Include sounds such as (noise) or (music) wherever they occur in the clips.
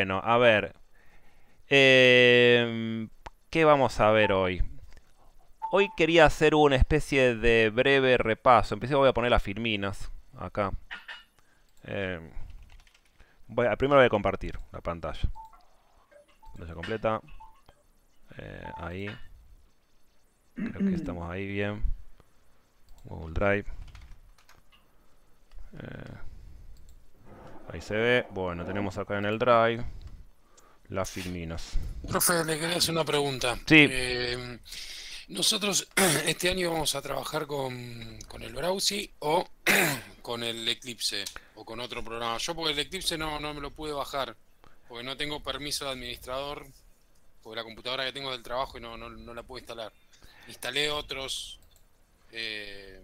Bueno, a ver. Em, ¿Qué vamos a ver hoy? Hoy quería hacer una especie de breve repaso. Empecé, voy a poner las firminas acá. Em, voy a, primero voy a compartir la pantalla. se completa. Eh, ahí. Creo que estamos ahí bien. Google Drive. Eh, Ahí se ve. Bueno, tenemos acá en el drive las firminas. Profe, le quería hacer una pregunta. Sí. Eh, nosotros (clears throat) este año vamos a trabajar con, el browser o (clears throat) con el Eclipse o con otro programa. Yo porque el Eclipse no, no me lo pude bajar, porque no tengo permiso de administrador, porque la computadora que tengo del trabajo y no, no, la pude instalar. Instalé otros... Eh,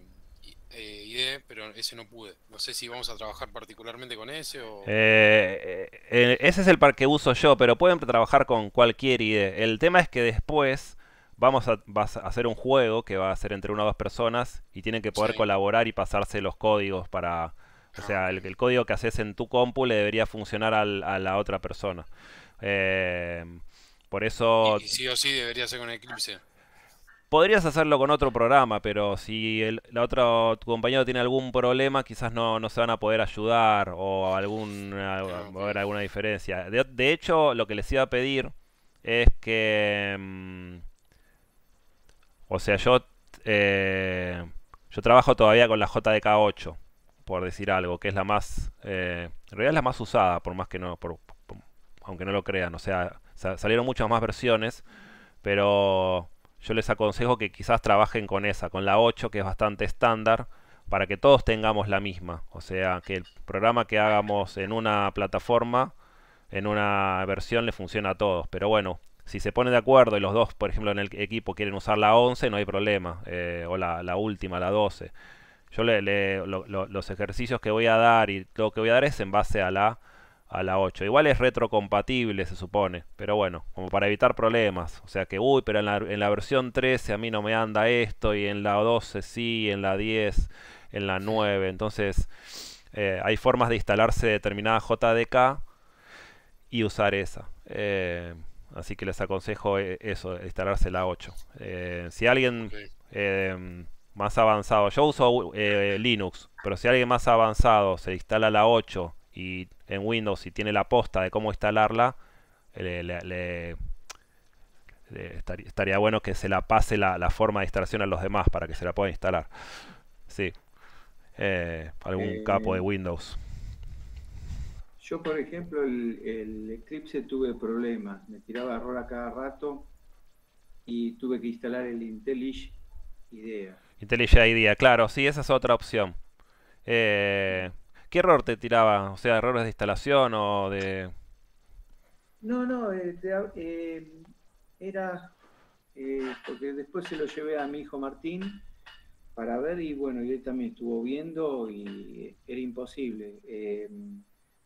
eh, ID, pero ese no pude. No sé si vamos a trabajar particularmente con ese eh, eh, eh, ese es el par que uso yo, pero pueden trabajar con cualquier ID. El tema es que después vamos a, hacer un juego que va a ser entre una o dos personas y tienen que poder colaborar y pasarse los códigos para... O sea, ah, el, código que haces en tu compu le debería funcionar a la otra persona. por eso... sí o sí debería ser con Eclipse. Podrías hacerlo con otro programa, pero si el, la compañero tiene algún problema, quizás no, se van a poder ayudar o algún, ah, alguna diferencia. De, hecho, lo que les iba a pedir es que... Mm, o sea, yo, eh, yo trabajo todavía con la JDK8, por decir algo, que es la más... Eh, en realidad es la más usada, por más que no... aunque no lo crean, o sea, salieron muchas más versiones, pero yo les aconsejo que quizás trabajen con esa, con la 8 que es bastante estándar, para que todos tengamos la misma. O sea, que el programa que hagamos en una plataforma, en una versión, le funciona a todos. Pero bueno, si se pone de acuerdo y los dos, por ejemplo, en el equipo quieren usar la 11, no hay problema. Eh, o la, última, la 12. Yo le, los ejercicios que voy a dar y lo que voy a dar es en base a la a la 8. Igual es retrocompatible, se supone. Pero bueno, como para evitar problemas. O sea que, uy, pero en la, en la versión 13 a mí no me anda esto, y en la 12 sí, en la 10, en la 9. Entonces, eh, hay formas de instalarse determinada JDK y usar esa. Eh, así que les aconsejo eh, eso, instalarse la 8. si alguien más avanzado, yo uso Linux, pero si alguien más avanzado se instala la 8 y en Windows y tiene la posta de cómo instalarla, estaría, bueno que se la pase la, forma de instalación a los demás para que se la pueda instalar. Sí. Eh, algún eh, capo de Windows. Yo, por ejemplo, el, Eclipse tuve problemas. Me tiraba error a cada rato y tuve que instalar el IntelliJ IDEA. IntelliJ IDEA, claro, sí, esa es otra opción. Eh, ¿Qué error te tiraba? O sea, errores de instalación o de... No, no, eh, eh, era eh, porque después se lo llevé a mi hijo Martín para ver y bueno, y él también estuvo viendo y era imposible.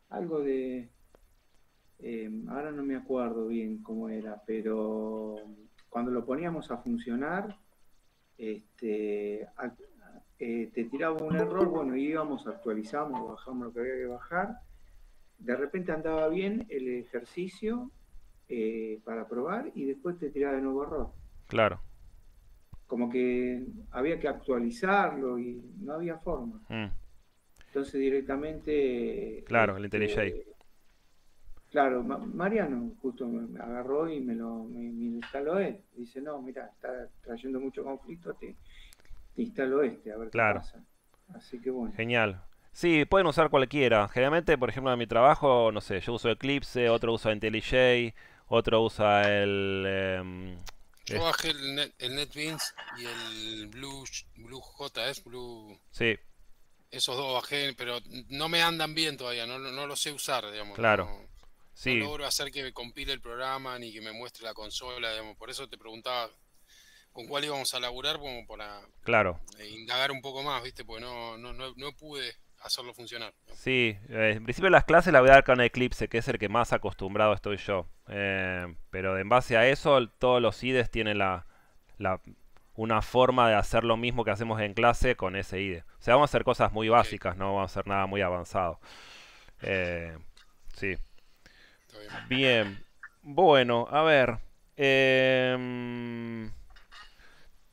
algo de... ahora no me acuerdo bien cómo era, pero cuando lo poníamos a funcionar, este, eh, te tiraba un error, bueno, íbamos, actualizamos, bajamos lo que había que bajar, de repente andaba bien el ejercicio eh, para probar y después te tiraba de nuevo error. Claro. Como que había que actualizarlo y no había forma. Mm. Entonces directamente... Claro, este, el ahí. Claro, Mariano justo me agarró y me lo instaló él. Dice, no, mira, está trayendo mucho conflicto, te, Instalo al oeste, a ver claro. qué pasa. Así que bueno. Genial. Sí, pueden usar cualquiera. Generalmente, por ejemplo, en mi trabajo, no sé, yo uso Eclipse, otro usa IntelliJ, otro usa el... Em, yo bajé el, NetBeans y el Blue, Blue Blue... Sí. Esos dos bajé, pero no me andan bien todavía, no, no, sé usar, digamos. Claro. sí. no logro hacer que me compile el programa ni que me muestre la consola, digamos. Por eso te preguntaba con cuál íbamos a laburar como para claro. Eh, indagar un poco más, ¿viste? Porque no, pude hacerlo funcionar. Sí, eh, en principio las clases las voy a dar con Eclipse, que es el que más acostumbrado estoy yo. Eh, pero en base a eso, todos los IDEs tienen la, una forma de hacer lo mismo que hacemos en clase con ese IDE. O sea, vamos a hacer cosas muy básicas, no vamos a hacer nada muy avanzado. sí. Bien. Bueno, a ver. Eh,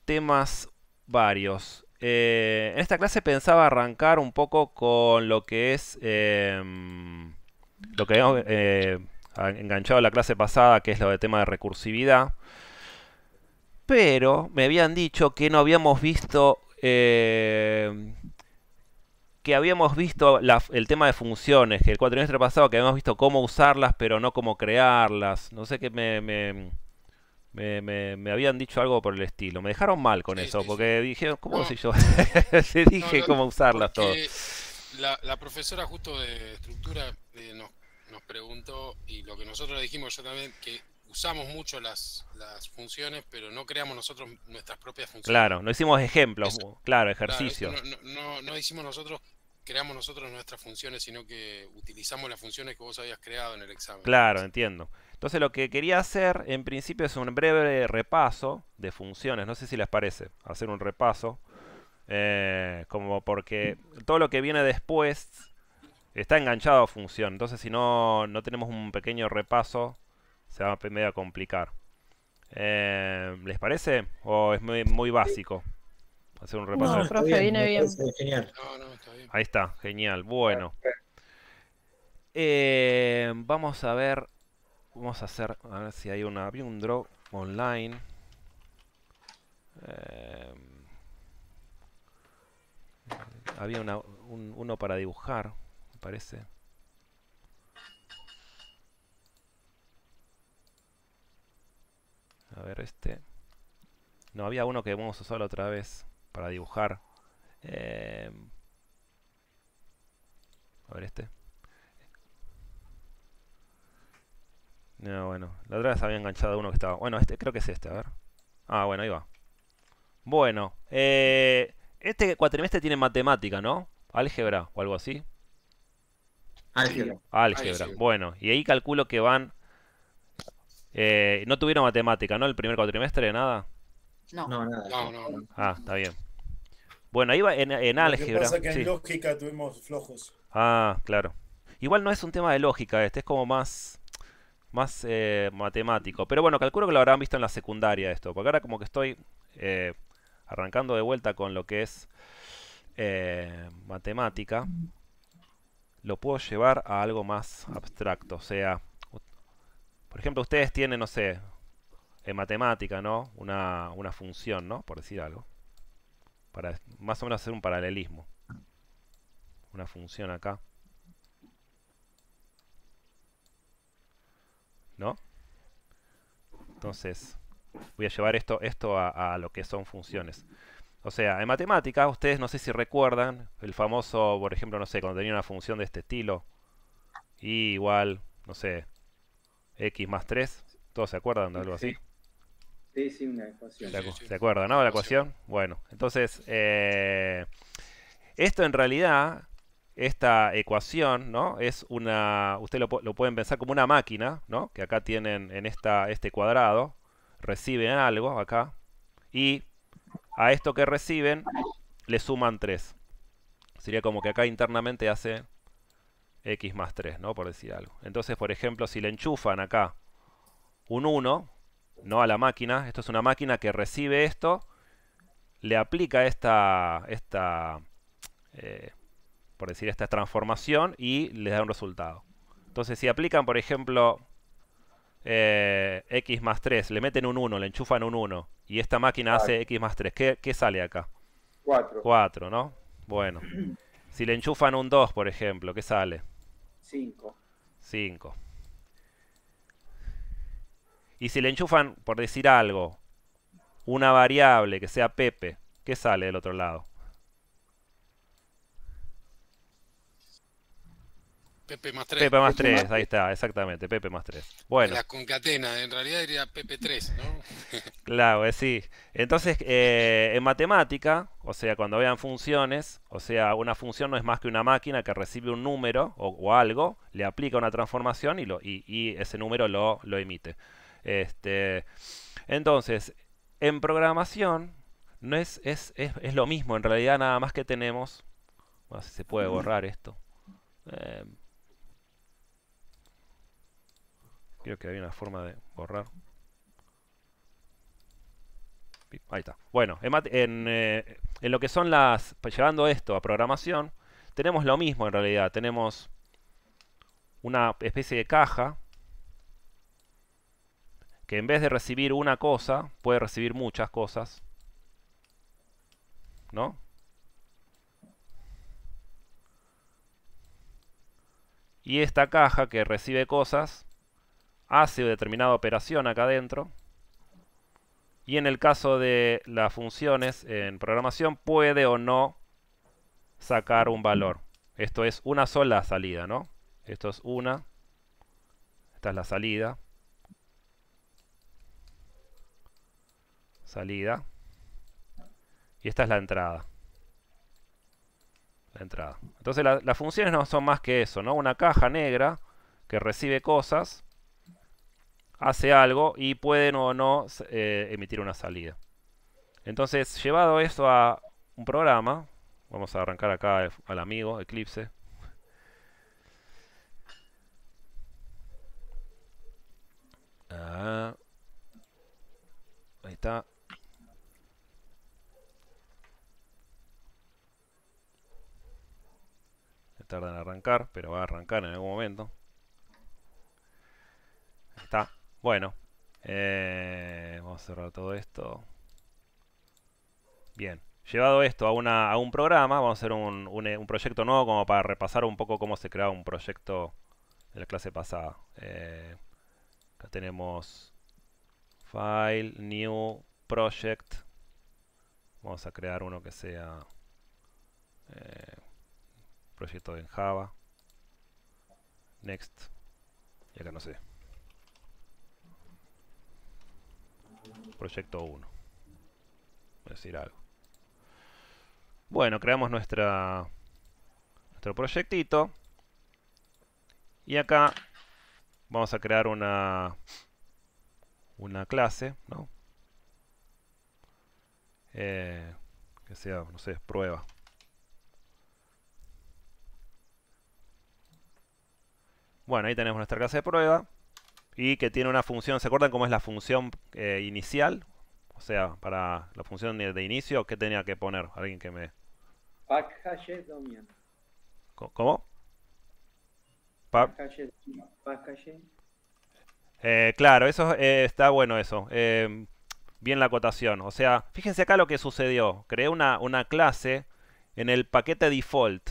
temas varios. Eh, en esta clase pensaba arrancar un poco con lo que es em, lo que habíamos eh, enganchado en la clase pasada, que es lo de tema de recursividad. Pero me habían dicho que no habíamos visto em, que habíamos visto el tema de funciones, que el cuatrimestre pasado que habíamos visto cómo usarlas, pero no cómo crearlas. No sé qué me me, me, me, habían dicho algo por el estilo. Me dejaron mal con eso, porque dijeron, ¿cómo no, yo se (laughs) dije cómo usarlas todas? La, la, profesora justo de estructura eh, nos, nos, preguntó, y lo que nosotros dijimos yo también, que usamos mucho las, las funciones, pero no creamos nosotros nuestras propias funciones. Claro, no hicimos ejemplos, claro, ejercicios. no, no hicimos nosotros creamos nosotros nuestras funciones, sino que utilizamos las funciones que vos habías creado en el examen. Claro, entiendo. Entonces lo que quería hacer en principio es un breve repaso de funciones, no sé si les parece hacer un repaso, eh, como porque todo lo que viene después está enganchado a función, entonces si no, no tenemos un pequeño repaso se va medio a complicar. Eh, ¿Les parece? ¿O es muy, básico? Hacer un repaso. No, profe, viene bien. Ahí está, genial, bueno. Eh, vamos a ver vamos a hacer, a ver si hay una, había un draw online. Em, había una, un, uno para dibujar, me parece. A ver este. No, había uno que vamos a usar otra vez para dibujar. Em, a ver este. No, ah, bueno. La otra vez había enganchado uno que estaba... Bueno, este creo que es este, a ver. Ah, bueno, ahí va. Bueno, eh, este cuatrimestre tiene matemática, ¿no? Álgebra o algo así. Álgebra. Álgebra. Bueno, y ahí calculo que van... Eh, no tuvieron matemática, ¿no? El primer cuatrimestre, nada. No, no, nada. No, no, Ah, está bien. Bueno, ahí va en, álgebra. en lógica tuvimos flojos. Ah, claro. Igual no es un tema de lógica este, es como más más eh, matemático. Pero bueno, calculo que lo habrán visto en la secundaria esto, porque ahora como que estoy eh, arrancando de vuelta con lo que es eh, matemática, lo puedo llevar a algo más abstracto. O sea, por ejemplo, ustedes tienen, no sé, en matemática, ¿no? Una, una función, ¿no? Por decir algo. Para más o menos hacer un paralelismo. Una función acá. ¿no? Entonces, voy a llevar esto, esto a, lo que son funciones. O sea, en matemáticas, ustedes no sé si recuerdan el famoso, por ejemplo, no sé, cuando tenía una función de este estilo, y igual, no sé, x más 3, ¿todos se acuerdan de algo así? Sí, sí, una ecuación. ¿Se acuerdan, no? La ecuación. Bueno, entonces, eh, esto en realidad esta ecuación, ¿no? Es una, ustedes lo, pueden pensar como una máquina, ¿no? Que acá tienen en esta, este cuadrado, reciben algo acá, y a esto que reciben le suman 3. Sería como que acá internamente hace x más 3, ¿no? Por decir algo. Entonces, por ejemplo, si le enchufan acá un 1, no a la máquina, esto es una máquina que recibe esto, le aplica esta, esta eh, por decir esta transformación, y les da un resultado. Entonces, si aplican, por ejemplo, eh, x más 3, le meten un 1, le enchufan un 1, y esta máquina hace x más 3, ¿qué, qué sale acá? 4. 4, ¿no? Bueno. (clears throat) Si le enchufan un 2, por ejemplo, ¿qué sale? 5. 5. Y si le enchufan, por decir algo, una variable que sea Pepe, ¿qué sale del otro lado? Pepe más 3. Pepe más 3, ahí está, exactamente, PP más 3. Bueno. La concatena, en realidad diría pp 3, ¿no? (laughs) claro, eh, sí. Entonces, eh, en matemática, o sea, cuando vean funciones, o sea, una función no es más que una máquina que recibe un número o, algo, le aplica una transformación y, ese número lo, emite. Este, entonces, en programación, no es, es, lo mismo, en realidad nada más que tenemos... Bueno, si se puede borrar esto. Eh, Creo que había una forma de borrar. Ahí está. Bueno, en, eh, en lo que son las... Llevando esto a programación, tenemos lo mismo en realidad. Tenemos una especie de caja que en vez de recibir una cosa, puede recibir muchas cosas. ¿No? Y esta caja que recibe cosas hace determinada operación acá adentro. Y en el caso de las funciones en programación, puede o no sacar un valor. Esto es una sola salida, ¿no? Esto es una. Esta es la salida. Salida. Y esta es la entrada. La entrada. Entonces las funciones no son más que eso, ¿no? Una caja negra que recibe cosas hace algo y pueden o no eh, emitir una salida. Entonces, llevado esto a un programa, vamos a arrancar acá al amigo Eclipse. Ah, ahí está. Tarda en arrancar, pero va a arrancar en algún momento. Ahí está. Bueno, eh, vamos a cerrar todo esto. Bien, llevado esto a, un programa, vamos a hacer eh, un, proyecto nuevo como para repasar un poco cómo se creaba un proyecto de la clase pasada. Eh, acá tenemos File, New, Project. Vamos a crear uno que sea proyecto en Java. Next. Y acá no sé. Proyecto 1. Voy decir algo. Bueno, creamos nuestra, nuestro proyectito. Y acá vamos a crear una, una clase, ¿no? Eh, que sea, no sé, prueba. Bueno, ahí tenemos nuestra clase de prueba y que tiene una función, ¿se acuerdan cómo es la función eh, inicial? O sea, para la función de, inicio, ¿qué tenía que poner? Alguien que me... ¿Cómo? Eh, claro, eso eh, está bueno eso. bien la acotación. O sea, fíjense acá lo que sucedió. Creé una, una clase en el paquete default.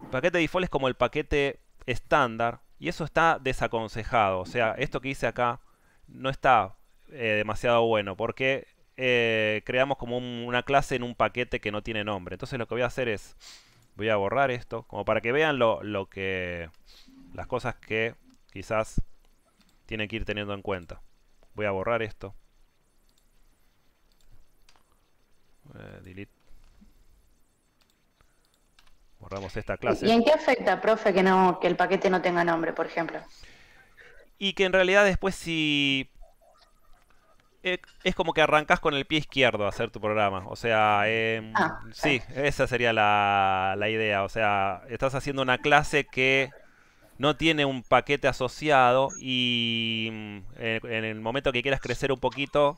El paquete default es como el paquete estándar y eso está desaconsejado. O sea, esto que hice acá no está eh, demasiado bueno porque eh, creamos como una clase en un paquete que no tiene nombre. Entonces lo que voy a hacer es, voy a borrar esto, como para que vean lo, que las cosas que quizás tienen que ir teniendo en cuenta. Voy a borrar esto. Eh, delete esta clase. ¿Y en qué afecta, profe, que, no, que el paquete no tenga nombre, por ejemplo? Y que en realidad después si... Eh, es como que arrancas con el pie izquierdo a hacer tu programa. O sea, eh, sí, esa sería la, idea. O sea, estás haciendo una clase que no tiene un paquete asociado y mm, en el momento que quieras crecer un poquito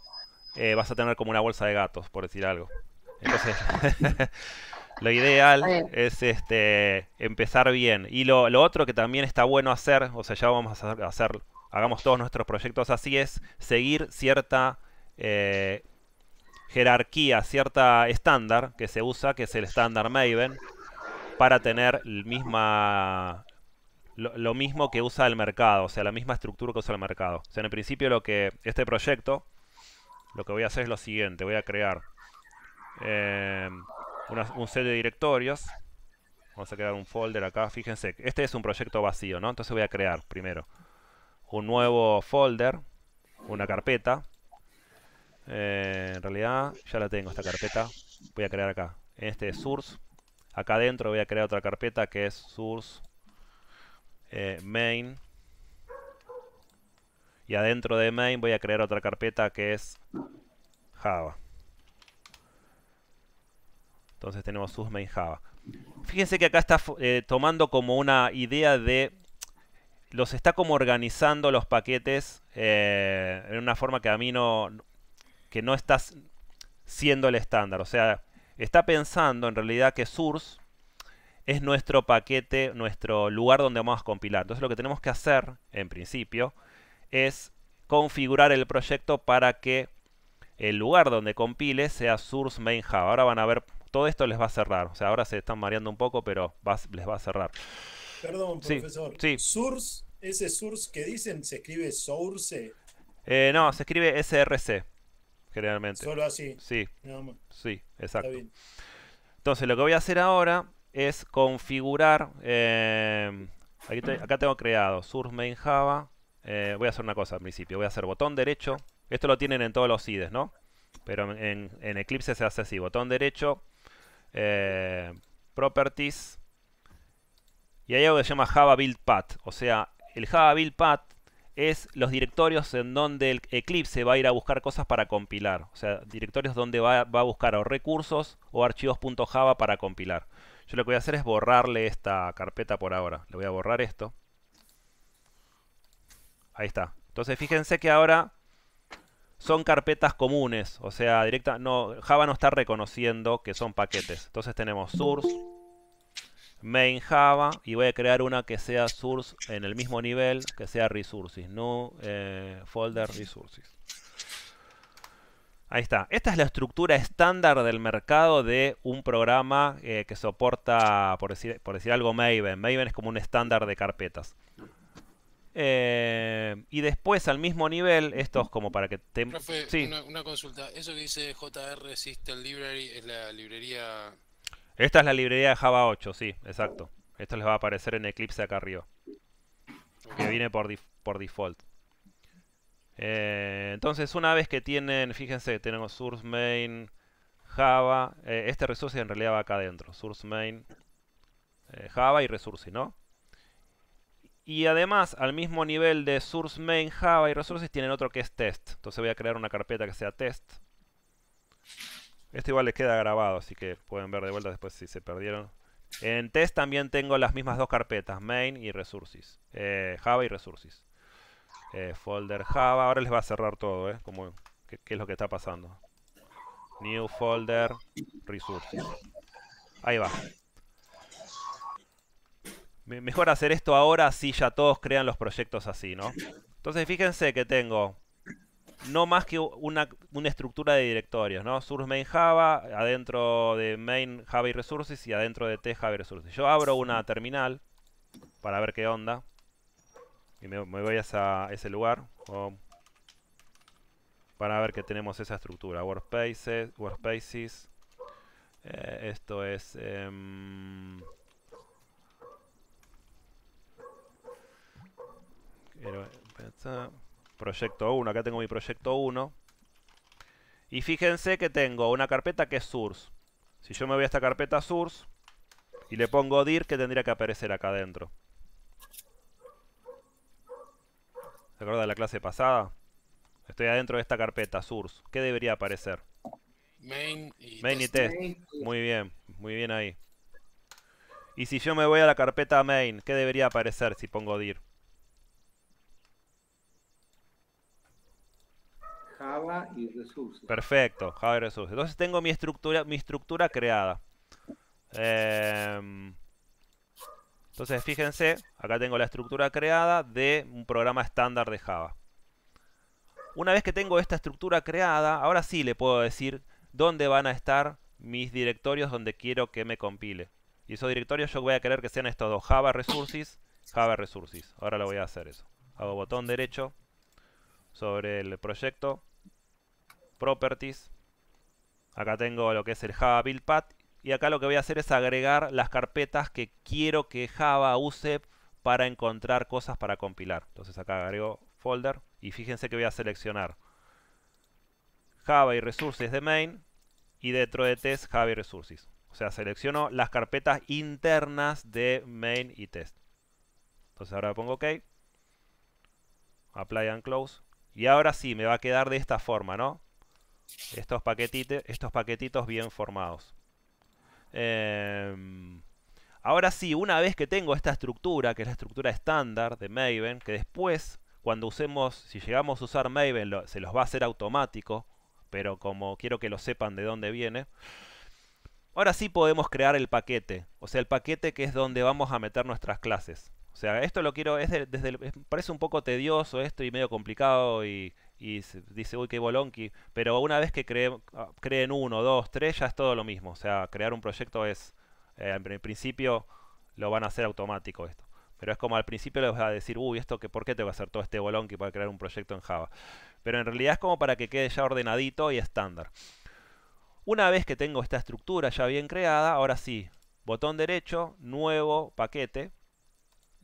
eh, vas a tener como una bolsa de gatos, por decir algo. Entonces, (laughs) Lo ideal es este, empezar bien. Y lo, otro que también está bueno hacer, o sea, ya vamos a hacer, hagamos todos nuestros proyectos así, es seguir cierta eh, jerarquía, cierta estándar que se usa, que es el estándar Maven, para tener misma, lo, mismo que usa el mercado, o sea, la misma estructura que usa el mercado. O sea, en el principio lo que este proyecto, lo que voy a hacer es lo siguiente, voy a crear... Eh, un set de directorios. Vamos a crear un folder acá. Fíjense, este es un proyecto vacío, ¿no? Entonces voy a crear primero un nuevo folder, una carpeta. Eh, en realidad ya la tengo esta carpeta. Voy a crear acá. Este es source. Acá adentro voy a crear otra carpeta que es source eh, main. Y adentro de main voy a crear otra carpeta que es Java. Entonces tenemos source, main Java. Fíjense que acá está eh, tomando como una idea de... Los está como organizando los paquetes eh, en una forma que a mí no... Que no está siendo el estándar. O sea, está pensando en realidad que source es nuestro paquete, nuestro lugar donde vamos a compilar. Entonces lo que tenemos que hacer, en principio, es configurar el proyecto para que el lugar donde compile sea source main Java. Ahora van a ver todo esto les va a cerrar. O sea, ahora se están mareando un poco, pero les va a cerrar. Perdón, profesor. Sí, Source, ese source que dicen, ¿se escribe source? Eh, no, se escribe SRC, generalmente. Solo así. Sí. Sí, exacto. Está bien. Entonces, lo que voy a hacer ahora es configurar. Eh, acá tengo creado source main Java. Eh, voy a hacer una cosa al principio. Voy a hacer botón derecho. Esto lo tienen en todos los IDEs, ¿no? Pero en, en Eclipse se hace así: botón derecho, eh, properties, y hay algo que se llama Java Build Path. O sea, el Java Build Path es los directorios en donde el Eclipse va a ir a buscar cosas para compilar. O sea, directorios donde va, va a buscar o recursos o archivos.java para compilar. Yo lo que voy a hacer es borrarle esta carpeta por ahora. Le voy a borrar esto. Ahí está. Entonces fíjense que ahora son carpetas comunes, o sea, directa, no, Java no está reconociendo que son paquetes. Entonces tenemos source, main Java, y voy a crear una que sea source en el mismo nivel, que sea resources, no eh, folder resources. Ahí está. Esta es la estructura estándar del mercado de un programa eh, que soporta, por decir, por decir algo, Maven. Maven es como un estándar de carpetas. Eh, y después al mismo nivel, Esto es como para que te... una, consulta. Eso que dice JR System Library es la librería... Esta es la librería de Java 8, sí, exacto. Esto les va a aparecer en Eclipse acá arriba. Que viene por, por default. Eh, entonces, una vez que tienen, fíjense, tenemos source main, Java. Eh, este resource en realidad va acá adentro. Source main, Java y resource, ¿no? Y además, al mismo nivel de source main, Java y resources, tienen otro que es test. Entonces voy a crear una carpeta que sea test. Esto igual les queda grabado, así que pueden ver de vuelta después si se perdieron. En test también tengo las mismas dos carpetas, main y resources. Eh, Java y resources. Eh, folder Java, ahora les va a cerrar todo, ¿eh? Como, ¿Qué es lo que está pasando? New folder resources. Ahí va mejor hacer esto ahora si ya todos crean los proyectos así, ¿no? Entonces fíjense que tengo no más que una, estructura de directorios, ¿no? Source main Java, adentro de main Java y resources y adentro de T Java y resources. Yo abro una terminal para ver qué onda. Y me, voy a, ese lugar. para ver que tenemos esa estructura. Workspaces. workspaces. Eh, esto es... Em, Proyecto 1, acá tengo mi proyecto 1. Y fíjense que tengo una carpeta que es source. Si yo me voy a esta carpeta source y le pongo dir, que tendría que aparecer acá adentro. ¿Se acuerdan de la clase pasada? Estoy adentro de esta carpeta source. ¿Qué debería aparecer? Main y, test. Muy bien, muy bien ahí. Y si yo me voy a la carpeta main, ¿qué debería aparecer si pongo dir? Java y Resources. Perfecto, Java y Resources. Entonces tengo mi estructura, mi estructura creada. Em, entonces fíjense, acá tengo la estructura creada de un programa estándar de Java. Una vez que tengo esta estructura creada, ahora sí le puedo decir dónde van a estar mis directorios donde quiero que me compile. Y esos directorios yo voy a querer que sean estos dos, Java Resources, Java Resources. Ahora lo voy a hacer eso. Hago botón derecho sobre el proyecto, Properties. Acá tengo lo que es el Java Build Path. Y acá lo que voy a hacer es agregar las carpetas que quiero que Java use para encontrar cosas para compilar. Entonces acá agrego folder y fíjense que voy a seleccionar Java y Resources de main y dentro de test Java y Resources. O sea, selecciono las carpetas internas de main y test. Entonces ahora pongo OK. Apply and Close. Y ahora sí, me va a quedar de esta forma, ¿no? estos, paquetitos, paquetitos bien formados. Em, ahora sí, una vez que tengo esta estructura, que es la estructura estándar de Maven, que después, cuando usemos, si llegamos a usar Maven, se los va a hacer automático, pero como quiero que lo sepan de dónde viene, ahora sí podemos crear el paquete, o sea, el paquete que es donde vamos a meter nuestras clases. O sea, esto lo quiero, es desde parece un poco tedioso esto y medio complicado y y dice, uy, qué bolonqui. Pero una vez que creen ah, uno, dos, tres, ya es todo lo mismo. O sea, crear un proyecto es, eh, en principio, lo van a hacer automático esto. Pero es como al principio les va a decir, uy, esto que, ¿por qué te va a hacer todo este bolonqui para crear un proyecto en Java? Pero en realidad es como para que quede ya ordenadito y estándar. Una vez que tengo esta estructura ya bien creada, ahora sí, botón derecho, nuevo paquete,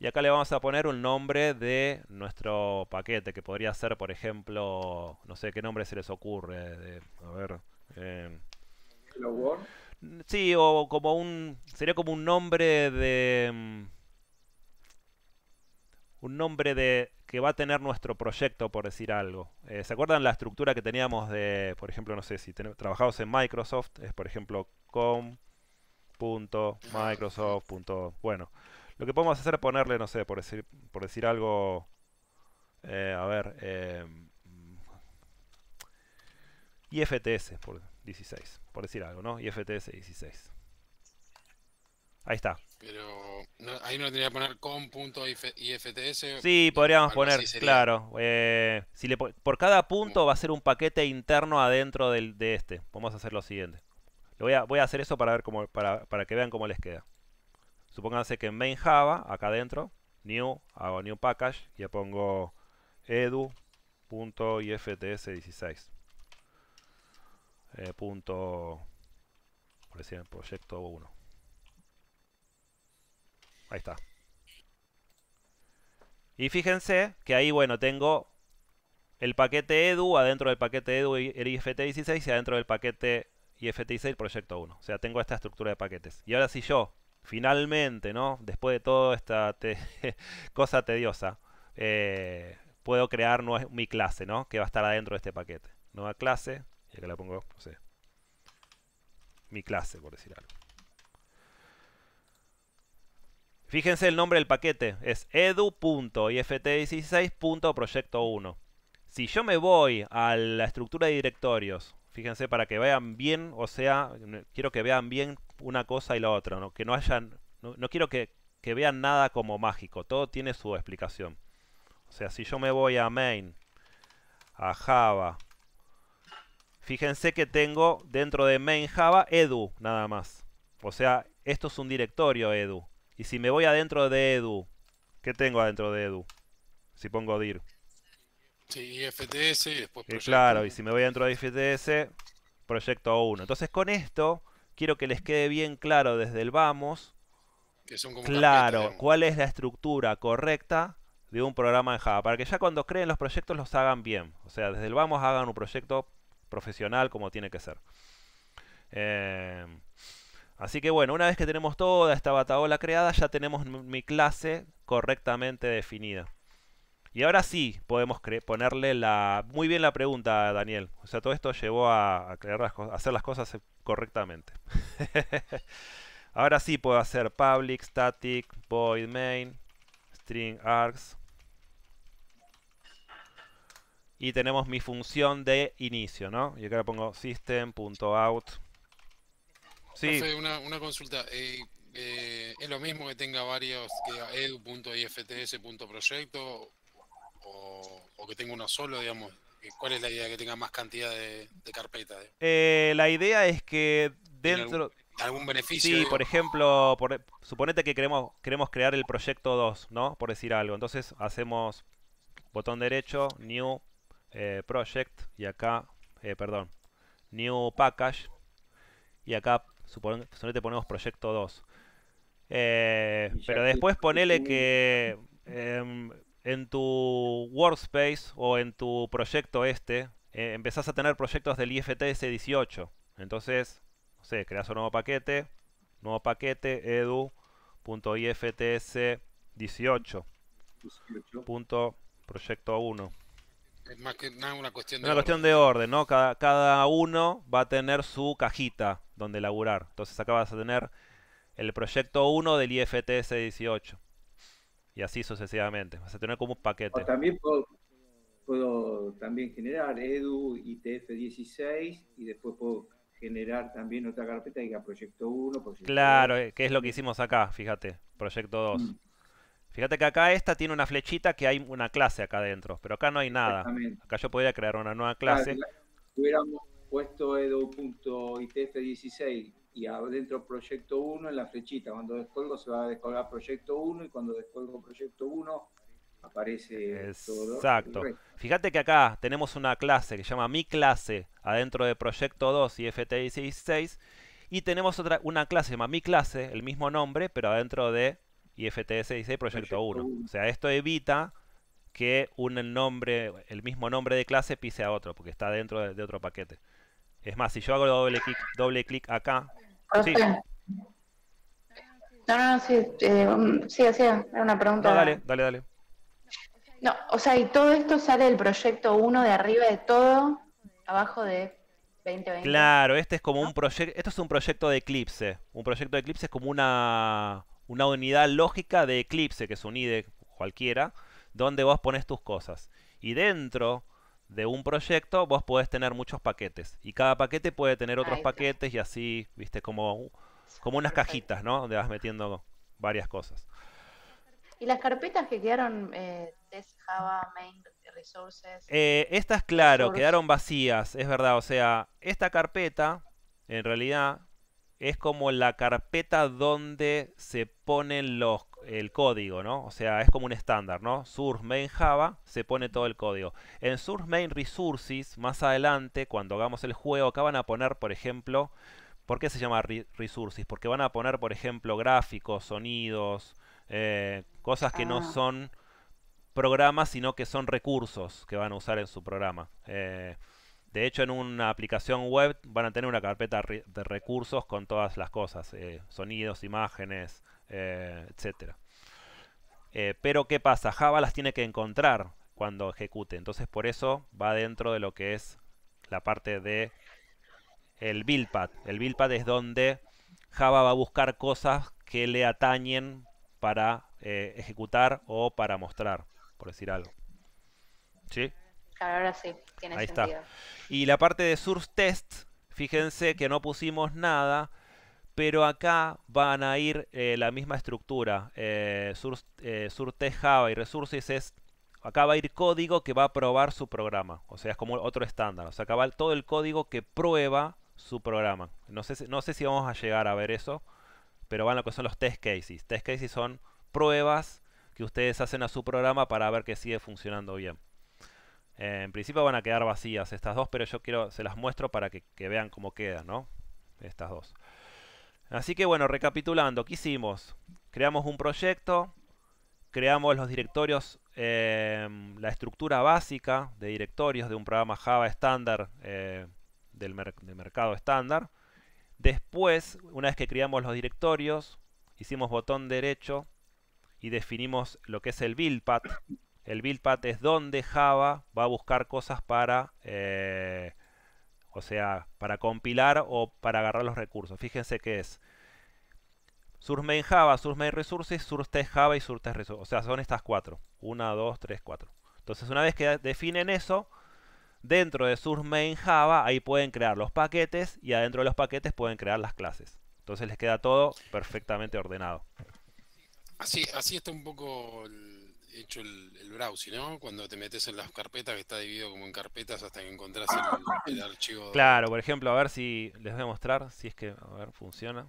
y acá le vamos a poner un nombre de nuestro paquete, que podría ser, por ejemplo, no sé qué nombre se les ocurre. a ver. Eh, sí, o como un. Sería como un nombre de. Mm, un nombre de que va a tener nuestro proyecto, por decir algo. Eh, ¿Se acuerdan la estructura que teníamos de, por ejemplo, no sé, si trabajamos en Microsoft, es por ejemplo com.microsoft. Bueno, lo que podemos hacer es ponerle, no sé, por decir, por decir algo... Eh, a ver... Eh, IFTS por 16, por decir algo, ¿no? IFTS 16. Ahí está. Pero ahí no tendría que poner com.ifts. Sí, podríamos poner, claro. Eh, si por cada punto va a ser un paquete interno adentro de este. Vamos a hacer lo siguiente. Lo voy, a, voy a hacer eso para, ver para, para que vean cómo les queda. Supónganse que en main Java, acá adentro, new, hago new package y le pongo edu.ifts16. Eh, punto, por decir, proyecto 1. Ahí está. Y fíjense que ahí, bueno, tengo el paquete edu adentro del paquete edu IFT16 y adentro del paquete IFT16 proyecto 1. O sea, tengo esta estructura de paquetes. Y ahora si yo finalmente, ¿no? Después de toda esta (laughs) cosa tediosa, eh, puedo crear mi clase, ¿no? Que va a estar adentro de este paquete. Nueva clase, y acá la pongo, no sé, mi clase, por decir algo. Fíjense el nombre del paquete, es edu.ift16.proyecto1. Si yo me voy a la estructura de directorios Fíjense para que vean bien, o sea, quiero que vean bien una cosa y la otra, ¿no? que no hayan, no, quiero que vean nada como mágico, todo tiene su explicación. O sea, si yo me voy a main, a Java, fíjense que tengo dentro de main Java edu nada más. O sea, esto es un directorio edu. Y si me voy adentro de edu, ¿qué tengo adentro de edu? Si pongo dir. Sí, y después Claro, y si me voy dentro de FTS, proyecto 1. Entonces con esto quiero que les quede bien claro desde el vamos. claro, cuál es la estructura correcta de un programa en Java. Para que ya cuando creen los proyectos los hagan bien. O sea, desde el vamos hagan un proyecto profesional como tiene que ser. Eh, así que bueno, una vez que tenemos toda esta bataola creada, ya tenemos mi clase correctamente definida. Y ahora sí podemos ponerle la... Muy bien la pregunta, Daniel. O sea, todo esto llevó a, hacer las cosas eh, correctamente. (laughs) ahora sí puedo hacer public, static, void main, string args. Y tenemos mi función de inicio, ¿no? Y acá pongo system.out. Sí. una, una, consulta. Eh, eh, ¿Es lo mismo que tenga varios, que edu.ifts.proyecto o, que tenga uno solo, digamos? ¿Cuál es la idea que tenga más cantidad de, de carpetas? Eh, la idea es que dentro... Algún, beneficio? Sí, por ejemplo, suponete que queremos, queremos crear el proyecto 2, ¿no? Por decir algo. Entonces hacemos botón derecho, New eh, Project, y acá, eh, perdón, New Package, y acá suponete ponemos proyecto 2. pero después ponele que en tu workspace o en tu proyecto este, eh, empezás a tener proyectos del IFTS 18. Entonces, no creas un nuevo paquete, nuevo paquete edu.ifts18. proyecto 1. Es más que nada una cuestión de Una orden. cuestión de orden, ¿no? Cada, cada uno va a tener su cajita donde laburar. Entonces acá vas a tener el proyecto 1 del IFTS 18 y así sucesivamente. Vas a tener como un paquete. también puedo, también generar edu, ITF16 y después puedo generar también otra carpeta y diga proyecto 1, proyecto Claro, que es lo que hicimos acá, fíjate, proyecto 2. Mm. Fíjate que acá esta tiene una flechita que hay una clase acá adentro, pero acá no hay nada. Acá yo podría crear una nueva clase. Si hubiéramos puesto edu.itf16 y adentro proyecto 1 en la flechita. Cuando descolgo se va a descolgar proyecto 1 y cuando descolgo proyecto 1 aparece Exacto. Fíjate que acá tenemos una clase que se llama mi clase adentro de proyecto 2 y ft 16 y tenemos otra una clase que se llama mi clase, el mismo nombre, pero adentro de ft 16 proyecto 1. O sea, esto evita que un el nombre, el mismo nombre de clase pise a otro, porque está dentro de otro paquete. Es más, si yo hago doble clic, doble clic acá. Ah, no, no, no, sí, eh, um, sí, hacía era una pregunta. dale, dale, dale. No, o sea, y todo esto sale del proyecto 1 de arriba de todo, abajo de 2020. Claro, este es como un proyecto, esto es un proyecto de Eclipse. Un proyecto de Eclipse es como una, una unidad lógica de Eclipse, que es un cualquiera, donde vos pones tus cosas. Y dentro de un proyecto vos podés tener muchos paquetes y cada paquete puede tener otros paquetes y así, viste, como, como unas cajitas, ¿no? Donde vas metiendo varias cosas. ¿Y las carpetas que quedaron, test, eh, Java, main, resources? Eh, estas, claro, quedaron vacías, es verdad. O sea, esta carpeta, en realidad, es como la carpeta donde se ponen los el código, ¿no? O sea, es como un estándar, ¿no? Source main Java, se pone todo el código. En source main resources, más adelante, cuando hagamos el juego, acá van a poner, por ejemplo, ¿por qué se llama resources? Porque van a poner, por ejemplo, gráficos, sonidos, eh, cosas que no ah. son programas, sino que son recursos que van a usar en su programa. Eh, de hecho, en una aplicación web van a tener una carpeta de recursos con todas las cosas, eh, sonidos, imágenes, eh, etcétera. Eh, pero ¿qué pasa? Java las tiene que encontrar cuando ejecute. Entonces por eso va dentro de lo que es la parte de el build El build es donde Java va a buscar cosas que le atañen para eh, ejecutar o para mostrar, por decir algo. ¿Sí? sí, Ahí Está. Y la parte de source test, fíjense que no pusimos nada pero acá van a ir eh, la misma estructura. Eh, sur, eh, Java y Resources es, acá va a ir código que va a probar su programa. O sea, es como otro estándar. O sea, acá va todo el código que prueba su programa. No sé, no sé si vamos a llegar a ver eso, pero van lo que son los test cases. Test cases son pruebas que ustedes hacen a su programa para ver que sigue funcionando bien. en principio van a quedar vacías estas dos, pero yo quiero, se las muestro para que, que vean cómo quedan, ¿no? Estas dos. Así que bueno, recapitulando, ¿qué hicimos? Creamos un proyecto, creamos los directorios, em, la estructura básica de directorios de un programa Java estándar eh, del, mercado estándar. Después, una vez que creamos los directorios, hicimos botón derecho y definimos lo que es el build path. El build path es donde Java va a buscar cosas para eh, o sea, para compilar o para agarrar los recursos. Fíjense que es Surmain Java, SourceTestJava Resources, Java y Test Resources. O sea, son estas cuatro. Una, dos, tres, cuatro. Entonces, una vez que definen eso, dentro de Surmain Java, ahí pueden crear los paquetes y adentro de los paquetes pueden crear las clases. Entonces les queda todo perfectamente ordenado. Así, así está un poco hecho el, el ¿no? Cuando te metes en las carpetas, que está dividido como en carpetas hasta que encontrás el, archivo. Claro, por ejemplo, a ver si les voy a mostrar, si es que, a ver, funciona.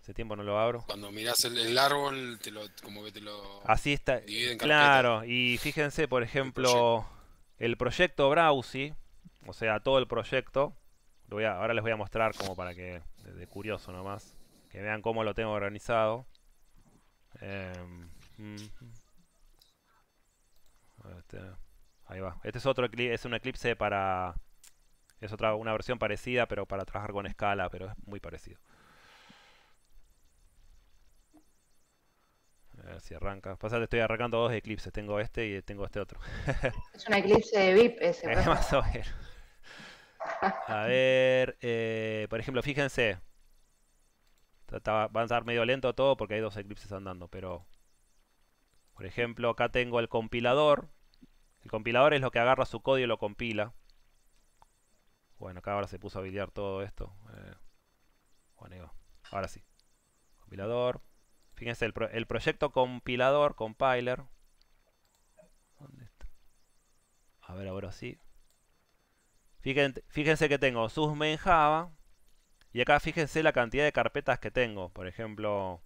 ese tiempo no lo abro. Cuando mirás el, el árbol, te lo, como que te lo... Así está. claro, y fíjense, por ejemplo, el proyecto, browser o sea, todo el proyecto, lo voy a, ahora les voy a mostrar como para que, de curioso nomás, que vean cómo lo tengo organizado. Eh, este, ahí va. Este es otro es un eclipse para. Es otra una versión parecida, pero para trabajar con escala, pero es muy parecido. A ver si arranca. Pasa estoy arrancando dos eclipses. Tengo este y tengo este otro. (laughs) es un eclipse de VIP ese. Pues. A ver, eh, por ejemplo, fíjense. Va a estar medio lento todo porque hay dos eclipses andando, pero... Por ejemplo, acá tengo el compilador el compilador es lo que agarra su código y lo compila. Bueno, acá ahora se puso a habilitar todo esto. Eh, bueno, Ahora sí. Compilador. Fíjense, el, proyecto compilador, compiler. ¿Dónde A ver, ahora sí. Fíjense, que tengo sus en Java. Y acá fíjense la cantidad de carpetas que tengo. Por ejemplo,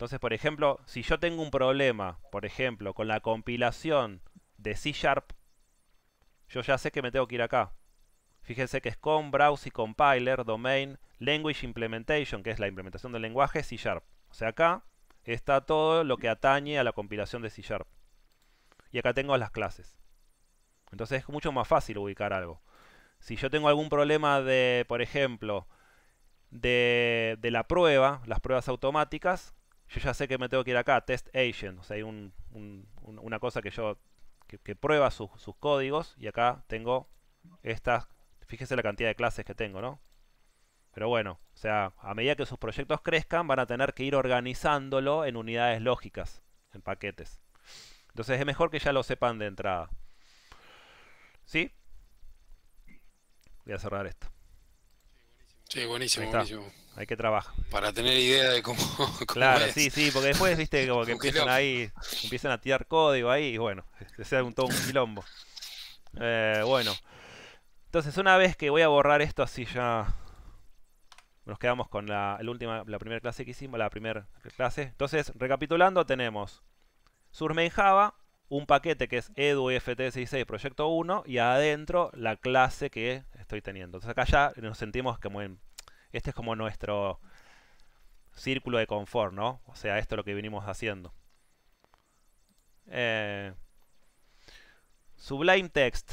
entonces, por ejemplo, si yo tengo un problema, por ejemplo, con la compilación de C Sharp, yo ya sé que me tengo que ir acá. Fíjense que es con Browse y Compiler, Domain, Language Implementation, que es la implementación del lenguaje C Sharp. O sea, acá está todo lo que atañe a la compilación de C Sharp. Y acá tengo las clases. Entonces es mucho más fácil ubicar algo. Si yo tengo algún problema de, por ejemplo, de, de la prueba, las pruebas automáticas, yo ya sé que me tengo que ir acá, test agent, o sea, hay una cosa que yo, que, prueba sus, sus códigos y acá tengo estas, fíjese la cantidad de clases que tengo, ¿no? Pero bueno, o sea, a medida que sus proyectos crezcan van a tener que ir organizándolo en unidades lógicas, en paquetes. Entonces es mejor que ya lo sepan de entrada. ¿Sí? Voy a cerrar esto. Sí, buenísimo, buenísimo hay que trabajar. Para tener idea de cómo. (laughs) claro, sí, sí, porque después, viste, (laughs) como que empiezan ahí, empiezan a tirar código ahí y bueno, (laughs) se hace un todo un quilombo. Eh, bueno, entonces una vez que voy a borrar esto, así ya nos quedamos con la, última, la primera clase que hicimos, la primera clase. Entonces, recapitulando, tenemos SurMain Java, un paquete que es eduft66 proyecto 1 y adentro la clase que estoy teniendo. Entonces acá ya nos sentimos como en este es como nuestro círculo de confort, ¿no? O sea, esto es lo que venimos haciendo. Eh, Sublime Text.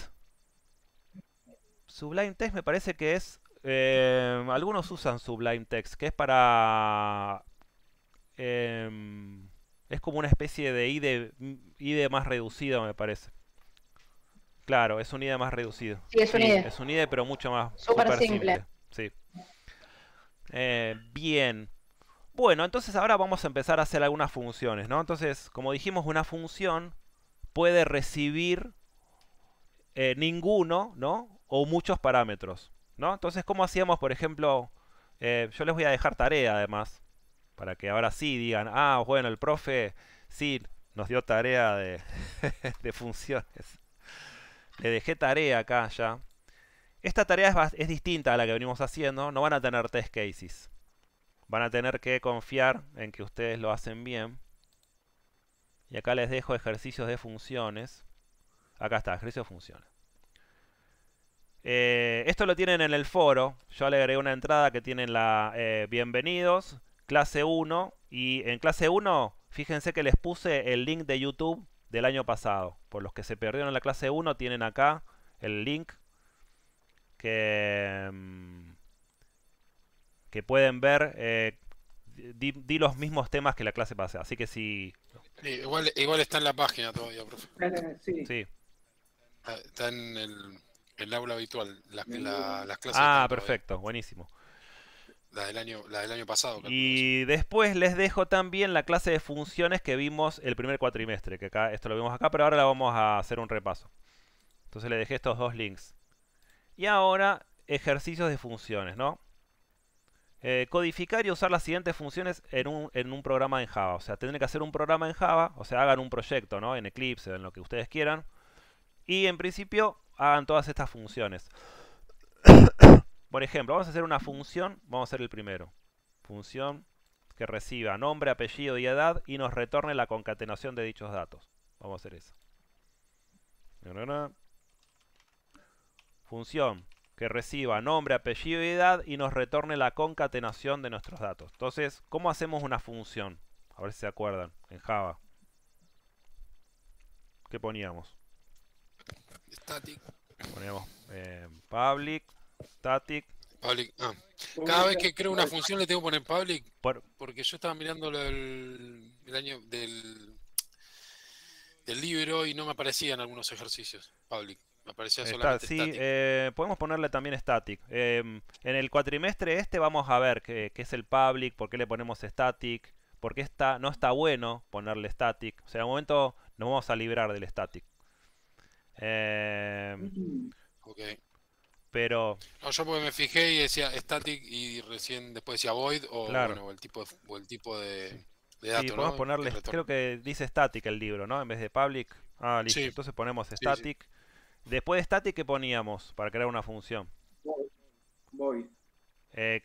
Sublime Text me parece que es... Eh, algunos usan Sublime Text, que es para... Em, es como una especie de ID, más reducido, me parece. Claro, es un ID más reducido. Sí, es un ID. es un ID, pero mucho más... Súper simple. Sí. Eh, bien. Bueno, entonces ahora vamos a empezar a hacer algunas funciones, ¿no? Entonces, como dijimos, una función puede recibir eh, ninguno, ¿no? O muchos parámetros, ¿no? Entonces, ¿cómo hacíamos, por ejemplo? Eh, yo les voy a dejar tarea, además, para que ahora sí digan, ah, bueno, el profe sí nos dio tarea de, (laughs) de funciones. Le dejé tarea acá ya. Esta tarea es, distinta a la que venimos haciendo, no van a tener test cases. Van a tener que confiar en que ustedes lo hacen bien. Y acá les dejo ejercicios de funciones. Acá está, ejercicio de funciones. Eh, esto lo tienen en el foro. Yo le agregué una entrada que tienen la eh, bienvenidos, clase 1. Y en clase 1, fíjense que les puse el link de YouTube del año pasado. Por los que se perdieron en la clase 1, tienen acá el link Mm, que, pueden ver, eh, di, los mismos temas que la clase pasada. Así que si... Sí, igual, está en la página todavía, profe. Sí. Está, en el, aula habitual, las clases. Ah, perfecto, buenísimo. La del año, la del año pasado. Y después les dejo también la clase de funciones que vimos el primer cuatrimestre, que esto lo vimos acá, pero ahora la vamos a hacer un repaso. Entonces le dejé estos dos links. Y ahora, ejercicios de funciones, ¿no? Eh, codificar y usar las siguientes funciones en un, programa en Java. O sea, tendré que hacer un programa en Java, o sea, hagan un proyecto, ¿no? En Eclipse, en lo que ustedes quieran. Y en principio, hagan todas estas funciones. (coughs) Por ejemplo, vamos a hacer una función, vamos a hacer el primero. Función que reciba nombre, apellido y edad y nos retorne la concatenación de dichos datos. Vamos a hacer eso función que reciba nombre, apellido y edad y nos retorne la concatenación de nuestros datos. Entonces, ¿cómo hacemos una función? A ver si se acuerdan, en Java. ¿Qué poníamos? Static. Poníamos eh, public, static. Public, ah. Cada vez que creo una función le tengo que poner public. porque yo estaba mirando el, año del, del libro y no me aparecían algunos ejercicios public. Aparecía eh, podemos ponerle también static. Em, en el cuatrimestre este vamos a ver qué, es el public, por qué le ponemos static, por qué no está bueno ponerle static. O sea, en momento nos vamos a librar del static. Em, ok. Pero... yo porque me fijé y decía static y recién después decía void o, el tipo, el tipo de... podemos ponerle, creo que dice static el libro, ¿no? En vez de public. Ah, listo. Entonces ponemos static. Después de static, ¿qué poníamos para crear una función? Voy. Eh,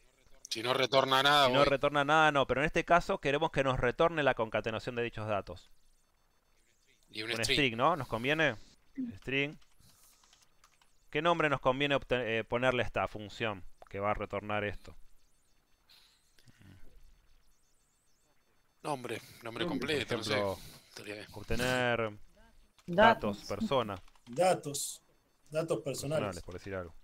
si no retorna nada. Si no retorna nada, no. Pero en este caso queremos que nos retorne la concatenación de dichos datos. un, string. ¿no? ¿Nos conviene? String. ¿Qué nombre nos conviene eh, ponerle a esta función que va a retornar esto? Nombre, nombre completo. Por ejemplo, Obtener datos, persona. Datos. Datos personales. por decir algo.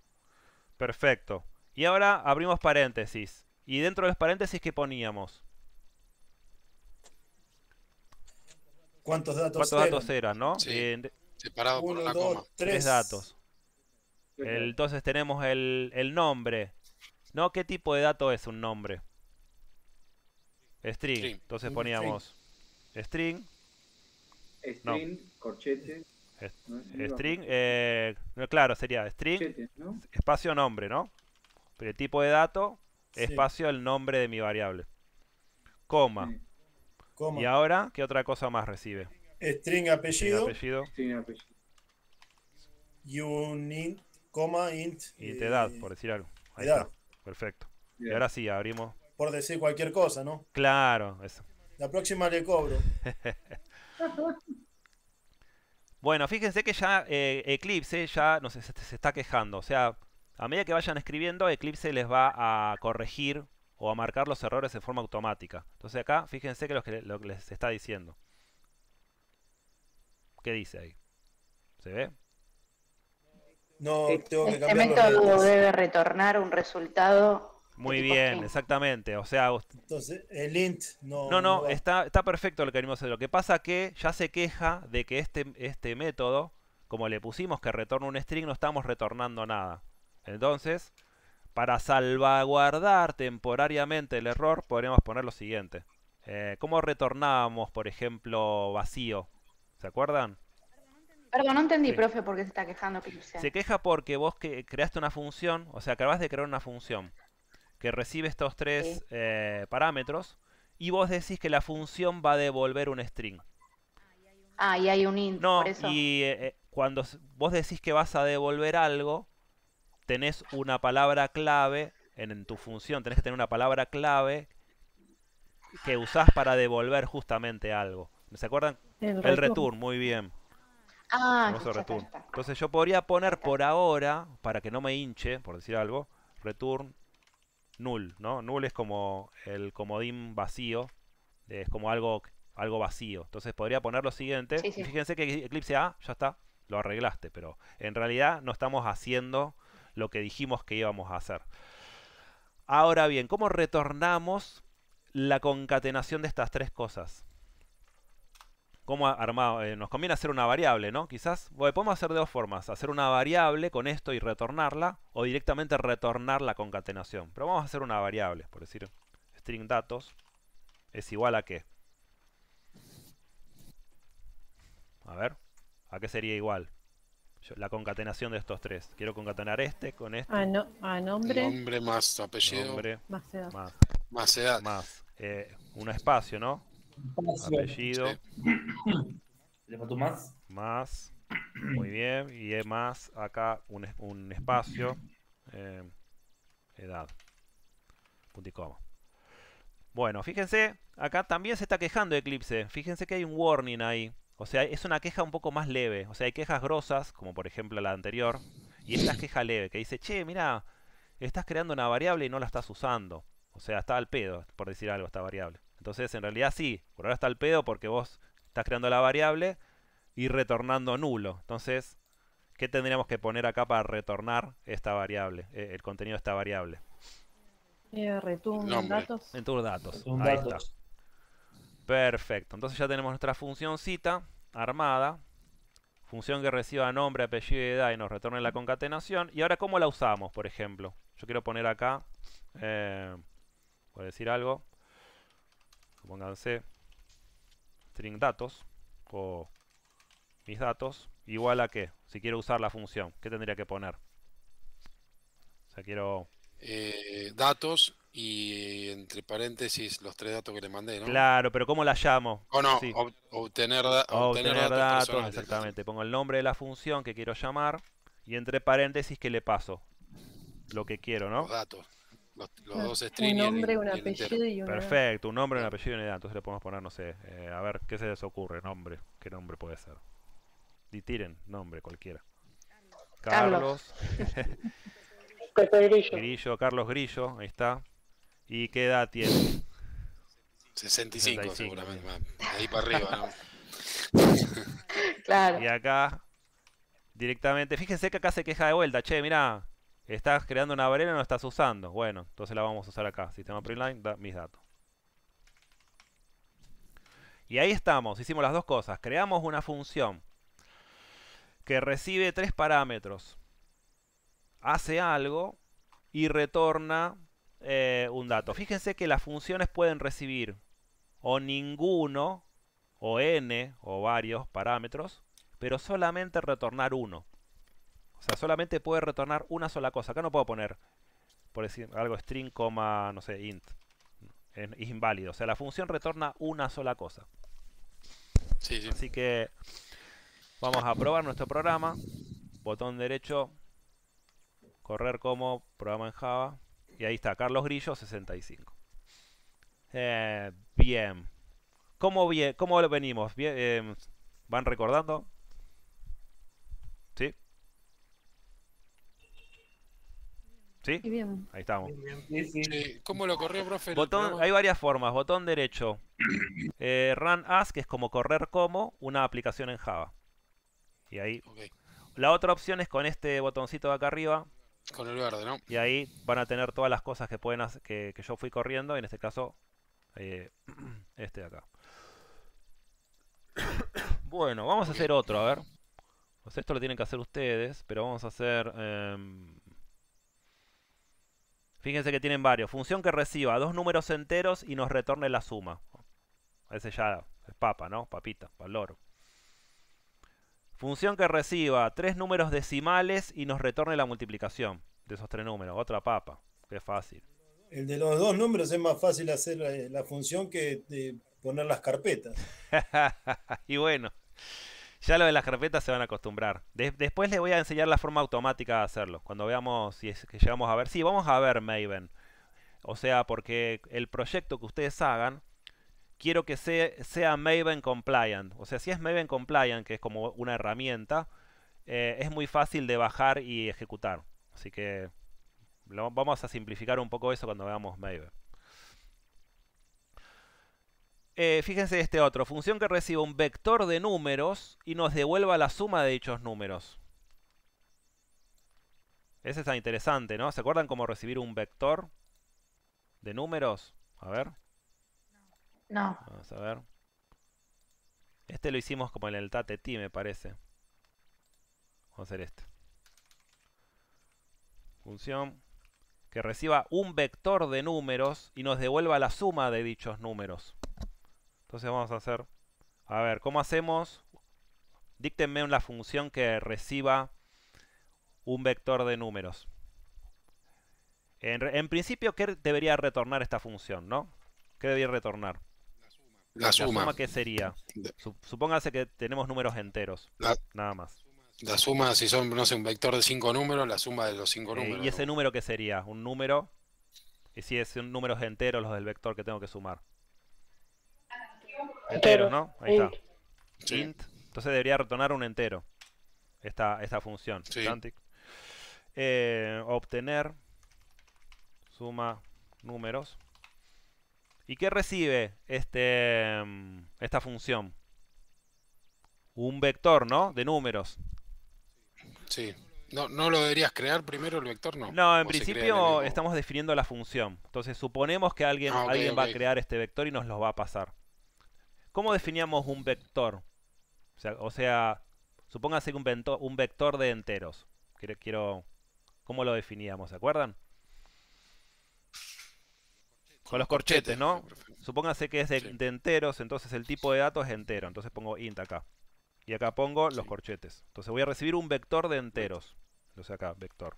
Perfecto. Y ahora abrimos paréntesis. Y dentro de los paréntesis, ¿qué poníamos? ¿Cuántos datos ¿Cuántos datos eran, no? Sí. Separado por una coma. Tres. datos. entonces tenemos el, nombre. ¿No? ¿Qué tipo de dato es un nombre? String. Entonces poníamos string, string. corchete. String, eh, claro, sería string, espacio nombre, ¿no? Pero el tipo de dato, espacio el nombre de mi variable. Coma. Y ahora, ¿qué otra cosa más recibe? String apellido. Y un int, coma, int. edad, eh, por decir algo. Perfecto. Y ahora sí, abrimos. Por decir cualquier cosa, ¿no? Claro, eso. La próxima le cobro. (laughs) Bueno, fíjense que ya eh, Eclipse ya no se, está quejando. O sea, a medida que vayan escribiendo, Eclipse les va a corregir o a marcar los errores de forma automática. Entonces acá, fíjense que lo que, les está diciendo. ¿Qué dice ahí? ¿Se ve? No, tengo que Este método debe retornar un resultado muy bien, exactamente. O sea, entonces el int no. No, no, está, está perfecto lo que venimos a hacer. Lo que pasa que ya se queja de que este, este método, como le pusimos que retorna un string, no estamos retornando nada. Entonces, para salvaguardar temporariamente el error, podríamos poner lo siguiente. Eh, ¿Cómo retornábamos, por ejemplo, vacío? ¿Se acuerdan? Perdón, no entendí, profe, porque se está quejando. Que se queja porque vos que creaste una función, o sea, acabas de crear una función que recibe estos tres eh, parámetros y vos decís que la función va a devolver un string. Ah, y hay un int. No, y eh, eh, cuando vos decís que vas a devolver algo, tenés una palabra clave en, tu función, tenés que tener una palabra clave que usás para devolver justamente algo. ¿Se acuerdan? El, return. muy bien. Ah, Entonces yo podría poner por ahora, para que no me hinche, por decir algo, return null, ¿no? Null es como el comodín vacío, es como algo, algo vacío. Entonces podría poner lo siguiente. Fíjense que Eclipse A, ya está, lo arreglaste, pero en realidad no estamos haciendo lo que dijimos que íbamos a hacer. Ahora bien, ¿cómo retornamos la concatenación de estas tres cosas? cómo armado. Eh, nos conviene hacer una variable, ¿no? Quizás, podemos hacer de dos formas, hacer una variable con esto y retornarla, o directamente retornar la concatenación. Pero vamos a hacer una variable, por decir, string datos es igual a qué. A ver, ¿a qué sería igual? la concatenación de estos tres. Quiero concatenar este con este. A, nombre. Nombre más apellido. más edad. Más, edad. Más. Eh, un espacio, ¿no? Apellido. ¿Le más? Más. Muy bien. Y más acá un, espacio. Eh, edad. Punto y coma. Bueno, fíjense, acá también se está quejando Eclipse. Fíjense que hay un warning ahí. O sea, es una queja un poco más leve. O sea, hay quejas grosas, como por ejemplo la anterior. Y esta la queja leve, que dice, che, mira, estás creando una variable y no la estás usando. O sea, está al pedo, por decir algo, esta variable. Entonces, en realidad sí, por ahora está el pedo porque vos estás creando la variable y retornando nulo. Entonces, ¿qué tendríamos que poner acá para retornar esta variable, eh, el contenido de esta variable? Eh, return datos. Return datos. Perfecto. Entonces ya tenemos nuestra cita armada. Función que reciba nombre, apellido y edad y nos retorne la concatenación. Y ahora, ¿cómo la usamos, por ejemplo? Yo quiero poner acá, voy eh, a decir algo, pónganse string datos o mis datos igual a qué, si quiero usar la función, ¿qué tendría que poner? O sea, quiero... Eh, datos y entre paréntesis los tres datos que le mandé, ¿no? Claro, pero ¿cómo la llamo? O no, obtener, obtener, datos. datos exactamente. Pongo el nombre de la función que quiero llamar y entre paréntesis, ¿qué le paso? Lo que quiero, ¿no? Los datos. Los, ah, dos streamers. Un nombre, un apellido y, una Perfecto, un nombre, un apellido y una edad. Entonces le podemos poner, no sé, eh, a ver, ¿qué se les ocurre? Nombre, ¿qué nombre puede ser? ditiren nombre, cualquiera. Carlos. Carlos. Grillo. Carlos Grillo, ahí está. ¿Y qué edad tiene? 65, seguramente. Ahí para arriba, ¿no? claro. Y acá, directamente, fíjense que acá se queja de vuelta, che, mirá, Estás creando una variable no estás usando. Bueno, entonces la vamos a usar acá. Sistema preline mis datos. Y ahí estamos, hicimos las dos cosas. Creamos una función que recibe tres parámetros. Hace algo y retorna eh, un dato. Fíjense que las funciones pueden recibir o ninguno, o n, o varios parámetros, pero solamente retornar uno. O sea, solamente puede retornar una sola cosa. Acá no puedo poner, por decir algo, string, coma, no sé, int. Es, inválido. O sea, la función retorna una sola cosa. Sí, sí. Así que vamos a probar nuestro programa. Botón derecho, correr como, programa en Java. Y ahí está, Carlos Grillo 65. Eh, bien. ¿Cómo, bien. venimos? Bien, eh, ¿Van recordando? ¿Sí? Ahí estamos. ¿Cómo lo corrió, profe? hay varias formas. Botón derecho. (clears throat) Eh, run as, que es como correr como una aplicación en Java. Y ahí. La otra opción es con este botoncito de acá arriba. Con el verde, ¿no? Y ahí van a tener todas las cosas que pueden hacer, que, yo fui corriendo. en este caso, eh, (clears throat) este de acá. (clears throat) bueno, vamos a hacer otro, a ver. pues esto lo tienen que hacer ustedes, pero vamos a hacer... Em, Fíjense que tienen varios. Función que reciba dos números enteros y nos retorne la suma. Ese ya es papa, ¿no? Papita, valor. Función que reciba tres números decimales y nos retorne la multiplicación de esos tres números. Otra papa. Qué fácil. El de los dos números es más fácil hacer la, función que poner las carpetas. (laughs) y bueno. Ya lo de las carpetas se van a acostumbrar. después les voy a enseñar la forma automática de hacerlo. Cuando veamos si es que llegamos a ver. Sí, vamos a ver Maven. O sea, porque el proyecto que ustedes hagan, quiero que sea, Maven compliant. O sea, si es Maven compliant, que es como una herramienta, eh, es muy fácil de bajar y ejecutar. Así que vamos a simplificar un poco eso cuando veamos Maven. Eh, fíjense este otro, función que reciba un vector de números y nos devuelva la suma de dichos números. Ese está interesante, ¿no? ¿Se acuerdan cómo recibir un vector de números? A ver. No. Vamos a ver. Este lo hicimos como en el tate-ti, me parece. Vamos a hacer este. Función que reciba un vector de números y nos devuelva la suma de dichos números. Entonces vamos a hacer... A ver, ¿cómo hacemos? Díctenme una función que reciba un vector de números. En, principio, ¿qué debería retornar esta función, no? ¿Qué debería retornar? La suma. ¿La suma, qué sería? Supóngase que tenemos números enteros, nada más. La suma, si son, no sé, un vector de cinco números, la suma de los cinco eh, números. ¿Y ese número qué sería? ¿Un número? ¿Y si es un número enteros los del vector que tengo que sumar? Entero, ¿no? Ahí está. Entonces debería retornar un entero esta, esta función. Sí. Eh, obtener suma números. ¿Y qué recibe este, mm, esta función? Un vector, ¿no? De números. Sí. No, lo deberías crear primero el vector, no. No, en principio estamos definiendo la función. Entonces suponemos que alguien, ah, alguien va a crear este vector y nos lo va a pasar. ¿Cómo definíamos un vector? O sea, o supóngase que un, un vector de enteros. Quiero, quiero, ¿Cómo lo definíamos? ¿Se acuerdan? Con los corchetes, ¿no? Supóngase que es de, enteros, entonces el tipo de datos es entero. Entonces pongo int acá. Y acá pongo los corchetes. Entonces voy a recibir un vector de enteros. Entonces acá, vector.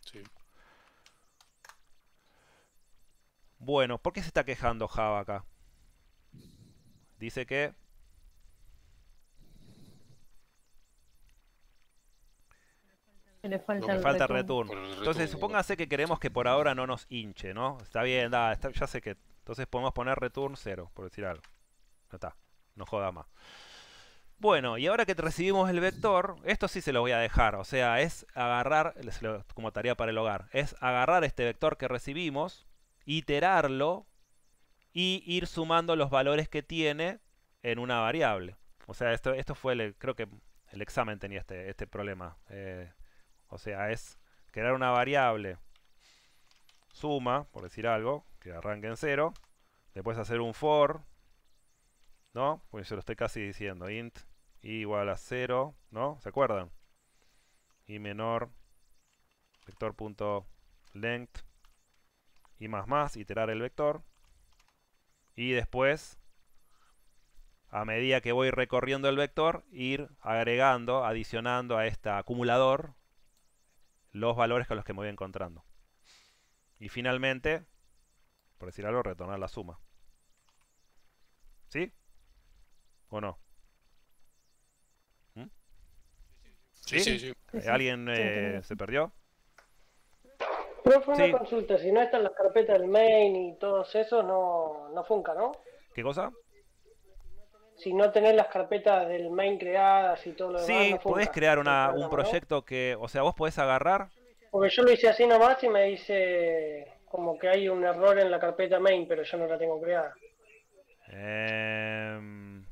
Bueno, ¿por qué se está quejando Java acá? dice que Le falta, falta return. Entonces, supóngase que queremos que por ahora no nos hinche, ¿no? Está bien, ya sé que. Entonces podemos poner return 0, por decir algo. No está, no joda más. Bueno, y ahora que recibimos el vector, esto sí se lo voy a dejar. O sea, es agarrar, como tarea para el hogar, es agarrar este vector que recibimos, iterarlo y ir sumando los valores que tiene en una variable. O sea, esto, esto fue, creo que el examen tenía este, este problema. Eh, o sea, es crear una variable suma, por decir algo, que arranque en cero. Después hacer un for, ¿no? Pues yo lo estoy casi diciendo, int i igual a cero. ¿no? ¿Se acuerdan? Y menor vector.length y más más, iterar el vector y después, a medida que voy recorriendo el vector, ir agregando, adicionando a este acumulador los valores con los que me voy encontrando. Y finalmente, por decir algo, retornar la suma. ¿Sí? ¿O no? ¿Mm? Sí, ¿Alguien eh, se perdió? Profe una consulta, si no están las carpetas del main y todos esos, no, no funca, ¿no? ¿Qué cosa? Si no tenés las carpetas del main creadas y todo lo demás. Sí, podés crear un proyecto que, o sea, vos podés agarrar. Porque yo lo hice así nomás y me dice como que hay un error en la carpeta main, pero yo no la tengo creada. Em,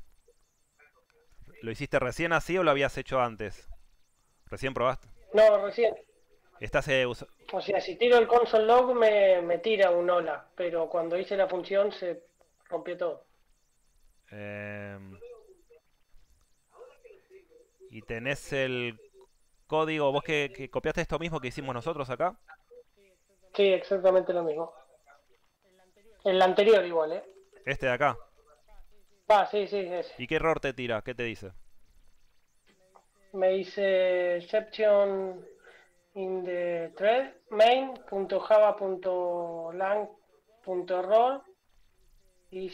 ¿Lo hiciste recién así o lo habías hecho antes? ¿Recién probaste? No, recién esta eh, se O sea, si tiro el console log me, tira un hola, pero cuando hice la función se rompió todo. Em, ¿Y tenés el código? ¿Vos que, copiaste esto mismo que hicimos nosotros acá? Sí, exactamente lo mismo. El anterior igual, ¿eh? Este de acá. Ah, sí, sí, ese. ¿Y qué error te tira? ¿Qué te dice? Me dice exception in the thread main.java.lang.error Y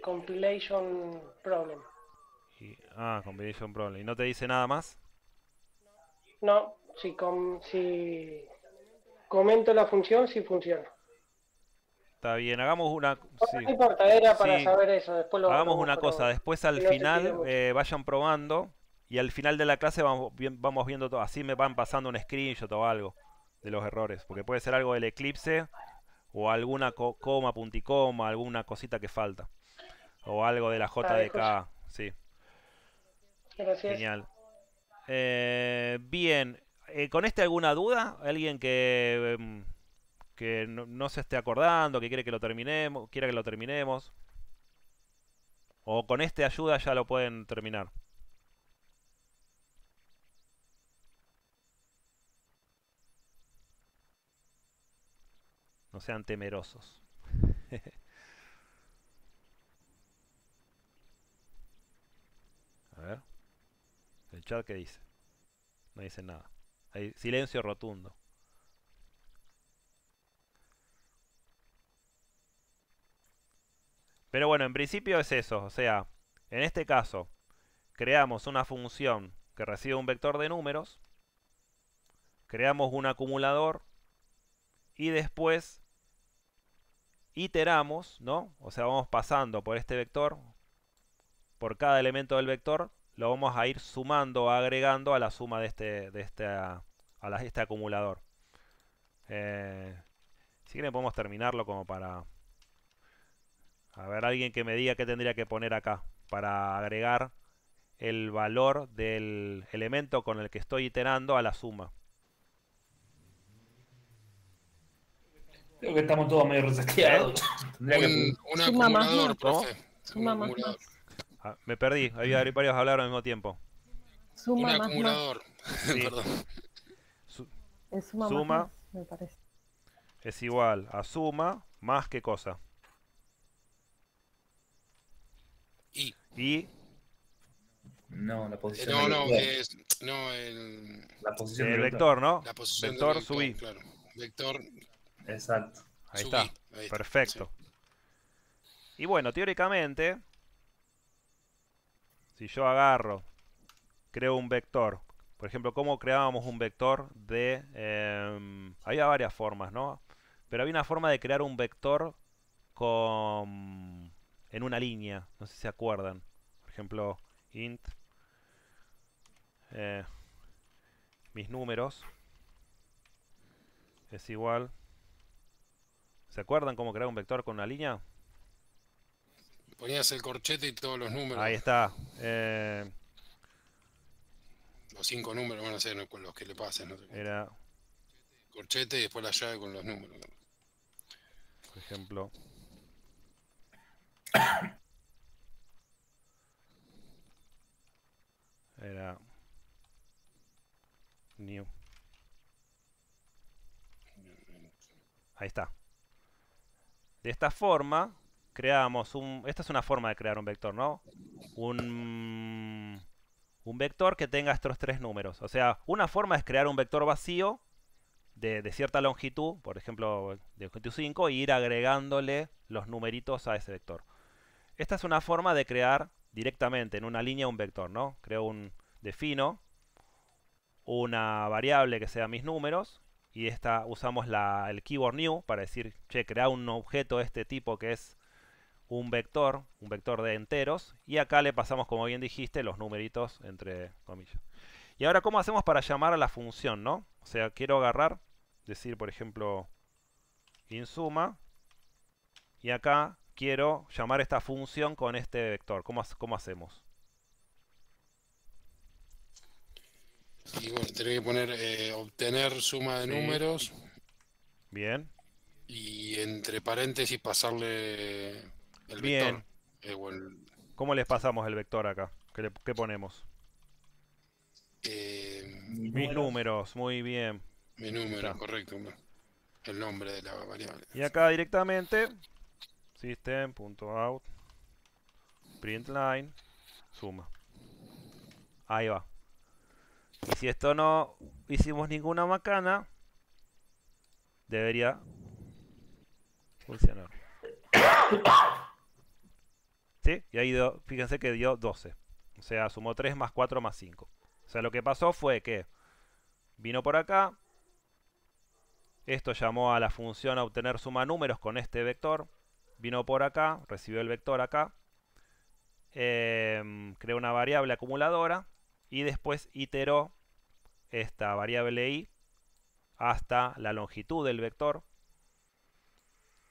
compilation problem. ah, compilation problem. ¿Y no te dice nada más? No, si, si comento la función, si sí funciona. Está bien, hagamos una... Sí. para saber eso. Después hagamos una cosa, después al final eh, vayan probando y al final de la clase vamos, viendo todo. Así me van pasando un screenshot o algo de los errores. Porque puede ser algo del eclipse o alguna coma, punticoma, alguna cosita que falta. O algo de la JDK. Sí. Genial. Eh, bien. Eh, ¿Con este alguna duda? ¿Alguien que, em, que no, no, se esté acordando, que quiere que lo terminemos, quiera que lo terminemos? ¿O con este ayuda ya lo pueden terminar? sean temerosos. (laughs) A ver. ¿El chat que dice? No dice nada. Hay silencio rotundo. Pero bueno, en principio es eso. O sea, en este caso, creamos una función que recibe un vector de números. Creamos un acumulador. Y después iteramos, ¿no? O sea, vamos pasando por este vector, por cada elemento del vector, lo vamos a ir sumando, agregando a la suma de este, de este, a este acumulador. Eh, si quieren podemos terminarlo como para... A ver, alguien que me diga qué tendría que poner acá para agregar el valor del elemento con el que estoy iterando a la suma. Creo que estamos todos medio reseteados. Mm, un, que... un acumulador, profe. suma más Ah, me perdí, había mm. varios hablar al mismo tiempo. Suma un más acumulador. (laughs) Sí. Perdón. Su es suma, suma más, me parece. es igual a suma más qué cosa. Y. y no, la posición. Eh, no, no, es, no, el. La posición el del vector, vector, ¿no? La posición vector, del vector subí. Claro. Vector Exacto. Ahí está. Perfecto. Y bueno, teóricamente, si yo agarro, creo un vector. Por ejemplo, ¿cómo creábamos un vector de... Em, había varias formas, ¿no? Pero había una forma de crear un vector con... en una línea. No sé si se acuerdan. Por ejemplo, int... Eh, mis números es igual ¿Se acuerdan cómo crear un vector con una línea? Ponías el corchete y todos los números. Ahí está. Eh, los cinco números van a ser los que le pasen. Era... Corchete y después la llave con los números. Por ejemplo. Era... New. Ahí está. De esta forma, creamos un... Esta es una forma de crear un vector, ¿no? Un, un vector que tenga estos tres números. O sea, una forma es crear un vector vacío de, cierta longitud, por ejemplo, de 25, 5, e ir agregándole los numeritos a ese vector. Esta es una forma de crear directamente en una línea un vector, ¿no? Creo un... defino una variable que sea mis números y esta usamos el keyword new para decir, che, crea un objeto de este tipo que es un vector, un vector de enteros, y acá le pasamos, como bien dijiste, los numeritos entre comillas. Y ahora, ¿cómo hacemos para llamar a la función, no? O sea, quiero agarrar, decir, por ejemplo, insuma, y acá quiero llamar esta función con este vector. ¿Cómo, cómo hacemos? Y bueno, tenés que poner eh, obtener suma de números. Bien. Y entre paréntesis pasarle el vector. Eh, ¿Cómo les pasamos el vector acá? ¿Qué, ponemos? Eh, mis números. muy bien. Mis números, correcto. El nombre de la variable. Y acá directamente, system.out, println, suma. Ahí va. Y si esto no hicimos ninguna macana, debería funcionar. (coughs) ¿Sí? Y ahí, fíjense que dio 12. O sea, sumó 3 más 4 más 5. O sea, lo que pasó fue que vino por acá. Esto llamó a la función a obtener suma números con este vector. Vino por acá, recibió el vector acá. Em, creó una variable acumuladora y después iteró esta variable i hasta la longitud del vector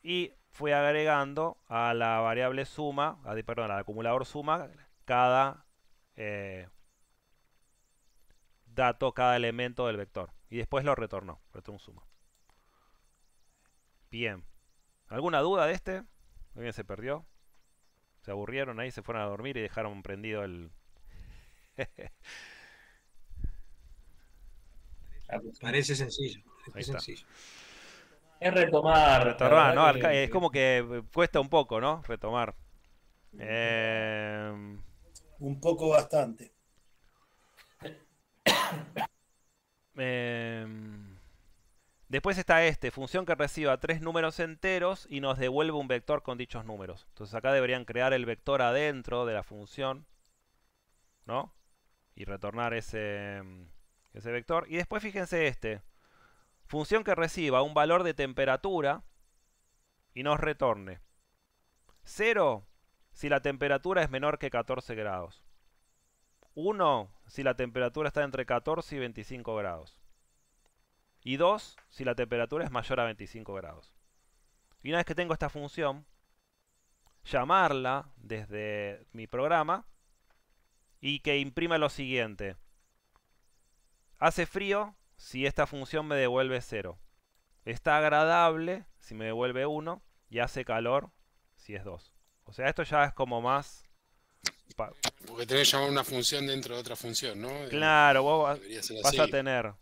y fue agregando a la variable suma, perdón, al acumulador suma cada eh, dato, cada elemento del vector. Y después lo retornó, retornó suma. Bien. ¿Alguna duda de este? ¿Alguien se perdió? ¿Se aburrieron ahí? ¿Se fueron a dormir y dejaron prendido el, Ah, pues, parece sencillo. Es retomar. Es como que eh, cuesta un poco, ¿no? Retomar. Eh, un poco bastante. (coughs) Eh, después está este, función que reciba tres números enteros y nos devuelve un vector con dichos números. Entonces acá deberían crear el vector adentro de la función, ¿no? y retornar ese, vector. Y después fíjense este. Función que reciba un valor de temperatura y nos retorne. 0 si la temperatura es menor que 14 grados. 1 si la temperatura está entre 14 y 25 grados. Y 2 si la temperatura es mayor a 25 grados. Y una vez que tengo esta función, llamarla desde mi programa y que imprima lo siguiente. Hace frío si esta función me devuelve 0. Está agradable si me devuelve 1 y hace calor si es 2. O sea, esto ya es como más... Porque tenés que llamar una función dentro de otra función, ¿no? Eh, claro, vos vas a tener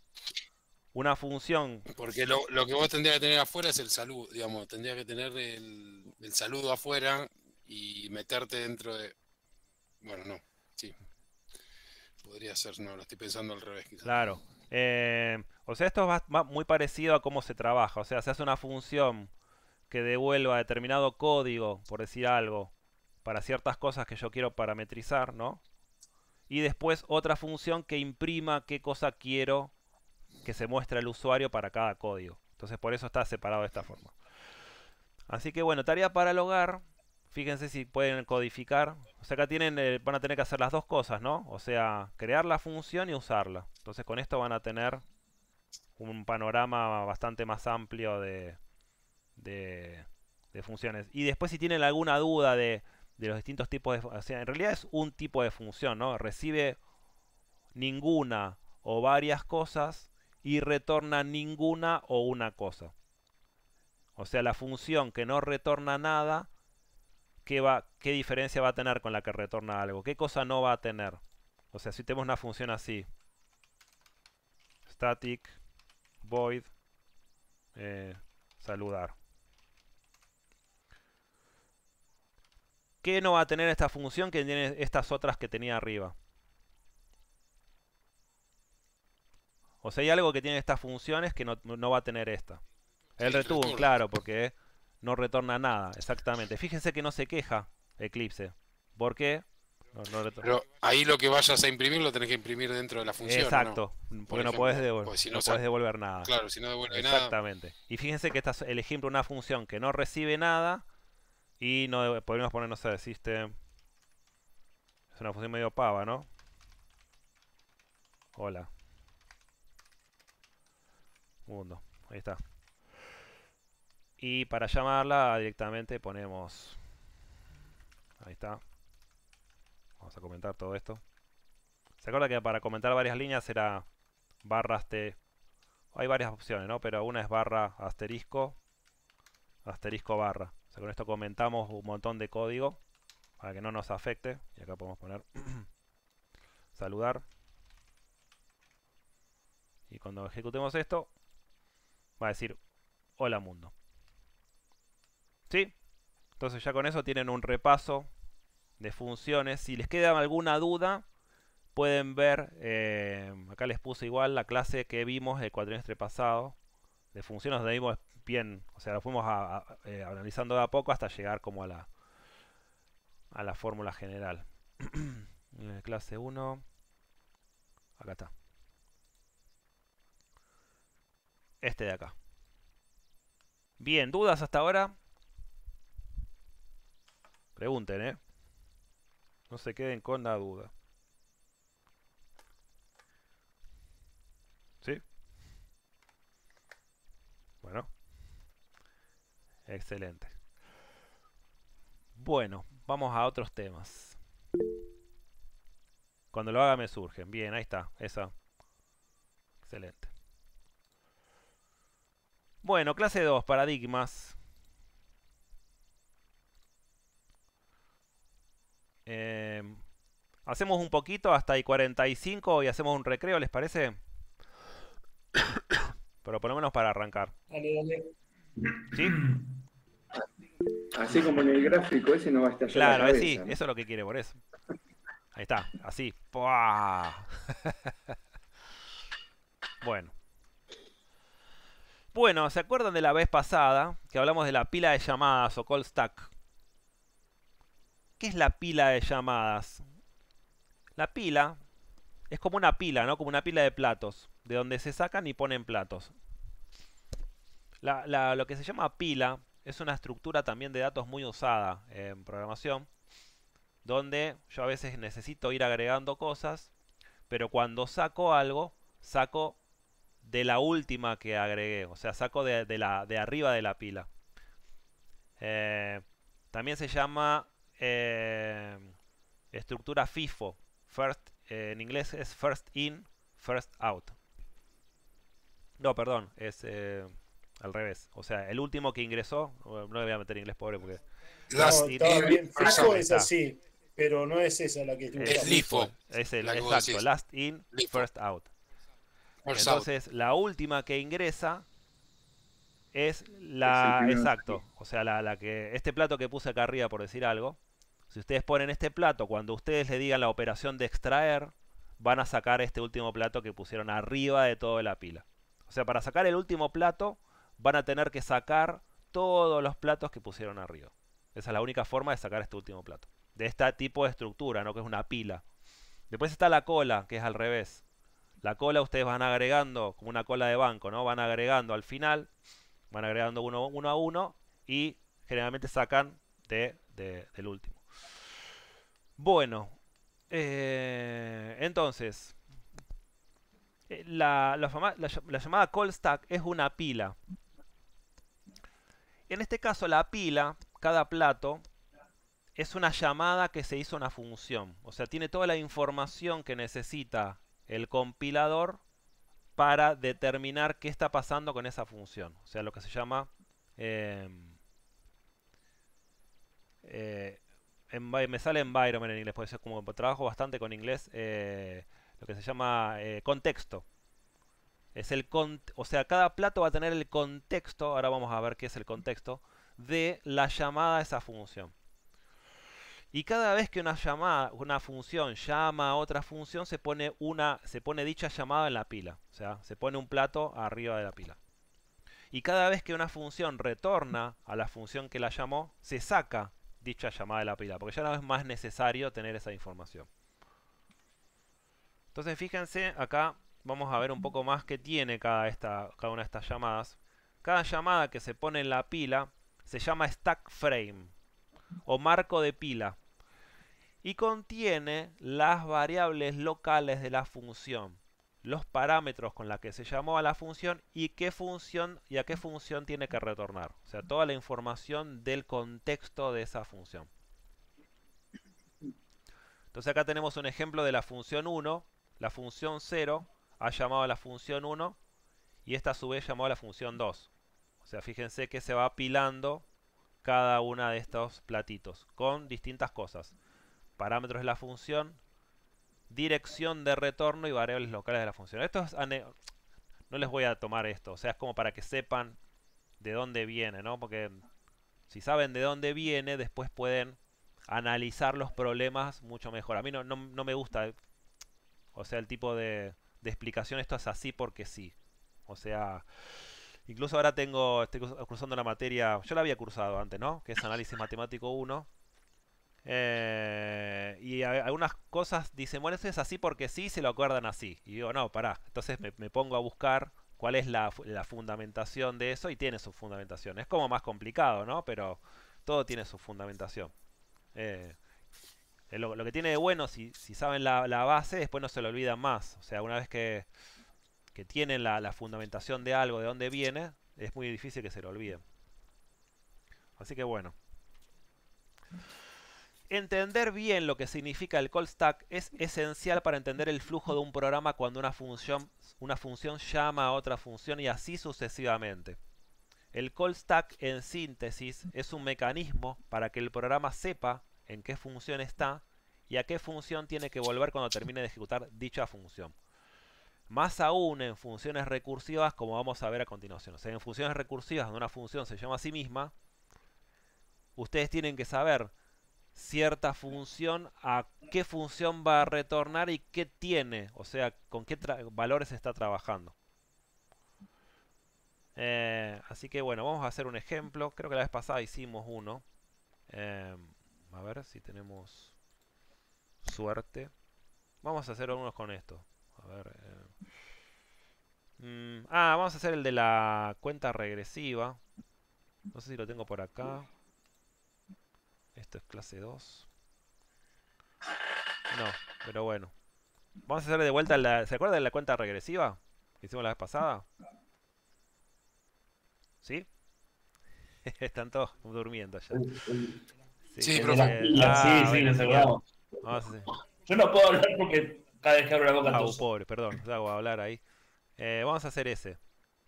una función. Porque lo, que vos tendrías que tener afuera es el saludo, digamos, tendrías que tener el, el saludo afuera y meterte dentro de... Bueno, no. Podría ser, no, lo estoy pensando al revés Claro. Eh, o sea, esto va, muy parecido a cómo se trabaja. O sea, se hace una función que devuelva determinado código, por decir algo, para ciertas cosas que yo quiero parametrizar, ¿no? Y después otra función que imprima qué cosa quiero que se muestre al usuario para cada código. Entonces por eso está separado de esta forma. Así que bueno, tarea para el hogar. Fíjense si pueden codificar. O sea, acá tienen, eh, van a tener que hacer las dos cosas, ¿no? O sea, crear la función y usarla. Entonces con esto van a tener un panorama bastante más amplio de, funciones. Y después si tienen alguna duda de, los distintos tipos de... O sea, en realidad es un tipo de función, ¿no? Recibe ninguna o varias cosas y retorna ninguna o una cosa. O sea, la función que no retorna nada qué, diferencia va a tener con la que retorna algo, qué cosa no va a tener. O sea, si tenemos una función así, static void eh, saludar. ¿Qué no va a tener esta función que tiene estas otras que tenía arriba? O sea, hay algo que tiene estas funciones que no, no va a tener esta. El return, claro, porque no retorna nada, exactamente. Fíjense que no se queja Eclipse. ¿Por qué? Pero ahí lo que vayas a imprimir lo tenés que imprimir dentro de la función. Exacto, porque no podés devolver, si no, devolver nada. Claro, si no devuelve Exactamente. Y fíjense que esta es el ejemplo de una función que no recibe nada y no podemos ponernos a existe. Es una función medio pava, ¿no? Hola. Mundo. Ahí está. Y para llamarla directamente ponemos... Ahí está. Vamos a comentar todo esto. ¿Se acuerda que para comentar varias líneas era barra este, Hay varias opciones, ¿no? Pero una es barra asterisco, asterisco barra. O sea, con esto comentamos un montón de código para que no nos afecte. Y acá podemos poner (clears throat) saludar. Y cuando ejecutemos esto, va a decir hola mundo. ¿Sí? Entonces ya con eso tienen un repaso de funciones. Si les queda alguna duda, pueden ver, eh, acá les puse igual la clase que vimos el cuatrimestre pasado, de funciones donde vimos bien, o sea, lo fuimos eh, analizando de a poco hasta llegar como a la, a la fórmula general. (clears throat) Eh, clase 1, acá está. Este de acá. Bien, ¿dudas hasta ahora? Pregunten, ¿eh? No se queden con la duda. ¿Sí? Bueno. Excelente. Bueno, vamos a otros temas. Cuando lo haga me surgen. Bien, ahí está. Esa. Excelente. Bueno, clase 2, paradigmas. Hacemos un poquito hasta y 45 y hacemos un recreo, ¿les parece? (coughs) Pero por lo menos para arrancar. Dale, dale. ¿Sí? Así como en el gráfico, ese no va a estar Claro, sí, eso es lo que quiere por eso. Ahí está, así. (laughs) bueno. Bueno, ¿se acuerdan de la vez pasada que hablamos de la pila de llamadas o call stack? ¿Qué es la pila de llamadas? La pila es como una pila, ¿no? Como una pila de platos, de donde se sacan y ponen platos. La, lo que se llama pila es una estructura también de datos muy usada en programación, donde yo a veces necesito ir agregando cosas, pero cuando saco algo, saco de la última que agregué, o sea, saco de, la, de arriba de la pila. Eh, también se llama eh, estructura FIFO, First, eh, en inglés es first in, first out. No, perdón, es eh, al revés. O sea, el último que ingresó, no le voy a meter inglés pobre porque... Last in, first out. es así, pero no es esa la que... Es, es Es exacto, last in, first out. Entonces, la última que ingresa es la... exacto, o sea, la que... Este plato que puse acá arriba, por decir algo, si ustedes ponen este plato, cuando ustedes le digan la operación de extraer, van a sacar este último plato que pusieron arriba de toda la pila. O sea, para sacar el último plato, van a tener que sacar todos los platos que pusieron arriba. Esa es la única forma de sacar este último plato. De este tipo de estructura, ¿no? Que es una pila. Después está la cola, que es al revés. La cola ustedes van agregando, como una cola de banco, ¿no? Van agregando al final, van agregando uno, a uno y generalmente sacan del último. Bueno, eh, entonces, eh, la, llamada call stack es una pila. En este caso, la pila, cada plato, es una llamada que se hizo una función. O sea, tiene toda la información que necesita el compilador para determinar qué está pasando con esa función. O sea, lo que se llama... Em, eh, me sale environment en inglés, porque es como trabajo bastante con inglés, eh, lo que se llama eh, contexto. Es el o sea, cada plato va a tener el contexto, ahora vamos a ver qué es el contexto, de la llamada a esa función. Y cada vez que una llamada, una función llama a otra función, se pone una, se pone dicha llamada en la pila. O sea, se pone un plato arriba de la pila. Y cada vez que una función retorna a la función que la llamó, se saca dicha llamada de la pila, porque ya no es más necesario tener esa información. Entonces fíjense, acá vamos a ver un poco más que tiene cada, esta, cada una de estas llamadas. Cada llamada que se pone en la pila se llama stack frame o marco de pila y contiene las variables locales de la función los parámetros con la que se llamó a la función y qué función y a qué función tiene que retornar. O sea, toda la información del contexto de esa función. Entonces acá tenemos un ejemplo de la función 1. La función 0 ha llamado a la función 1 y esta a su vez llamó a la función 2. O sea, fíjense que se va apilando cada una de estos platitos con distintas cosas. Parámetros de la función, dirección de retorno y variables locales de la función. Esto no les voy a tomar esto, o sea, es como para que sepan de dónde viene, ¿no? Porque si saben de dónde viene, después pueden analizar los problemas mucho mejor. A mí no, no, no me gusta, eh, o sea, el tipo de, de explicación, esto es así porque sí. O sea, incluso ahora tengo, estoy cursando la materia, yo la había cursado antes, ¿no? Que es análisis matemático 1 eh, y algunas cosas dicen, bueno, eso es así porque sí, se lo acuerdan así. Y digo, no, pará. Entonces me, pongo a buscar cuál es la, fundamentación de eso y tiene su fundamentación. Es como más complicado, ¿no? Pero todo tiene su fundamentación. Eh, eh, lo, que tiene de bueno, si, saben la, base, después no se lo olvidan más. O sea, una vez que, que tienen la, la fundamentación de algo, de dónde viene, es muy difícil que se lo olviden. Así que bueno. Entender bien lo que significa el call stack es esencial para entender el flujo de un programa cuando una función, una función llama a otra función y así sucesivamente. El call stack en síntesis es un mecanismo para que el programa sepa en qué función está y a qué función tiene que volver cuando termine de ejecutar dicha función. Más aún en funciones recursivas como vamos a ver a continuación. O sea, en funciones recursivas donde una función se llama a sí misma, ustedes tienen que saber cierta función a qué función va a retornar y qué tiene, o sea, con qué valores está trabajando. Eh, así que bueno, vamos a hacer un ejemplo. Creo que la vez pasada hicimos uno. Eh, a ver si tenemos suerte. Vamos a hacer algunos con esto. Eh. Mm, ah, vamos a hacer el de la cuenta regresiva. No sé si lo tengo por acá. Esto es clase 2. No, pero bueno. Vamos a hacerle de vuelta la... ¿Se acuerdan de la cuenta regresiva? Que hicimos la vez pasada. ¿Sí? (laughs) Están todos durmiendo ya. Sí, sí pero... sí, sí, ah, nos acordamos. Ah, Yo no puedo hablar porque cada vez que abro la boca... Ah, pobre, perdón. Te hago hablar ahí. Eh, vamos a hacer ese.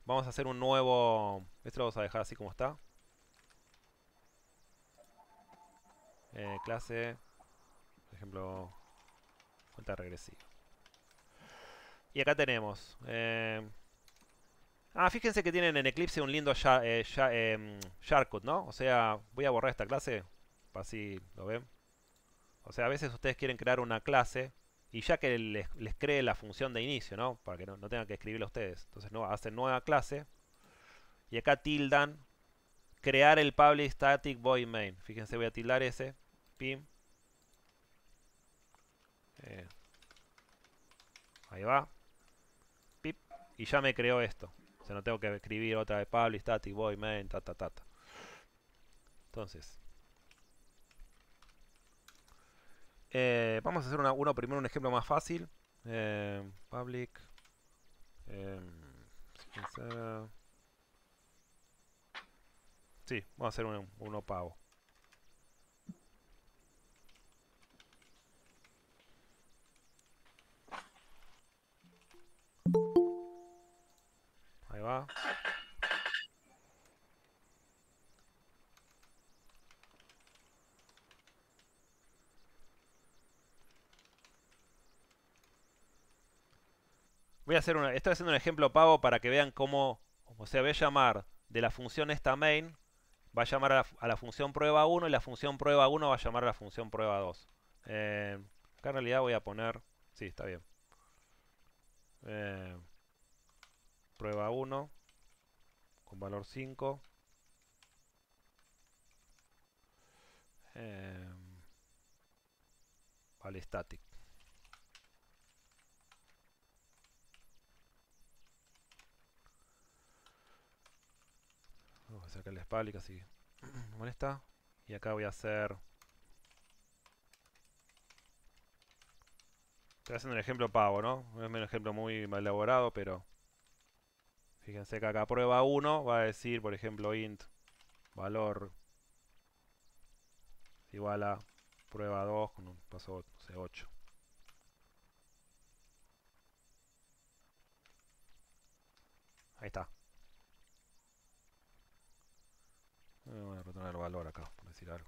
Vamos a hacer un nuevo... Esto lo vamos a dejar así como está. Eh, clase, por ejemplo, cuenta regresiva. Y acá tenemos... Eh, ah, fíjense que tienen en Eclipse un lindo ya, eh, em, ¿no? O sea, voy a borrar esta clase, para así lo ven. O sea, a veces ustedes quieren crear una clase y ya que les, cree la función de inicio, ¿no? Para que no, tengan que escribirla ustedes. Entonces no, hacen nueva clase y acá tildan crear el public static void main. Fíjense, voy a tildar ese. Pim. Eh. Ahí va. Pip. Y ya me creó esto. O sea, no tengo que escribir otra vez public static void main, ta ta Entonces. Eh, vamos a hacer una, uno primero un ejemplo más fácil. Eh, public. Sí, vamos a hacer uno, uno pavo. Ahí va. Voy a hacer una, estoy haciendo un ejemplo pavo para que vean cómo, o sea, voy a llamar de la función esta main va a llamar a la, función prueba 1 y la función prueba 1 va a llamar a la función prueba 2. acá en realidad voy a poner... Sí, está bien. Eh, prueba 1 con valor 5. Eh, vale static. Voy a sacar la espalda así me (clears throat) molesta. Y acá voy a hacer... Estoy haciendo el ejemplo pavo, ¿no? Es un ejemplo muy mal elaborado, pero... Fíjense que acá prueba 1 va a decir, por ejemplo, int valor igual a prueba 2 con un paso no 8. Ahí está. Eh, voy a retornar valor acá, por decir algo.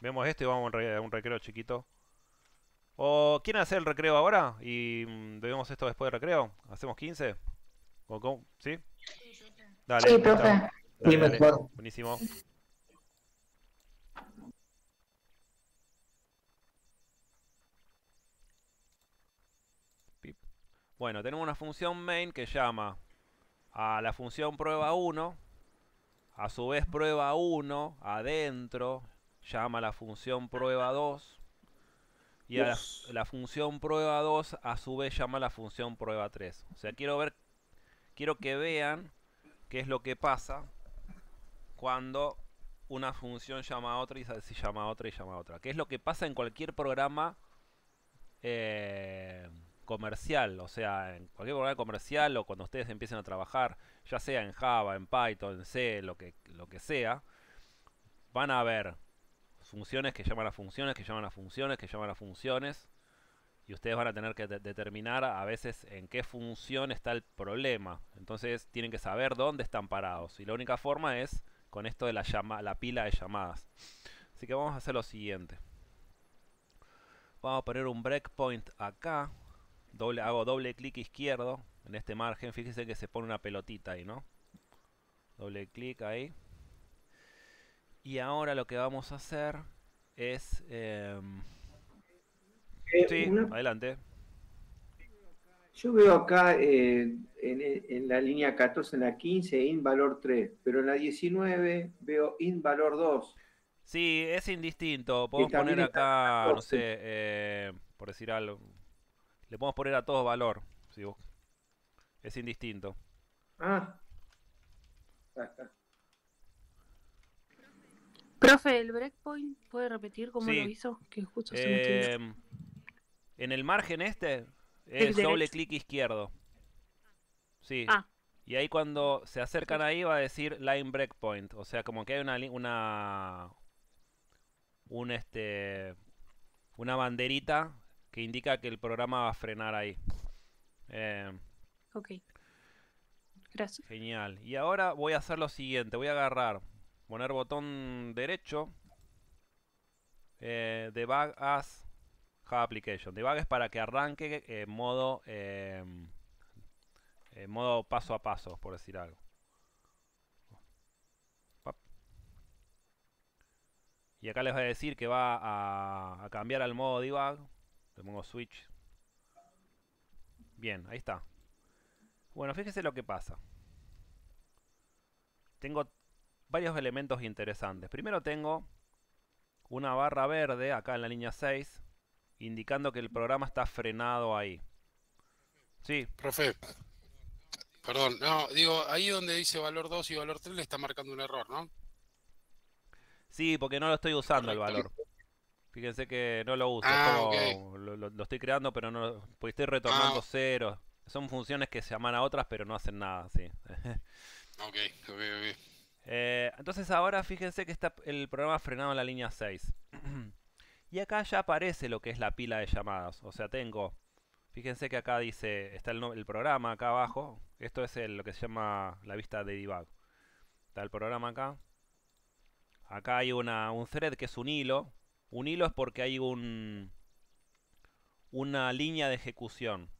Vemos esto y vamos a un recreo chiquito. ¿O quieren hacer el recreo ahora? ¿Y mm, bebemos esto después del recreo? ¿Hacemos 15? ¿Sí? Dale. Sí, profe. Buenísimo. Bueno, tenemos una función main que llama a la función prueba 1. A su vez prueba 1 adentro llama a la función prueba 2. Y a la, función prueba 2 a su vez llama a la función prueba 3. O sea, quiero ver, quiero que vean qué es lo que pasa cuando una función llama a otra y si llama a otra y llama a otra. ¿Qué es lo que pasa en cualquier programa? Eh, comercial, o sea, en cualquier programa comercial o cuando ustedes empiecen a trabajar, ya sea en Java, en Python, en C, lo que, lo que sea, van a ver funciones que llaman a funciones, que llaman a funciones, que llaman a funciones, y ustedes van a tener que determinar a veces en qué función está el problema. Entonces tienen que saber dónde están parados, y la única forma es con esto de la, la pila de llamadas. Así que vamos a hacer lo siguiente. Vamos a poner un breakpoint acá hago doble clic izquierdo en este margen. fíjese que se pone una pelotita ahí, ¿no? Doble clic ahí. Y ahora lo que vamos a hacer es... Em, eh, sí, adelante. Yo veo acá eh, en, la línea 14, en la 15, in valor 3, pero en la 19 veo in valor 2. Sí, es indistinto. Podemos poner acá, no sé, eh, por decir algo, le podemos poner a todos valor. Es indistinto. Ah. Profe, el breakpoint, ¿puede repetir cómo lo hizo? Que justo eh, en el margen este es doble clic izquierdo. Sí. Ah. Y ahí cuando se acercan ahí va a decir line breakpoint. O sea, como que hay una una un este una banderita que indica que el programa va a frenar ahí. Eh, ok. Gracias. Genial. Y ahora voy a hacer lo siguiente. Voy a agarrar, poner botón derecho. Eh, debug as Java application. Debug es para que arranque en eh, modo, en em, modo paso a paso, por decir algo. Y acá les voy a decir que va a cambiar al modo debug le pongo switch. Bien, ahí está. Bueno, fíjese lo que pasa. Tengo varios elementos interesantes. Primero tengo una barra verde acá en la línea 6, indicando que el programa está frenado ahí. Sí. Profe, perdón, no, digo, ahí donde dice valor 2 y valor 3 le está marcando un error, ¿no? Sí, porque no lo estoy usando el valor. Fíjense que no lo uso, ah, lo, estoy creando, pero no pues estoy retornando ah. cero. Son funciones que se llaman a otras, pero no hacen nada, sí. (laughs) ok, ok, eh, entonces ahora fíjense que está el programa frenado en la línea 6. (clears throat) y acá ya aparece lo que es la pila de llamadas. O sea, tengo... Fíjense que acá dice, está el, programa acá abajo. Esto es lo que se llama la vista de debug. Está el programa acá. Acá hay una, un thread que es un hilo, un hilo es porque hay un una línea de ejecución.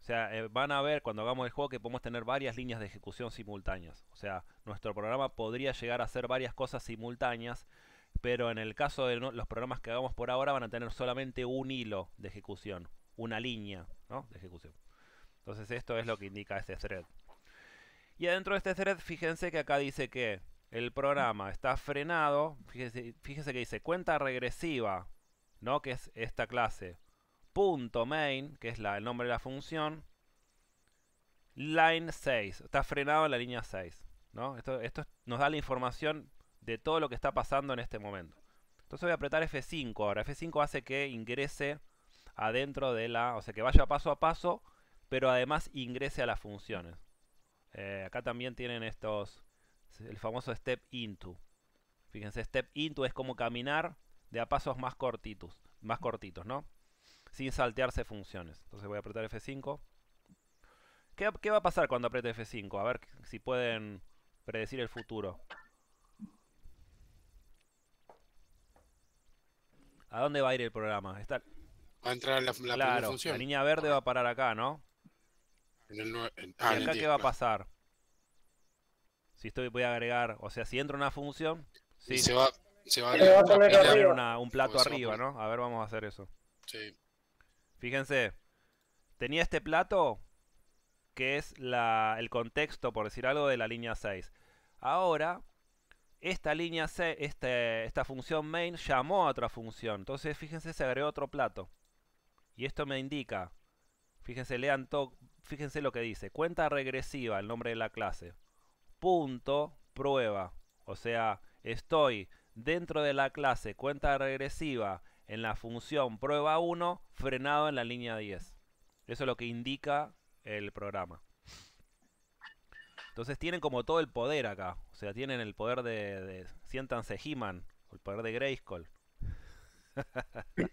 O sea, eh, van a ver cuando hagamos el juego que podemos tener varias líneas de ejecución simultáneas. O sea, nuestro programa podría llegar a hacer varias cosas simultáneas, pero en el caso de los programas que hagamos por ahora van a tener solamente un hilo de ejecución, una línea de ejecución. Entonces esto es lo que indica este thread. Y adentro de este thread, fíjense que acá dice que el programa está frenado, fíjese, que dice cuenta regresiva, ¿no? Que es esta clase. Punto main, que es el nombre de la función. Line 6, está frenado en la línea 6, ¿no? Esto, nos da la información de todo lo que está pasando en este momento. Entonces voy a apretar F5 ahora. F5 hace que ingrese adentro de la... O sea, que vaya paso a paso, pero además ingrese a las funciones. Eh, acá también tienen estos el famoso step into. Fíjense, step into es como caminar de a pasos más cortitos, más cortitos, ¿no? Sin saltearse funciones. Entonces voy a apretar F5. ¿Qué, va a pasar cuando apriete F5? A ver si pueden predecir el futuro. ¿A dónde va a ir el programa? Está... Va a entrar la, la primera función. La línea verde va a parar acá, ¿no? ¿Y ah, acá qué va a pasar? Si estoy, voy a agregar, o sea, si entro una función, sí. Se va, se va, a poner, un plato arriba, ¿no? A ver, vamos a hacer eso. Sí. Fíjense, tenía este plato que es el contexto, por decir algo, de la línea 6. Ahora, esta línea C, este, esta función main llamó a otra función. Entonces, fíjense, se agregó otro plato. Y esto me indica, fíjense, lean todo, fíjense lo que dice. Cuenta regresiva, el nombre de la clase punto prueba. O sea, estoy dentro de la clase cuenta regresiva en la función prueba 1 frenado en la línea 10. Eso es lo que indica el programa. Entonces tienen como todo el poder acá. O sea, tienen el poder de... siéntanse He-Man. El poder de Greyskull. (laughs)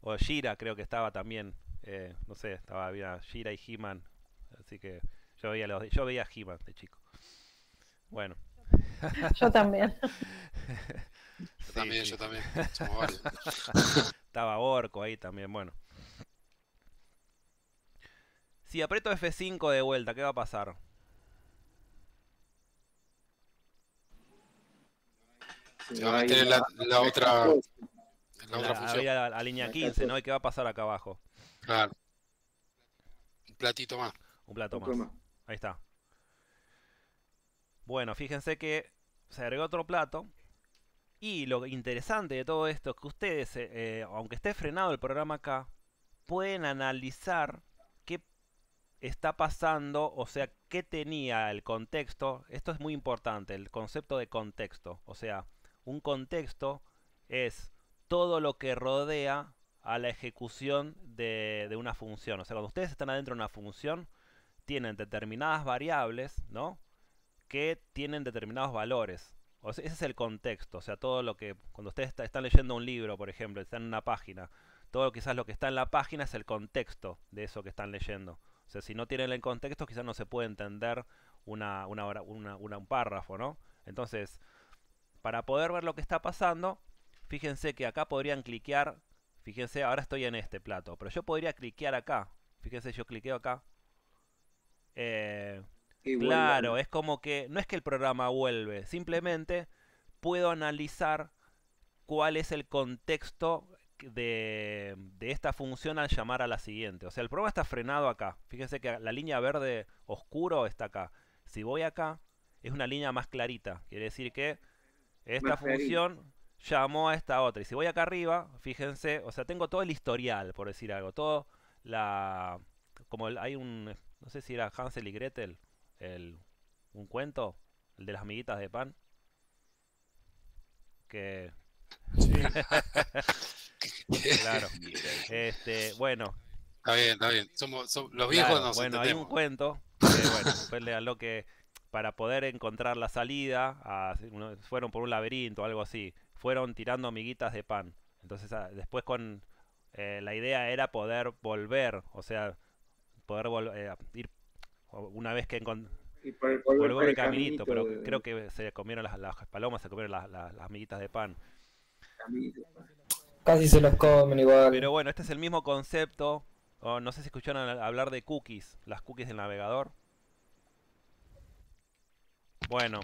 o Shira creo que estaba también. Eh, no sé, estaba había Shira y He-Man. Así que yo veía, los, yo veía He-Man de chico. Bueno. Yo también. yo también, yo también. (laughs) Estaba Orco ahí también, bueno. Si aprieto F5 de vuelta, ¿qué va a pasar? la, otra, la, otra función. A, línea 15, ¿no? ¿Y qué va a pasar acá abajo? Claro. Un platito más. Un plato más. Ahí está. Bueno, fíjense que se agregó otro plato. Y lo interesante de todo esto es que ustedes, eh, eh, aunque esté frenado el programa acá, pueden analizar qué está pasando, o sea, qué tenía el contexto. Esto es muy importante, el concepto de contexto. O sea, un contexto es todo lo que rodea a la ejecución de, de una función. O sea, cuando ustedes están adentro de una función, tienen determinadas variables, ¿no? que tienen determinados valores. O ese es el contexto, o sea, todo lo que, cuando ustedes están leyendo un libro, por ejemplo, están en una página, todo quizás lo que está en la página es el contexto de eso que están leyendo. O sea, si no tienen el contexto, quizás no se puede entender una, un párrafo, ¿no? Entonces, para poder ver lo que está pasando, fíjense que acá podrían cliquear, fíjense, ahora estoy en este plato, pero yo podría cliquear acá, fíjense, yo cliqueo acá, eh, claro, es como que no es que el programa vuelve, simplemente puedo analizar cuál es el contexto de, esta función al llamar a la siguiente. O sea, el programa está frenado acá. Fíjense que la línea verde oscuro está acá. Si voy acá, es una línea más clarita. Quiere decir que esta función llamó a esta otra. Y si voy acá arriba, fíjense, o sea, tengo todo el historial, por decir algo. Todo la... Como hay un... No sé si era Hansel y Gretel el, un cuento, el de las amiguitas de pan. Que. (laughs) claro. (laughs) Este, bueno. Está bien, está bien. Somos, los viejos Bueno, hay un cuento. Que, bueno, lo que para poder encontrar la salida, fueron por un laberinto o algo así, fueron tirando amiguitas de pan. Entonces ah, después con eh, la idea era poder volver, o sea, poder vol eh, ir una vez que y el, caminito, pero creo que se comieron las, palomas, se comieron las, las, miguitas de pan. Casi se los comen igual. Pero bueno, este es el mismo concepto. no sé si escucharon hablar de cookies, las cookies del navegador. Bueno,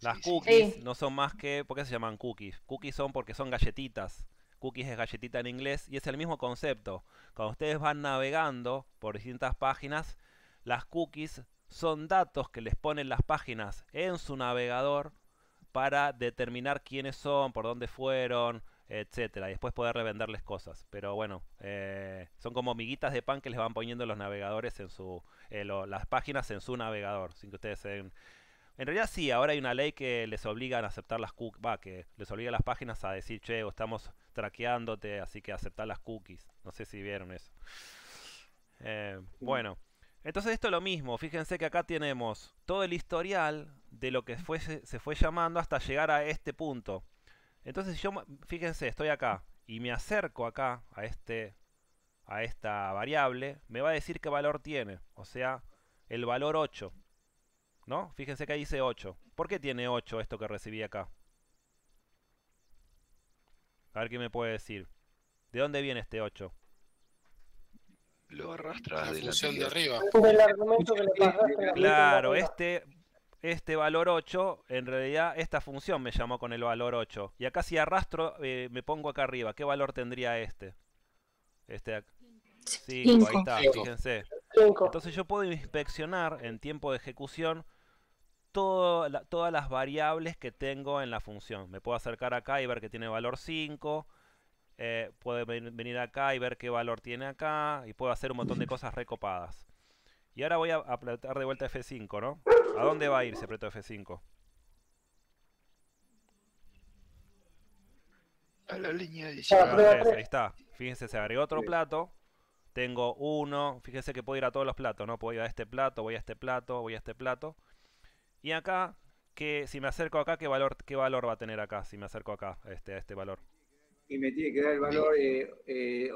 las cookies no son más que... ¿Por qué se llaman cookies? Cookies son porque son galletitas. Cookies es galletita en inglés y es el mismo concepto. Cuando ustedes van navegando por distintas páginas, las cookies son datos que les ponen las páginas en su navegador para determinar quiénes son, por dónde fueron, etcétera. Y después poder revenderles cosas. Pero bueno, eh, son como miguitas de pan que les van poniendo los navegadores en su. Eh, las páginas en su navegador. Sin que ustedes se En realidad sí, ahora hay una ley que les obliga a aceptar las cookies. que les obliga las páginas a decir, che, estamos traqueándote, así que aceptar las cookies. No sé si vieron eso. Eh, bueno. Entonces esto es lo mismo, fíjense que acá tenemos todo el historial de lo que se fue llamando hasta llegar a este punto. Entonces yo, fíjense, estoy acá y me acerco acá a, este, a esta variable, me va a decir qué valor tiene, o sea, el valor 8. ¿No? Fíjense que ahí dice 8. ¿Por qué tiene 8 esto que recibí acá? A ver qué me puede decir. ¿De dónde viene este 8? lo arrastras de la de arriba. claro, este, este valor 8, en realidad esta función me llamó con el valor 8. Y acá si arrastro, eh, me pongo acá arriba. ¿Qué valor tendría este? Este 5, fíjense. Entonces yo puedo inspeccionar en tiempo de ejecución todo todas las variables que tengo en la función. Me puedo acercar acá y ver que tiene valor 5, Puedo eh, puede venir acá y ver qué valor tiene acá, y puedo hacer un montón de cosas recopadas. Y ahora voy a apretar de vuelta F5, ¿no? ¿A dónde va a ir si F5? A la línea de Ahí está. Fíjense, se agregó otro plato. Tengo uno. Fíjense que puedo ir a todos los platos, ¿no? Puedo ir a este plato, voy a este plato, voy a este plato. Y acá, que si me acerco acá, ¿qué valor, qué valor va a tener acá si me acerco acá este, a este valor? y me tiene que dar el valor 8, ¿eh? eh,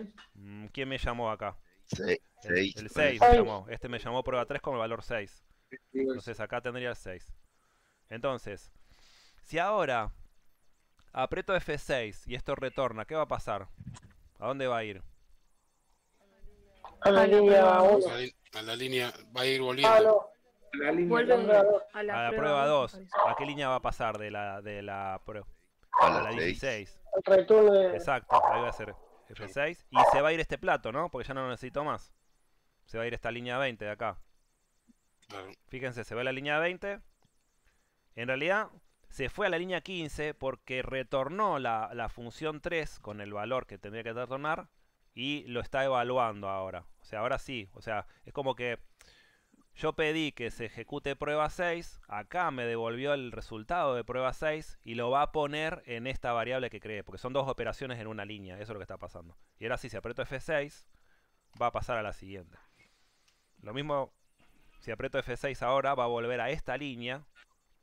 ¿eh? Mm, ¿Quién me llamó acá? 6. El, 6 me llamó. Este me llamó prueba 3 con el valor 6. Entonces acá tendría el 6. Entonces, si ahora aprieto F6 y esto retorna, ¿qué va a pasar? ¿A dónde va a ir? A la línea 1. A la línea, va a ir volviendo. A la, línea a la, prueba 2. ¿A qué línea va a pasar de la, de la prueba? A la 16. Exacto, ahí va a ser F6. Y se va a ir este plato, ¿no? Porque ya no lo necesito más. Se va a ir esta línea 20 de acá. Fíjense, se va la línea 20. En realidad, se fue a la línea 15 porque retornó la, la, función 3 con el valor que tenía que retornar y lo está evaluando ahora. O sea, ahora sí. O sea, es como que yo pedí que se ejecute prueba 6, acá me devolvió el resultado de prueba 6 y lo va a poner en esta variable que cree, porque son dos operaciones en una línea, eso es lo que está pasando. Y ahora sí, si aprieto F6, va a pasar a la siguiente. Lo mismo, si aprieto F6 ahora, va a volver a esta línea,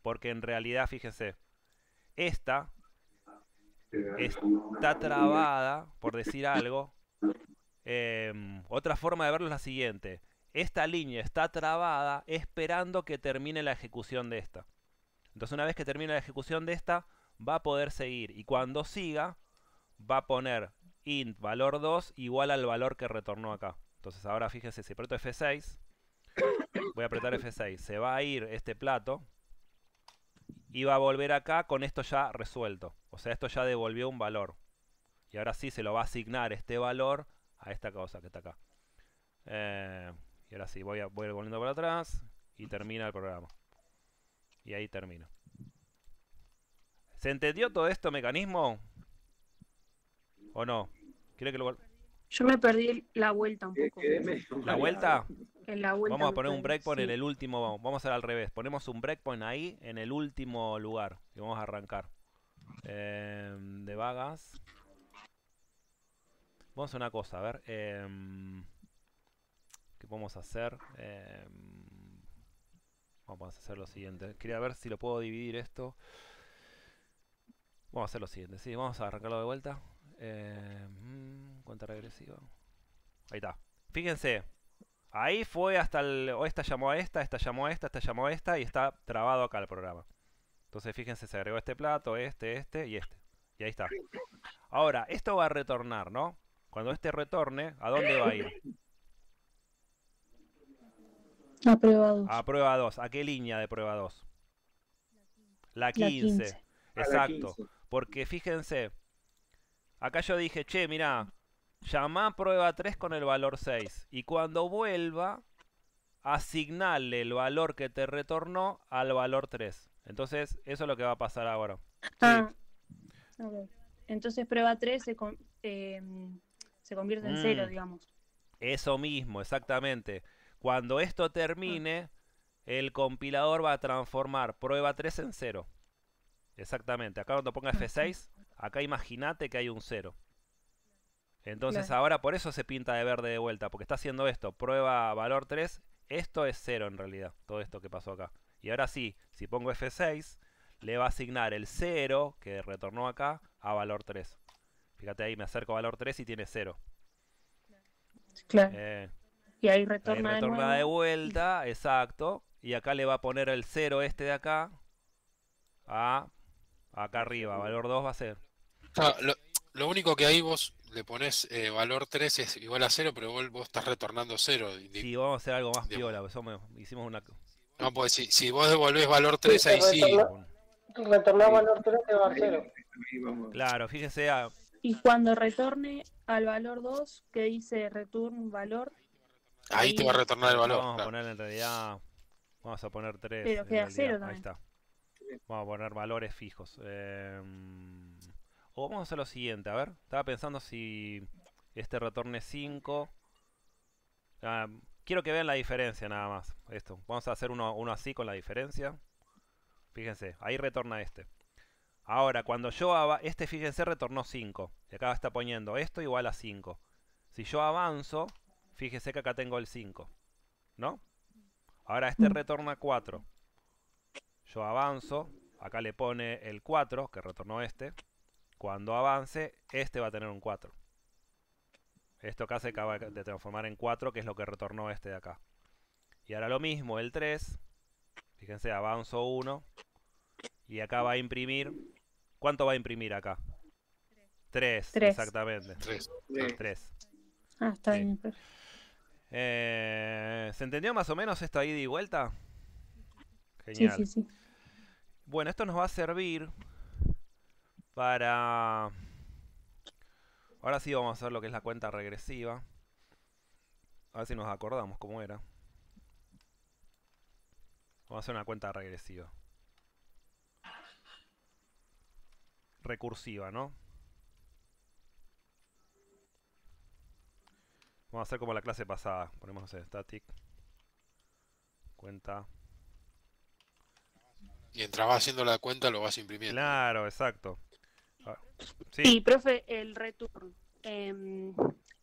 porque en realidad, fíjense, esta está trabada, por decir algo. Em, otra forma de verlo es la siguiente esta línea está trabada esperando que termine la ejecución de esta. Entonces una vez que termine la ejecución de esta, va a poder seguir. Y cuando siga, va a poner int valor 2 igual al valor que retornó acá. Entonces ahora fíjese, si aprieto F6, voy a apretar F6, se va a ir este plato y va a volver acá con esto ya resuelto. O sea, esto ya devolvió un valor. Y ahora sí se lo va a asignar este valor a esta cosa que está acá. Eh, y ahora sí, voy, a, volviendo para atrás y termina el programa. Y ahí termino. ¿Se entendió todo esto, mecanismo? ¿O no? que Yo me perdí la vuelta un poco. ¿La vuelta? Vamos a poner un breakpoint en el último. Vamos a hacer al revés. Ponemos un breakpoint ahí en el último lugar. Y vamos a arrancar. Em, de vagas. Vamos a hacer una cosa, a ver. Eh, que podemos hacer. Em, vamos a hacer lo siguiente. Quería ver si lo puedo dividir esto. Vamos a hacer lo siguiente. Sí, vamos a arrancarlo de vuelta. Em, mm, cuenta regresiva. Ahí está. Fíjense. Ahí fue hasta el... O oh, esta llamó a esta, esta llamó a esta, esta llamó a esta. Y está trabado acá el programa. Entonces fíjense, se agregó este plato, este, este y este. Y ahí está. Ahora, esto va a retornar, ¿no? Cuando este retorne, ¿a dónde va a ir? A prueba 2. A prueba 2. ¿A qué línea de prueba 2? La 15. La 15. Exacto. Porque fíjense, acá yo dije, che, mirá, llama a prueba 3 con el valor 6. Y cuando vuelva, asignale el valor que te retornó al valor 3. Entonces, eso es lo que va a pasar ahora. Ah. Entonces, prueba 3 se, eh, se convierte en 0, mm. digamos. Eso mismo, exactamente. Cuando esto termine, ah. el compilador va a transformar prueba 3 en 0. Exactamente. Acá cuando ponga ah, F6, acá imagínate que hay un 0. Entonces ahora por eso se pinta de verde de vuelta, porque está haciendo esto. Prueba valor 3, esto es 0 en realidad, todo esto que pasó acá. Y ahora sí, si pongo F6, le va a asignar el 0 que retornó acá a valor 3. Fíjate ahí, me acerco a valor 3 y tiene 0. Claro. Eh, y ahí retorna, ahí retorna de, vuelta, exacto. Y acá le va a poner el 0 este de acá a acá arriba. Valor 2 va a ser. lo, único que ahí vos le pones eh, valor 3 es igual a 0, pero vos, estás retornando 0. sí, vamos a hacer algo más piola. Pues, hicimos una... No, pues si, si vos devolvés valor 3, ahí sí. Retornar valor 3 te va a 0. Claro, fíjese. A... Y cuando retorne al valor 2, que dice return valor, Ahí, te va a retornar el valor. Vamos a poner en realidad. Vamos a poner 3. Ahí está. Vamos a poner valores fijos. Eh, o vamos a hacer lo siguiente, a ver. Estaba pensando si este retorne 5. Ah, quiero que vean la diferencia nada más. Esto. Vamos a hacer uno, así con la diferencia. Fíjense, ahí retorna este. Ahora, cuando yo este fíjense retornó 5. Y acá está poniendo esto igual a 5. Si yo avanzo, Fíjese que acá tengo el 5. ¿No? Ahora este mm. retorna 4. Yo avanzo. Acá le pone el 4, que retornó este. Cuando avance, este va a tener un 4. Esto acá se acaba de transformar en 4, que es lo que retornó este de acá. Y ahora lo mismo, el 3. Fíjense, avanzo 1. Y acá va a imprimir. ¿Cuánto va a imprimir acá? 3. 3, exactamente. 3. 3. Ah, está bien. Eh, ¿Se entendió más o menos esta ida y vuelta? Genial. Bueno, esto nos va a servir para... Ahora sí vamos a ver lo que es la cuenta regresiva. A ver si nos acordamos cómo era. Vamos a hacer una cuenta regresiva. Recursiva, ¿no? Vamos a hacer como la clase pasada. Ponemos, no static. Cuenta. Mientras vas haciendo la cuenta, lo vas imprimiendo. Claro, exacto. Ah, sí. profe, el return. Em,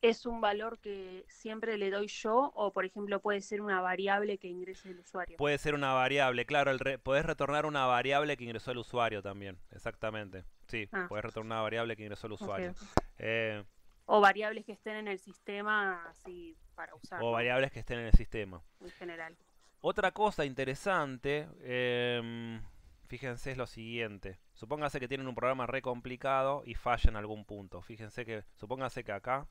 ¿Es un valor que siempre le doy yo o, por ejemplo, puede ser una variable que ingrese el usuario? Puede ser una variable, claro. Puedes retornar una variable que ingresó el usuario también, exactamente. Sí, ah. puedes retornar una variable que ingresó el usuario. Eh, o variables que estén en el sistema así para usar. O variables que estén en el sistema. Muy general. Otra cosa interesante, em, fíjense, es lo siguiente. Supóngase que tienen un programa re complicado y falla en algún punto. Fíjense que, supóngase que acá...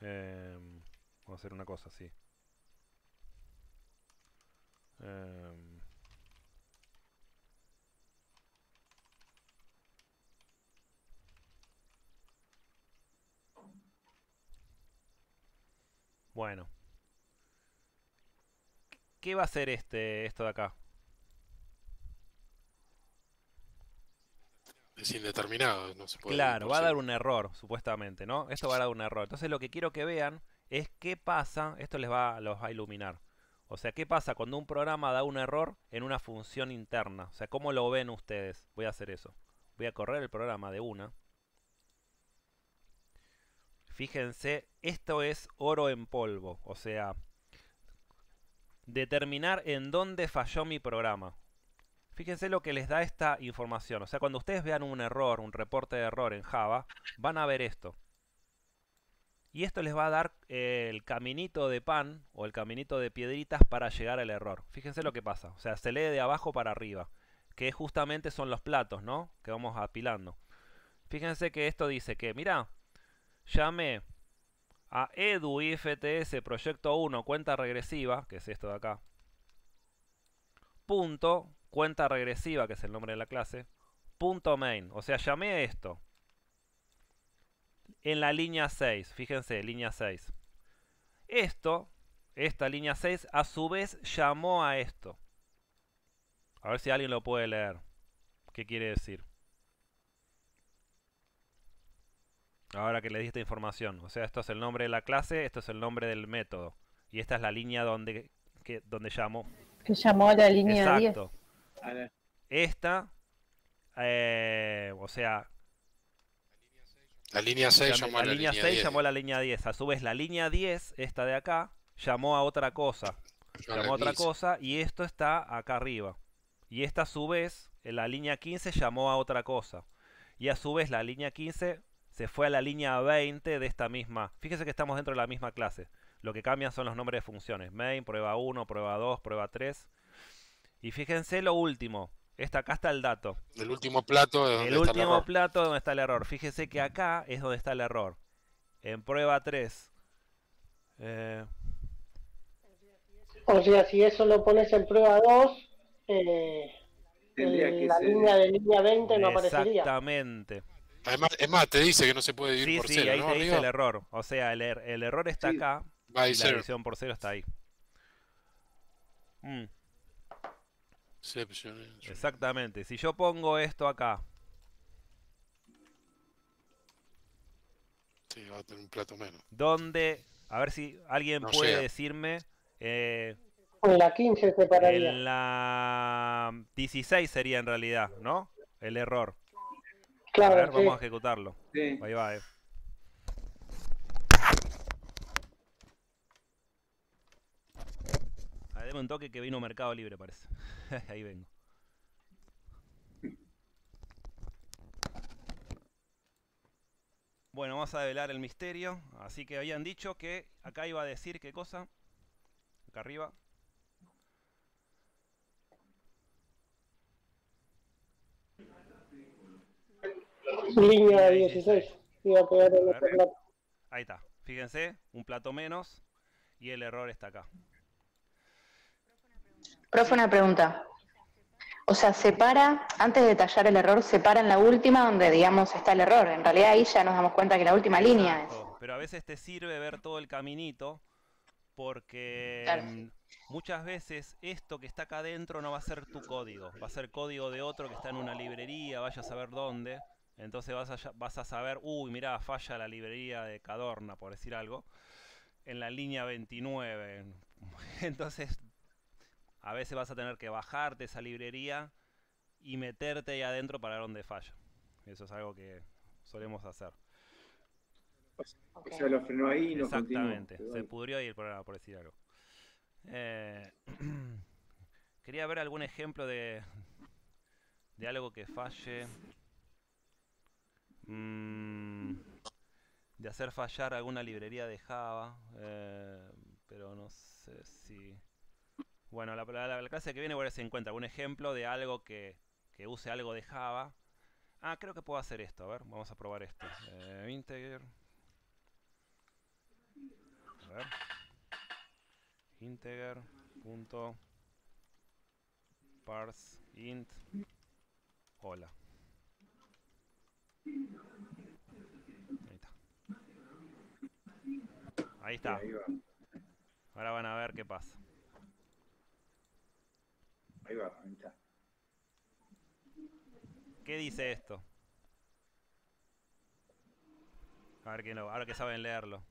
Em, vamos a hacer una cosa así. Em, Bueno. ¿Qué va a hacer este, esto de acá? Es indeterminado, no se puede. Claro, va a dar un error, supuestamente, ¿no? Esto va a dar un error. Entonces lo que quiero que vean es qué pasa, esto les va, los va a iluminar. O sea, qué pasa cuando un programa da un error en una función interna. O sea, ¿cómo lo ven ustedes? Voy a hacer eso. Voy a correr el programa de una. Fíjense, esto es oro en polvo, o sea, determinar en dónde falló mi programa. Fíjense lo que les da esta información. O sea, cuando ustedes vean un error, un reporte de error en Java, van a ver esto. Y esto les va a dar eh, el caminito de pan o el caminito de piedritas para llegar al error. Fíjense lo que pasa. O sea, se lee de abajo para arriba. Que justamente son los platos, ¿no? Que vamos apilando. Fíjense que esto dice que, mira, Llamé a edu ifts Proyecto 1 Cuenta Regresiva, que es esto de acá, punto cuenta regresiva, que es el nombre de la clase, punto main. O sea, llamé a esto en la línea 6. Fíjense, línea 6. Esto, esta línea 6, a su vez llamó a esto. A ver si alguien lo puede leer. ¿Qué quiere decir? Ahora que le diste información. O sea, esto es el nombre de la clase, esto es el nombre del método. Y esta es la línea donde, donde llamó. Que eh, llamó a la línea Exacto. Esta, o sea... La línea 6 llamó a la, línea, 6 10. llamó a la línea 10. A su vez, la línea 10, esta de acá, llamó a otra cosa. llamó a otra cosa y esto está acá arriba. Y esta a su vez, en la línea 15 llamó a otra cosa. Y a su vez la línea 15 se fue a la línea 20 de esta misma. Fíjese que estamos dentro de la misma clase. Lo que cambia son los nombres de funciones. Main, prueba 1, prueba 2, prueba 3. Y fíjense lo último. Esta, acá está el dato. El último plato es donde el está último el error. plato donde está el error. Fíjese que acá es donde está el error. En prueba 3. Eh, o sea, si eso lo pones en prueba 2, eh, eh, la línea de línea 20 no aparecería. Exactamente. Además, es más, te dice que no se puede dividir por cero. sí, Ahí te dice el error. O sea, el, er, el error está acá. la división por cero está ahí. Mm. Exactamente. Si yo pongo esto acá. Sí, va a tener un plato menos. ¿Dónde? A ver si alguien puede decirme. Eh, en la 15 se pararía. En la 16 sería en realidad, ¿no? El error a ver, vamos a ejecutarlo. Ahí va, eh. A un toque que vino Mercado Libre, parece. (laughs) Ahí vengo. Bueno, vamos a develar el misterio. Así que habían dicho que acá iba a decir qué cosa. Acá arriba. Línea (laughs) 16. Eh, ahí está. Fíjense, un plato menos y el error está acá. Profe, una pregunta. O sea, separa, antes de tallar el error, separa en la última donde, digamos, está el error. En realidad ahí ya nos damos cuenta que la última línea es. Pero a veces te sirve ver todo el caminito porque mm, muchas veces esto que está acá adentro no va a ser tu código, va a ser código de otro que está en una librería, vaya a saber dónde. Entonces vas a, vas a saber, uy, mirá, falla la librería de Cadorna, por decir algo, en la línea 29. (laughs) Entonces, a veces vas a tener que bajarte esa librería y meterte ahí adentro para ver dónde falla. Eso es algo que solemos hacer. O lo frenó ahí Exactamente, se pudrió ahí el por decir algo. Eh, (clears throat) quería ver algún ejemplo de, de algo que falle. Mm, de hacer fallar alguna librería de Java, eh, pero no sé si... Bueno, la, clase que viene ver se encuentra un ejemplo de algo que, que use algo de Java. Ah, creo que puedo hacer esto. A ver, vamos a probar esto. Eh, integer. A ver. Integer. Punto. Parse int. Hola. Ahí está. Ahí está. Ahora van a ver qué pasa. Ahí va, ahí está. ¿Qué dice esto? A ver quién lo, ahora que saben leerlo.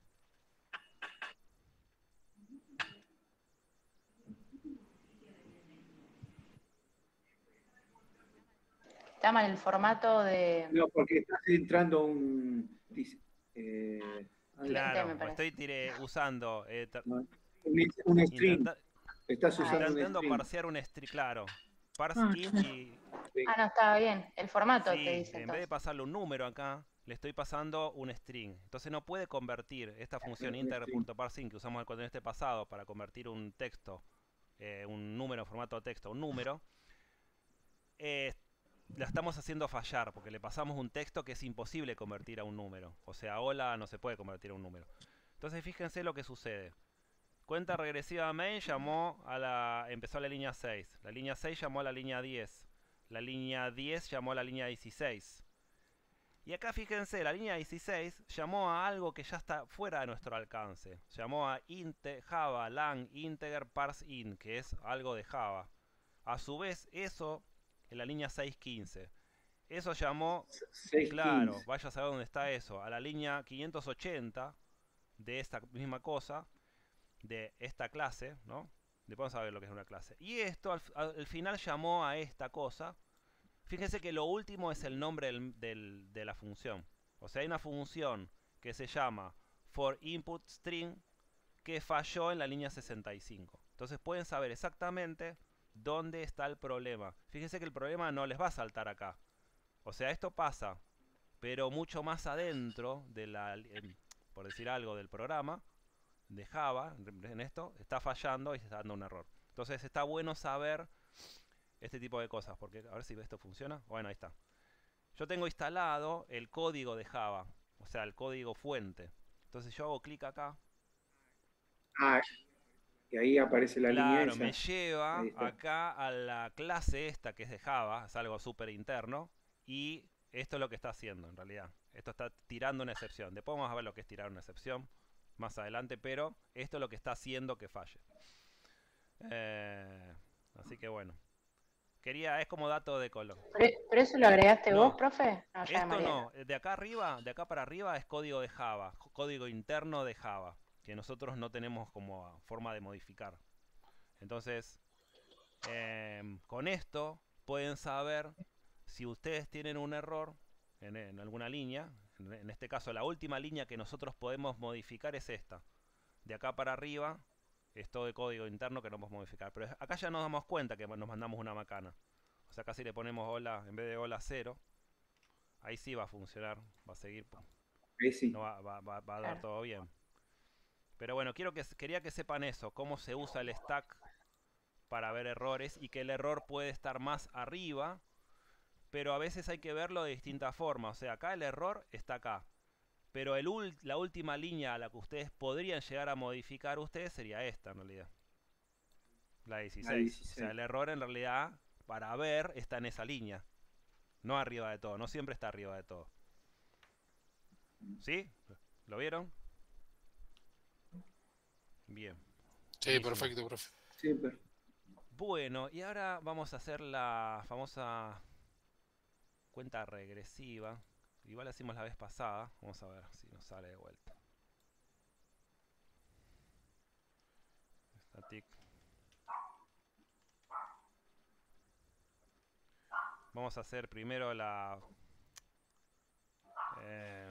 ¿Está mal el formato de... No, porque estás entrando un... Eh, claro, estoy usando... un, string. estás usando intentando parsear un string, claro. parsing ah, y... Ah, no, estaba bien. El formato te dice. En vez de pasarle un número acá, le estoy pasando un string. Entonces no puede convertir esta función integer.parsing que usamos en este pasado para convertir un texto, eh, un número en formato de texto, un número, eh, la estamos haciendo fallar porque le pasamos un texto que es imposible convertir a un número. O sea, hola no se puede convertir a un número. Entonces fíjense lo que sucede. Cuenta regresiva main llamó a la... empezó a la línea 6. La línea 6 llamó a la línea 10. La línea 10 llamó a la línea 16. Y acá fíjense, la línea 16 llamó a algo que ya está fuera de nuestro alcance. Llamó a java lang integer in que es algo de Java. A su vez, eso en la línea 615. Eso llamó, claro, vaya a saber dónde está eso, a la línea 580 de esta misma cosa, de esta clase, ¿no? Después vamos saber lo que es una clase. Y esto al, final llamó a esta cosa. Fíjense que lo último es el nombre de la función. O sea, hay una función que se llama for input string que falló en la línea 65. Entonces pueden saber exactamente ¿Dónde está el problema? Fíjense que el problema no les va a saltar acá. O sea, esto pasa, pero mucho más adentro de em, por decir algo, del programa de Java, en esto, está fallando y se está dando un error. Entonces está bueno saber este tipo de cosas, porque a ver si esto funciona. Bueno, ahí está. Yo tengo instalado el código de Java, o sea, el código fuente. Entonces yo hago clic acá. Y ahí aparece la línea línea. Claro, me lleva acá a la clase esta que es de Java, es algo súper interno, y esto es lo que está haciendo en realidad. Esto está tirando una excepción. Después vamos a ver lo que es tirar una excepción más adelante, pero esto es lo que está haciendo que falle. Eh, así que bueno. Quería, es como dato de color. ¿Pero, eso lo agregaste vos, profe? esto no, de acá arriba, de acá para arriba es código de Java, código interno de Java que nosotros no tenemos como forma de modificar. Entonces, em, con esto pueden saber si ustedes tienen un error en, alguna línea. En, este caso, la última línea que nosotros podemos modificar es esta. De acá para arriba es todo de código interno que no podemos modificar. Pero acá ya nos damos cuenta que nos mandamos una macana. O sea, acá si le ponemos hola en vez de hola cero. ahí sí va a funcionar, va a seguir. Sí, sí. No, va, a dar todo bien. Pero bueno, quiero que, quería que sepan eso, cómo se usa el stack para ver errores y que el error puede estar más arriba, pero a veces hay que verlo de distinta forma. O sea, acá el error está acá, pero el la última línea a la que ustedes podrían llegar a modificar ustedes sería esta en realidad. La 16. O sea, el error en realidad para ver está en esa línea. No arriba de todo, no siempre está arriba de todo. ¿Sí? ¿Lo vieron? Bien. Sí, perfecto, profe. Bueno, y ahora vamos a hacer la famosa cuenta regresiva. Igual la hicimos la vez pasada. Vamos a ver si nos sale de vuelta. Vamos a hacer primero la... Eh,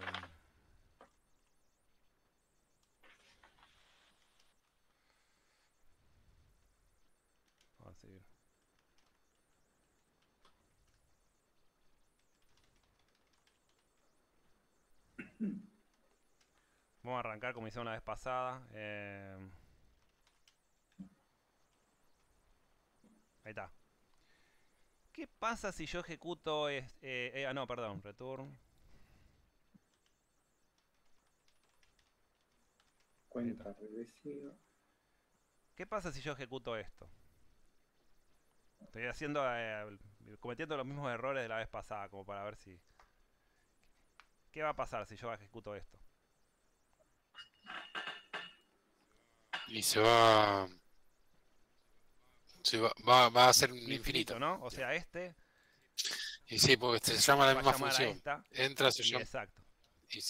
Vamos a arrancar como hicimos la vez pasada. Eh. Ahí está. ¿Qué pasa si yo ejecuto... Eh, eh, ah, no, perdón. Return. Cuenta regresiva. ¿Qué pasa si yo ejecuto esto? Estoy haciendo... cometiendo los mismos errores de la vez pasada, como para ver si... ¿Qué va a pasar si yo ejecuto esto? Y se va... Se va, va, a ser un infinito, ¿no? O sea, este... Y sí, porque se llama la misma función. Entra, se llama... Exacto.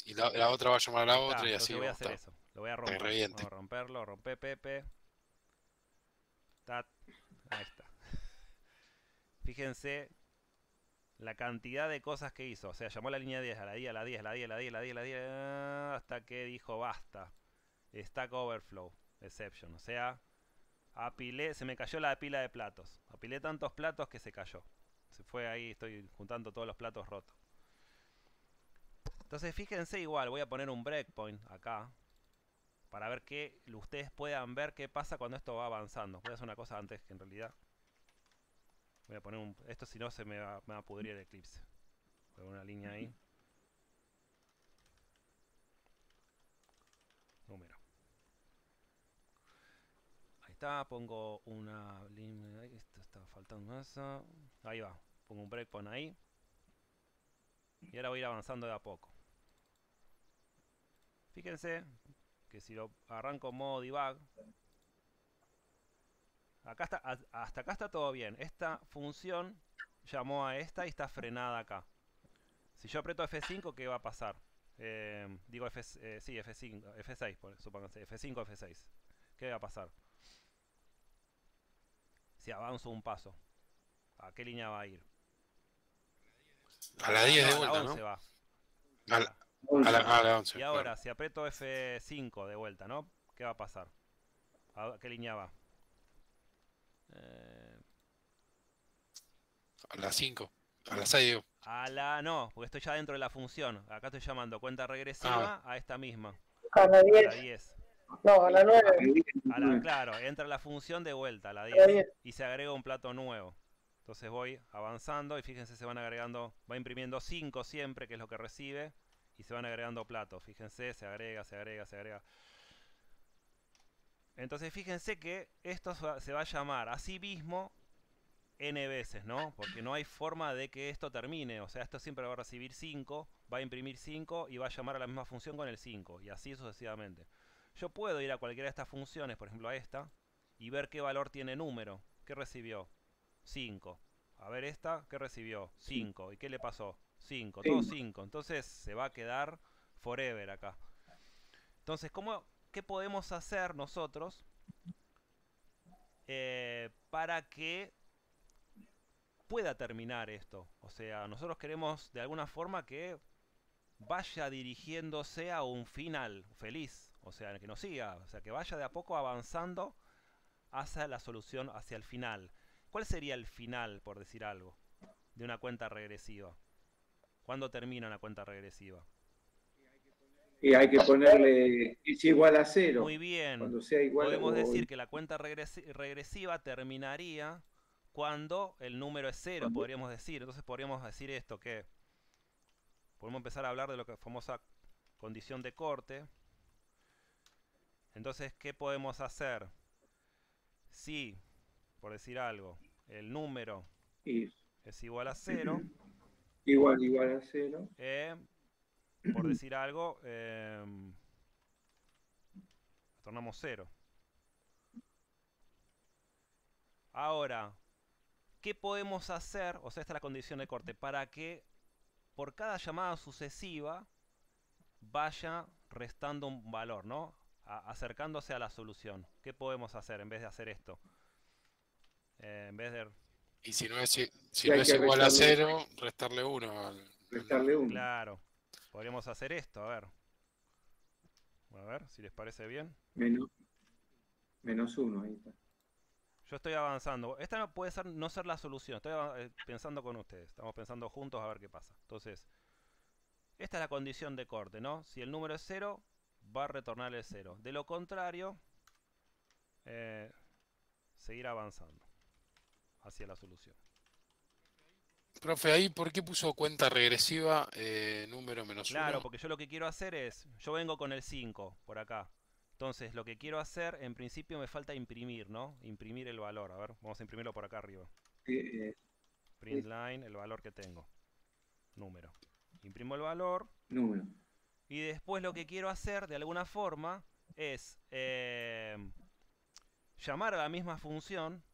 Y, la, otra va a llamar a la otra y así. Voy a hacer eso. Lo voy a romper. Voy a romperlo, rompe Pepe. Tat. Ahí está. (laughs) Fíjense la cantidad de cosas que hizo. O sea, llamó a la línea 10, a la 10, a la 10, a la 10, a la 10, a la 10, ah, hasta que dijo basta. Stack Overflow, exception. O sea, apilé, se me cayó la pila de platos. Apilé tantos platos que se cayó. Se fue ahí, estoy juntando todos los platos rotos. Entonces, fíjense igual, voy a poner un breakpoint acá. Para ver que ustedes puedan ver qué pasa cuando esto va avanzando. Voy a hacer una cosa antes que en realidad... Voy a poner un... Esto si no se me va, a pudrir el eclipse. Pongo una línea ahí. Número. Ahí está, pongo una línea... Esto estaba faltando más Ahí va. Pongo un breakpoint ahí. Y ahora voy a ir avanzando de a poco. Fíjense que si lo arranco en modo debug, Acá está, hasta acá está todo bien. Esta función llamó a esta y está frenada acá. Si yo aprieto F5, ¿qué va a pasar? Eh, digo, F, F5, F6, supónganse, F5, F6. ¿Qué va a pasar? Si avanzo un paso, ¿a qué línea va a ir? A la 10 de vuelta, a la 11 ¿no? va. A la, 11, y ahora, si aprieto F5 de vuelta, ¿no? ¿Qué va a pasar? ¿A qué línea va? Eh, a las 5, a las 6 A la no, porque estoy ya dentro de la función. Acá estoy llamando cuenta regresiva ah. a esta misma. A la 10. No, a la 9. A la, claro, entra la función de vuelta a la 10 y se agrega un plato nuevo. Entonces voy avanzando y fíjense se van agregando, va imprimiendo 5 siempre, que es lo que recibe, y se van agregando platos. Fíjense, se agrega, se agrega, se agrega. Entonces fíjense que esto se va a llamar a sí mismo n veces, ¿no? Porque no hay forma de que esto termine. O sea, esto siempre va a recibir 5, va a imprimir 5 y va a llamar a la misma función con el 5. Y así sucesivamente. Yo puedo ir a cualquiera de estas funciones, por ejemplo a esta, y ver qué valor tiene número. ¿Qué recibió? 5. A ver esta, ¿qué recibió? 5. ¿Y qué le pasó? 5. Todo 5. Entonces se va a quedar forever acá. Entonces, ¿cómo qué podemos hacer nosotros eh, para que pueda terminar esto. O sea, nosotros queremos de alguna forma que vaya dirigiéndose a un final feliz. O sea, que nos siga. O sea, que vaya de a poco avanzando hacia la solución, hacia el final. ¿Cuál sería el final, por decir algo, de una cuenta regresiva? ¿Cuándo termina una cuenta regresiva? Y hay que ponerle es igual a cero. Muy bien. Cuando sea igual Podemos decir que la cuenta regresiva terminaría cuando el número es cero, podríamos decir. Entonces podríamos decir esto, que podemos empezar a hablar de lo que famosa condición de corte. Entonces, ¿qué podemos hacer? Si, por decir algo, el número es igual a cero. (clears throat) Igual, igual a cero. Eh, por decir algo, em, tornamos cero. Ahora, ¿qué podemos hacer? O sea, esta es la condición de corte, para que por cada llamada sucesiva vaya restando un valor, ¿no? acercándose a la solución. ¿Qué podemos hacer en vez de hacer esto? Eh, en vez de... Y si no es, igual a cero, restarle uno. Restarle uno. Claro. Podríamos hacer esto, a ver. A ver, si les parece bien. Menos, menos uno, ahí está. Yo estoy avanzando. Esta no puede ser, no ser la solución. Estoy eh, pensando con ustedes. Estamos pensando juntos a ver qué pasa. Entonces, esta es la condición de corte, ¿no? Si el número es cero, va a retornar el cero. De lo contrario, eh, seguir avanzando hacia la solución. Profe, ahí, ¿por qué puso cuenta regresiva eh, número menos claro, uno? Claro, porque yo lo que quiero hacer es, yo vengo con el 5 por acá. Entonces, lo que quiero hacer, en principio me falta imprimir, ¿no? Imprimir el valor. A ver, vamos a imprimirlo por acá arriba. Eh, Print line, el valor que tengo. Número. Imprimo el valor. Número. Y después lo que quiero hacer, de alguna forma, es eh, llamar a la misma función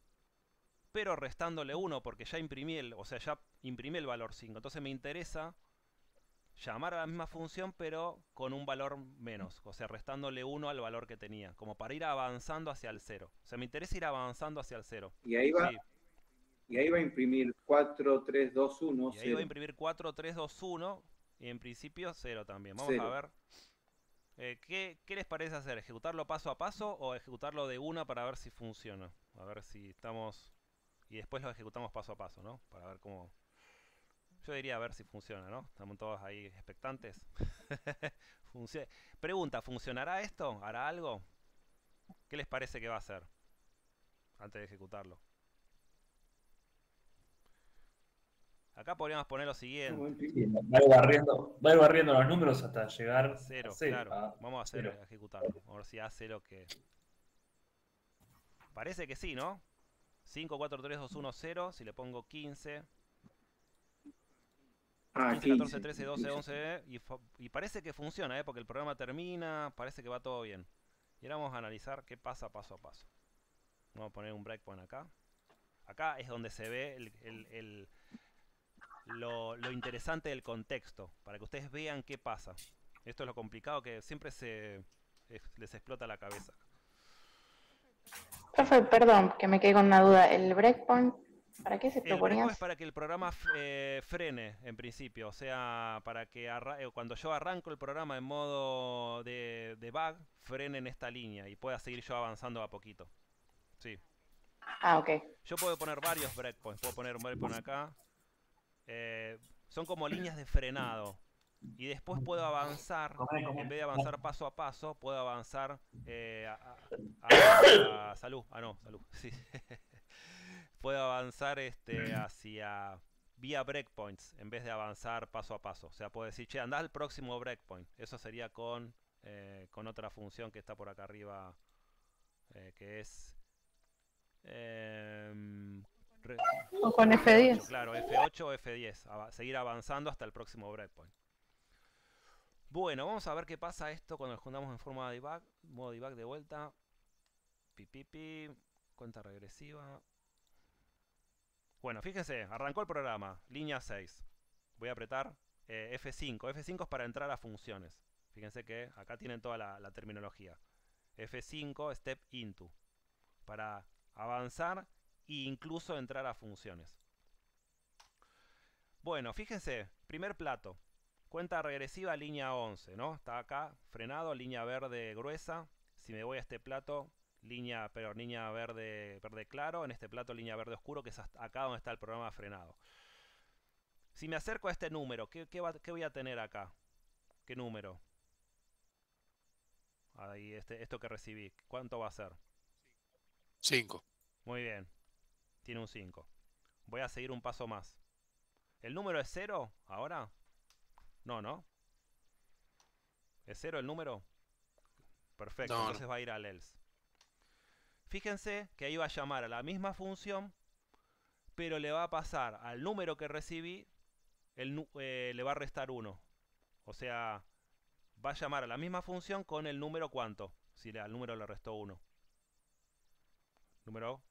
pero restándole 1 porque ya imprimí el, o sea, ya imprimí el valor 5. Entonces me interesa llamar a la misma función pero con un valor menos, o sea, restándole 1 al valor que tenía, como para ir avanzando hacia el 0. O sea, me interesa ir avanzando hacia el 0. Y ahí va. Y ahí va a imprimir 4, 3, 2, 1. Y ahí va a imprimir 4, 3, 2, 1. Y en principio 0 también. Vamos a ver. Eh, ¿qué, ¿qué, les parece hacer? ¿Ejecutarlo paso a paso o ejecutarlo de una para ver si funciona? A ver si estamos y después lo ejecutamos paso a paso, ¿no? Para ver cómo... Yo diría a ver si funciona, ¿no? Estamos todos ahí expectantes. (laughs) Pregunta, ¿funcionará esto? ¿Hará algo? ¿Qué les parece que va a hacer? Antes de ejecutarlo. Acá podríamos poner lo siguiente. Va a ir barriendo, los números hasta llegar a cero. claro. Vamos a hacer ejecutarlo. A ver si hace lo que... Parece que sí, ¿no? 5, 4, 3, 2, 1, 0. Si le pongo 15. 15, 14, 13, 12, 11. Y, parece que funciona, eh, porque el programa termina, parece que va todo bien. Y ahora vamos a analizar qué pasa paso a paso. Vamos a poner un breakpoint acá. Acá es donde se ve el, lo, lo interesante del contexto, para que ustedes vean qué pasa. Esto es lo complicado que siempre se les explota la cabeza perdón, que me quedé con una duda. ¿El breakpoint para qué se proponía? El es para que el programa eh, frene, en principio. O sea, para que eh, cuando yo arranco el programa en modo de, de bug, frene en esta línea y pueda seguir yo avanzando a poquito. Sí. Ah, ok. Yo puedo poner varios breakpoints. Puedo poner un breakpoint acá. Eh, son como líneas de frenado y después puedo avanzar, en vez de avanzar paso a paso, puedo avanzar eh, salud, ah no, salud, (laughs) puedo avanzar este, hacia vía breakpoints en vez de avanzar paso a paso. O sea, puedo decir, che, andá al próximo breakpoint. Eso sería con, eh, con otra función que está por acá arriba, eh, que es... Em, o con F10. Claro, F8 o F10. seguir avanzando hasta el próximo breakpoint. Bueno, vamos a ver qué pasa esto cuando lo juntamos en forma de debug. Modo debug de vuelta. Pipipi. Pi, pi. Cuenta regresiva. Bueno, fíjense, arrancó el programa. Línea 6. Voy a apretar F5. Eh, F5 es para entrar a funciones. Fíjense que acá tienen toda la terminología. F5, step into. Para avanzar e incluso entrar a funciones. Bueno, fíjense, primer plato. Cuenta regresiva, línea 11, ¿no? Está acá, frenado, línea verde gruesa. Si me voy a este plato, línea, pero línea verde, verde claro. En este plato, línea verde oscuro, que es acá donde está el programa frenado. Si me acerco a este número, ¿qué, voy a tener acá? ¿Qué número? Ahí, este, esto que recibí. ¿Cuánto va a ser? 5. Muy bien. Tiene un 5. Voy a seguir un paso más. ¿El número es 0 ahora? No, ¿no? ¿Es cero el número? Perfecto, entonces va a ir al else. Fíjense que ahí va a llamar a la misma función, pero le va a pasar al número que recibí, el, eh, le va a restar 1. O sea, va a llamar a la misma función con el número cuánto, si le, al número le restó 1. Número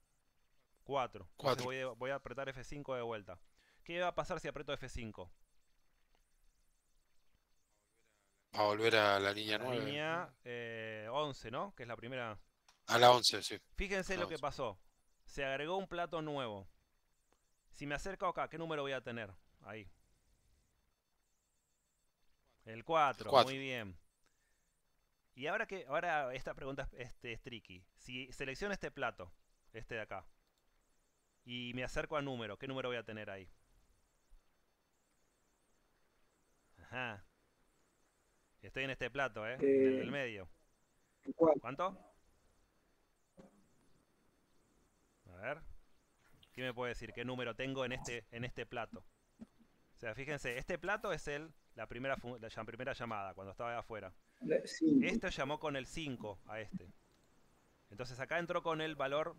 4. Voy, voy, a apretar F5 de vuelta. ¿Qué va a pasar si aprieto F5? A volver a la línea 9. línea 11, eh, ¿no? Que es la primera. A la 11, sí. Fíjense lo que pasó. Se agregó un plato nuevo. Si me acerco acá, ¿qué número voy a tener? Ahí. El 4, muy bien. Y ahora que ahora esta pregunta este, es tricky. Si selecciono este plato, este de acá, y me acerco a número, ¿qué número voy a tener ahí? Ajá. Estoy en este plato, ¿eh? eh en el medio. ¿Cuánto? A ver. ¿Qué me puede decir? ¿Qué número tengo en este, en este plato? O sea, fíjense, este plato es el, la, primera, la primera llamada, cuando estaba ahí afuera. Sí. Este llamó con el 5 a este. Entonces acá entró con el valor,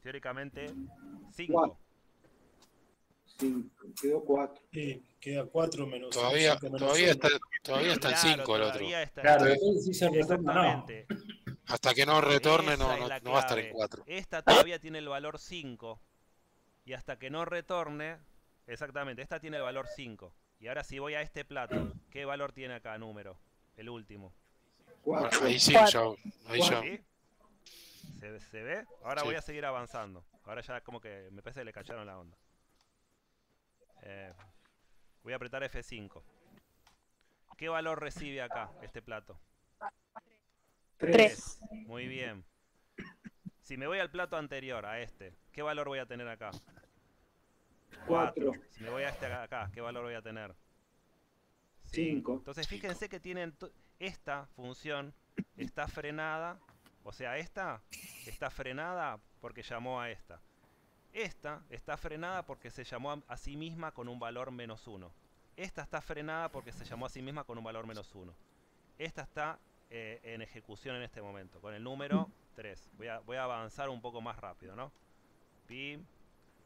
teóricamente, 5 quedó 4. queda 4 menos Todavía, todavía, está, todavía en 5 el otro. Hasta que no retorne, no, va a estar en 4. Esta todavía tiene el valor 5. Y hasta que no retorne, exactamente, esta tiene el valor 5. Y ahora si voy a este plato, ¿qué valor tiene acá número? El último. ahí sí, ¿Se, ve? Ahora voy a seguir avanzando. Ahora ya como que me parece que le cacharon la onda. Eh, voy a apretar F5. ¿Qué valor recibe acá este plato? 3. Muy bien. Si me voy al plato anterior, a este, ¿qué valor voy a tener acá? 4. Si me voy a este acá, ¿qué valor voy a tener? 5. Entonces fíjense que tienen esta función está frenada, o sea, esta está frenada porque llamó a esta. Esta está frenada porque se llamó a sí misma con un valor menos 1. Esta está frenada eh, porque se llamó a sí misma con un valor menos 1. Esta está en ejecución en este momento, con el número 3. Voy a, avanzar un poco más rápido, ¿no? Pim,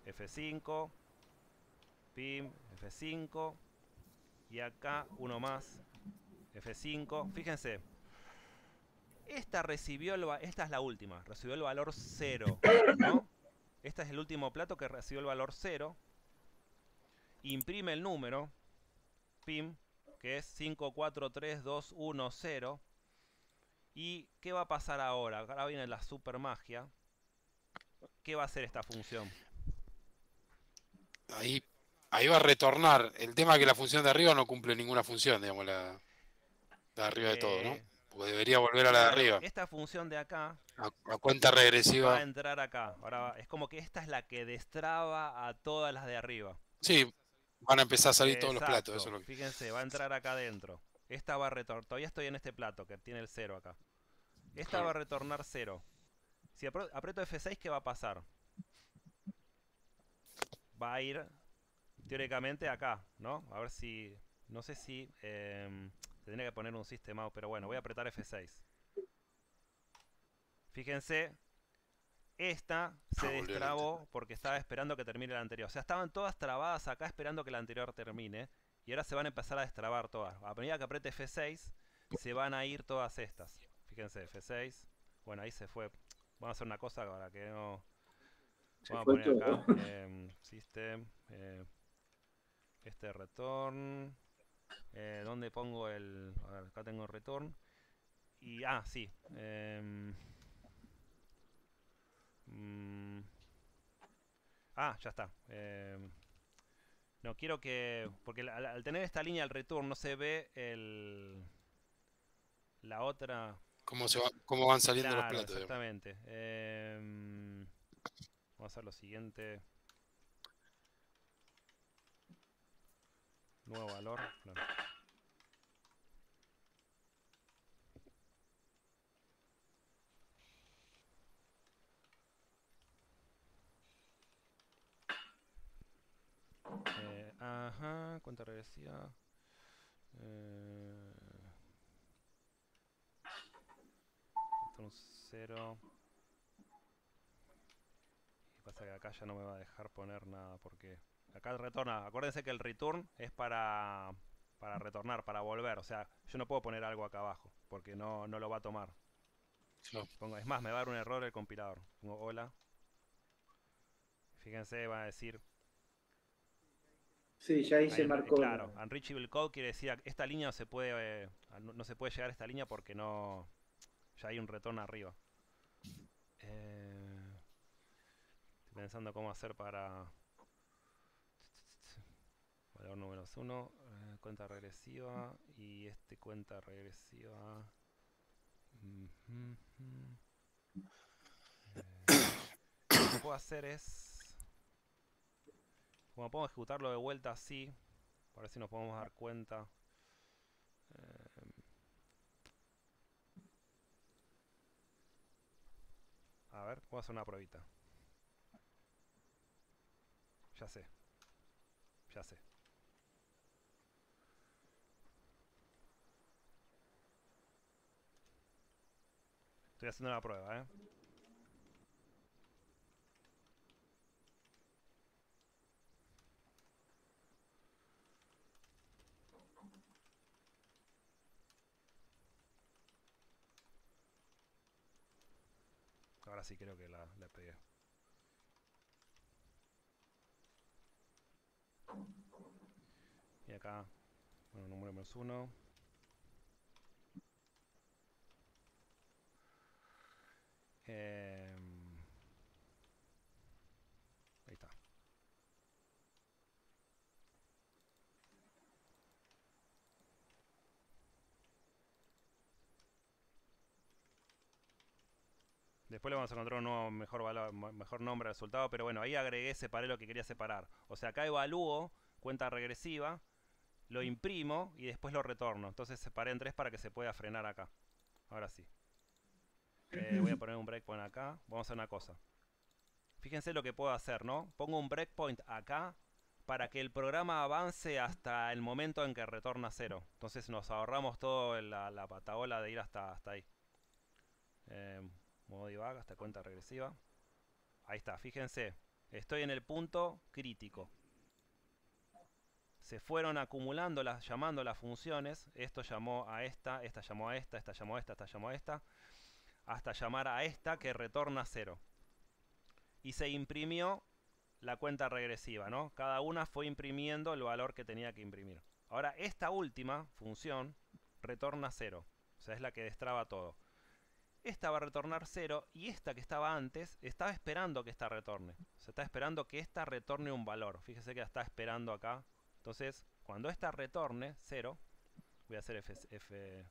F5, Pim, F5. Y acá uno más, F5. Fíjense, esta recibió el esta es la última, recibió el valor 0, ¿no? Este es el último plato que recibió el valor 0. Imprime el número, PIM, que es 543210. ¿Y qué va a pasar ahora? Ahora viene la super magia. ¿Qué va a hacer esta función? Ahí, ahí va a retornar. El tema es que la función de arriba no cumple ninguna función, digamos, la, de arriba de todo, ¿no? Eh, debería volver a la de arriba. Esta función de acá. La, cuenta regresiva. Va a entrar acá. Ahora es como que esta es la que destraba a todas las de arriba. Sí, van a empezar a salir todos los platos. Fíjense, va a entrar acá adentro. Esta va a retornar. Todavía estoy en este plato que tiene el cero acá. Esta va a retornar cero. Si aprieto F6, ¿qué va a pasar? Va a ir teóricamente acá, ¿no? A ver si. No sé si. Em, Tendría que poner un sistema, pero bueno, voy a apretar F6. Fíjense, esta ah, se destrabó porque estaba esperando que termine la anterior. O sea, estaban todas trabadas acá esperando que la anterior termine. Y ahora se van a empezar a destrabar todas. A medida que apriete F6, se van a ir todas estas. Fíjense, F6. Bueno, ahí se fue. Vamos a hacer una cosa ahora que no... Vamos a poner acá. Em, system. Eh, este return eh, dónde pongo el... acá tengo el return. Y, ah, sí. Em, mm, ah, ya está. Em, no, quiero que... Porque al, tener esta línea al return no se ve el... La otra... ¿Cómo, cómo van saliendo los platos? Exactamente. Em, vamos a hacer lo siguiente. Nuevo valor. Eh, ajá, cuenta regresiva. Eh, Y pasa que acá ya no me va a dejar poner nada porque Acá retorna. Acuérdense que el return es para, para retornar, para volver. O sea, yo no puedo poner algo acá abajo, porque no, no lo va a tomar. es más, me va a dar un error el compilador. Pongo hola. Fíjense, va a decir... Sí, ya ahí, el se marcó. Claro, unreachable code quiere decir, esta línea no se puede, eh, no, se puede llegar a esta línea porque no... Ya hay un retorno arriba. Eh, estoy pensando cómo hacer para valor número 1, eh, cuenta regresiva y este cuenta regresiva. Eh, lo que puedo hacer es. Como puedo ejecutarlo de vuelta así, para ver si nos podemos dar cuenta. Eh, a ver, voy a hacer una pruebita. Ya sé. Ya sé. Estoy haciendo la prueba, ¿eh? Ahora sí creo que la, la pegué. Y acá, bueno, número menos uno. Em, ahí está. Después le vamos a encontrar un nuevo mejor, valor, mejor nombre al resultado, pero bueno, ahí agregué, separé lo que quería separar. O sea, acá evalúo, cuenta regresiva, lo imprimo y después lo retorno. Entonces separé en tres para que se pueda frenar acá. Ahora sí. Eh, voy a poner un breakpoint acá. Vamos a hacer una cosa. Fíjense lo que puedo hacer, ¿no? Pongo un breakpoint acá para que el programa avance hasta el momento en que retorna cero. Entonces nos ahorramos toda la, la, patabola de ir hasta, ahí. Eh, modo divag, hasta cuenta regresiva. Ahí está, fíjense. Estoy en el punto crítico. Se fueron acumulando, las, llamando las funciones. Esto llamó a esta, esta llamó a esta, esta llamó a esta, esta llamó a esta hasta llamar a esta que retorna cero. Y se imprimió la cuenta regresiva, ¿no? Cada una fue imprimiendo el valor que tenía que imprimir. Ahora, esta última función retorna cero. O sea, es la que destraba todo. Esta va a retornar cero y esta que estaba antes estaba esperando que esta retorne. Se está esperando que esta retorne un valor. Fíjese que la está esperando acá. Entonces, cuando esta retorne 0. voy a hacer F, F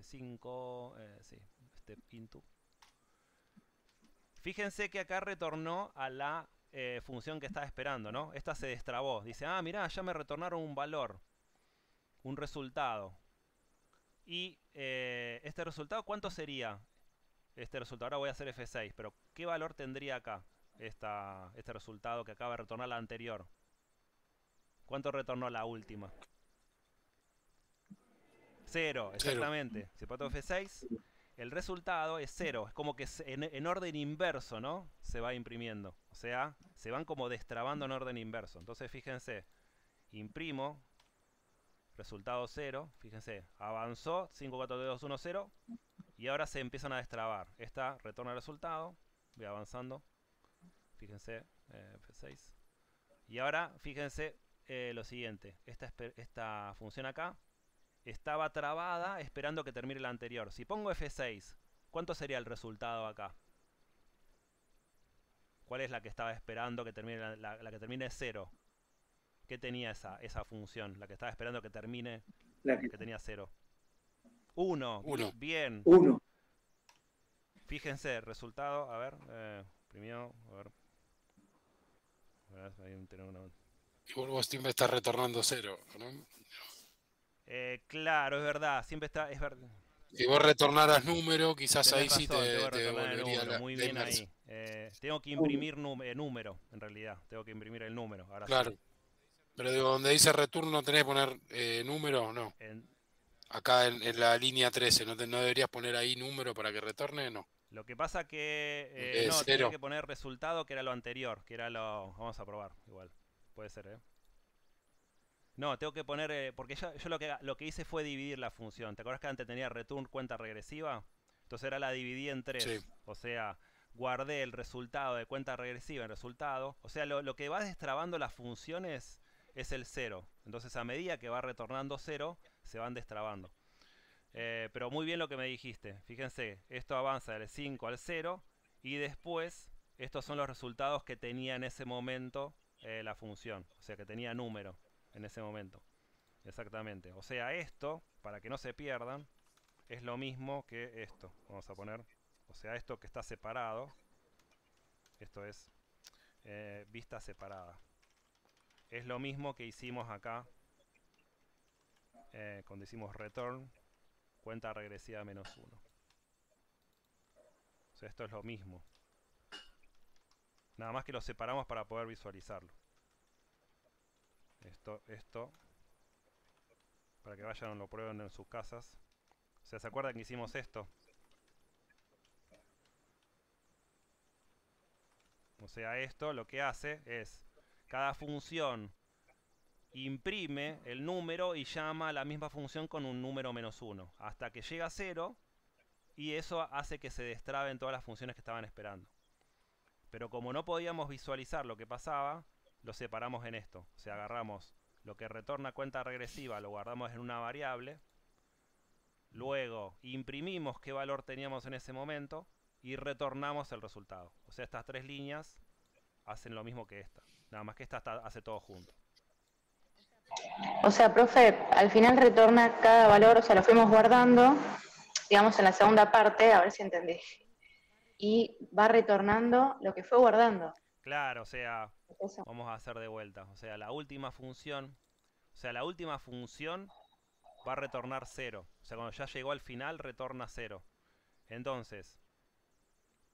5 eh, sí, Fíjense que acá retornó a la eh, función que estaba esperando, ¿no? Esta se destrabó. Dice, ah, mirá, ya me retornaron un valor. Un resultado. Y eh, este resultado, ¿cuánto sería? Este resultado, ahora voy a hacer F6, pero ¿qué valor tendría acá este resultado que acaba de retornar la anterior? ¿Cuánto retornó la última? Cero, exactamente. Si Se F6 el resultado es cero. Es como que en, orden inverso, ¿no? Se va imprimiendo. O sea, se van como destrabando en orden inverso. Entonces, fíjense, imprimo, resultado cero. Fíjense, avanzó, 5, 4, 3, 2, 1, 0. Y ahora se empiezan a destrabar. Esta retorna el resultado. Voy avanzando. Fíjense, eh, F6. Y ahora, fíjense eh, lo siguiente. esta función acá estaba trabada esperando que termine la anterior. Si pongo F6, ¿cuánto sería el resultado acá? ¿Cuál es la que estaba esperando que termine? La, que termine cero? 0. ¿Qué tenía esa, esa función? La que estaba esperando que termine. que, tenía 0. 1. Bien. 1. Fíjense, resultado. A ver. Eh, primero, a ver. Ahí Y me está retornando 0. ¿no? Eh, claro, es verdad, siempre está. Es verdad. Si vos retornaras número, quizás ahí sí te, tengo que imprimir eh, número, en realidad. Tengo que imprimir el número. claro. Pero donde dice retorno ¿tenés que poner eh, número o no? Acá en, la línea 13, ¿no, ¿no deberías poner ahí número para que retorne? No. Lo que pasa que eh, no, que poner resultado, que era lo anterior, que era lo... Vamos a probar, igual. Puede ser, ¿eh? No, tengo que poner, eh, porque yo, lo, que, hice fue dividir la función. ¿Te acuerdas que antes tenía return cuenta regresiva? Entonces era la dividí en tres. O sea, guardé el resultado de cuenta regresiva en resultado. O sea, lo, que va destrabando las funciones es el cero. Entonces a medida que va retornando cero, se van destrabando. Eh, pero muy bien lo que me dijiste. Fíjense, esto avanza del 5 al 0 y después estos son los resultados que tenía en ese momento eh, la función. O sea, que tenía número en ese momento. Exactamente. O sea, esto, para que no se pierdan, es lo mismo que esto. Vamos a poner, o sea, esto que está separado. Esto es eh, vista separada. Es lo mismo que hicimos acá eh, cuando hicimos return, cuenta regresiva menos uno. O sea, esto es lo mismo. Nada más que lo separamos para poder visualizarlo. Esto, esto. Para que vayan lo prueben en sus casas. O sea, ¿se acuerdan que hicimos esto? O sea, esto lo que hace es... Cada función imprime el número y llama a la misma función con un número menos uno. Hasta que llega a cero. Y eso hace que se destraben todas las funciones que estaban esperando. Pero como no podíamos visualizar lo que pasaba, lo separamos en esto. O sea, agarramos lo que retorna cuenta regresiva, lo guardamos en una variable. Luego imprimimos qué valor teníamos en ese momento y retornamos el resultado. O sea, estas tres líneas hacen lo mismo que esta. Nada más que esta hace todo junto. O sea, profe, al final retorna cada valor, o sea, lo fuimos guardando, digamos, en la segunda parte, a ver si entendí. Y va retornando lo que fue guardando. Claro, o sea, vamos a hacer de vuelta. O sea, la última función, o sea, la última función va a retornar cero. O sea, cuando ya llegó al final, retorna cero. Entonces,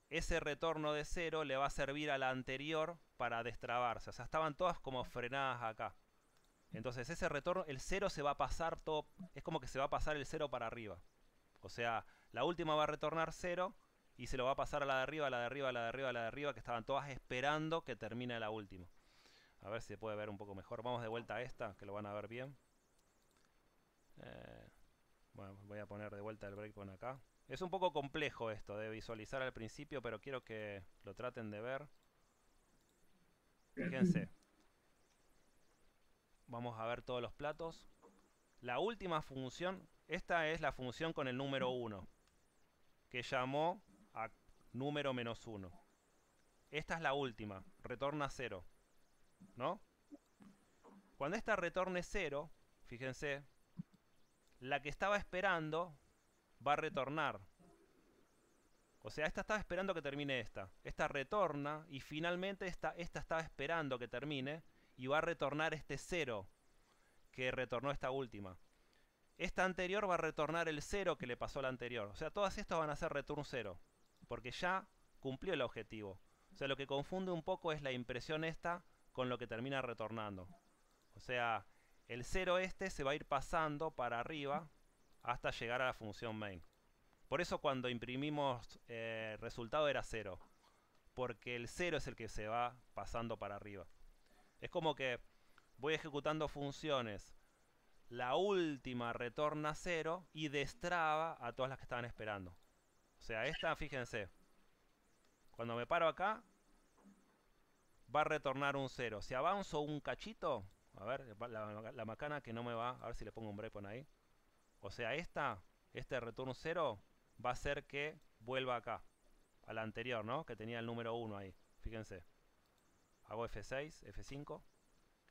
ese retorno de cero le va a servir a la anterior para destrabarse. O sea, estaban todas como frenadas acá. Entonces, ese retorno, el cero se va a pasar todo, es como que se va a pasar el cero para arriba. O sea, la última va a retornar cero y se lo va a pasar a la de arriba, a la de arriba, a la de arriba, a la de arriba, que estaban todas esperando que termine la última. A ver si se puede ver un poco mejor. Vamos de vuelta a esta, que lo van a ver bien. Eh, bueno, voy a poner de vuelta el breakpoint acá. Es un poco complejo esto de visualizar al principio, pero quiero que lo traten de ver. Fíjense. Vamos a ver todos los platos. La última función, esta es la función con el número 1, que llamó número menos 1. Esta es la última, retorna 0. ¿No? Cuando esta retorne 0, fíjense, la que estaba esperando va a retornar. O sea, esta estaba esperando que termine esta. Esta retorna y finalmente esta, esta estaba esperando que termine y va a retornar este 0 que retornó esta última. Esta anterior va a retornar el 0 que le pasó a la anterior. O sea, todas estas van a ser return 0 porque ya cumplió el objetivo. O sea, lo que confunde un poco es la impresión esta con lo que termina retornando. O sea, el cero este se va a ir pasando para arriba hasta llegar a la función main. Por eso cuando imprimimos eh, resultado era cero. Porque el cero es el que se va pasando para arriba. Es como que voy ejecutando funciones. La última retorna cero y destraba a todas las que estaban esperando. O sea, esta, fíjense. Cuando me paro acá, va a retornar un 0. Si avanzo un cachito, a ver, la, macana que no me va, a ver si le pongo un break ahí. O sea, esta, este retorno 0 va a hacer que vuelva acá. A la anterior, ¿no? Que tenía el número 1 ahí. Fíjense. Hago F6, F5.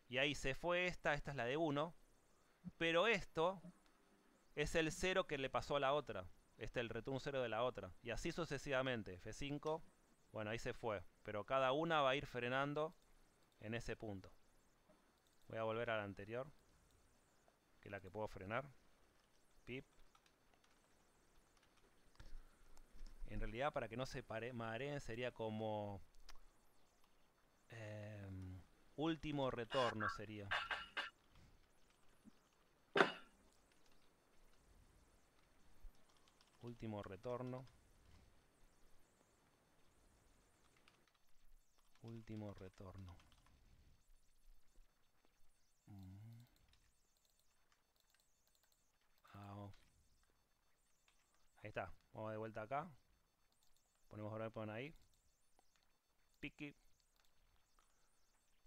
Y ahí se fue esta, esta es la de 1. Pero esto es el 0 que le pasó a la otra. Este el return 0 de la otra. Y así sucesivamente. F5. Bueno, ahí se fue. Pero cada una va a ir frenando en ese punto. Voy a volver a la anterior. Que es la que puedo frenar. Pip. En realidad, para que no se pare, mareen, sería como... Em, último retorno sería. Último retorno. Último retorno. Mm. Ah, oh. Ahí está. Vamos de vuelta acá. Ponemos ahora por ahí. Piqui.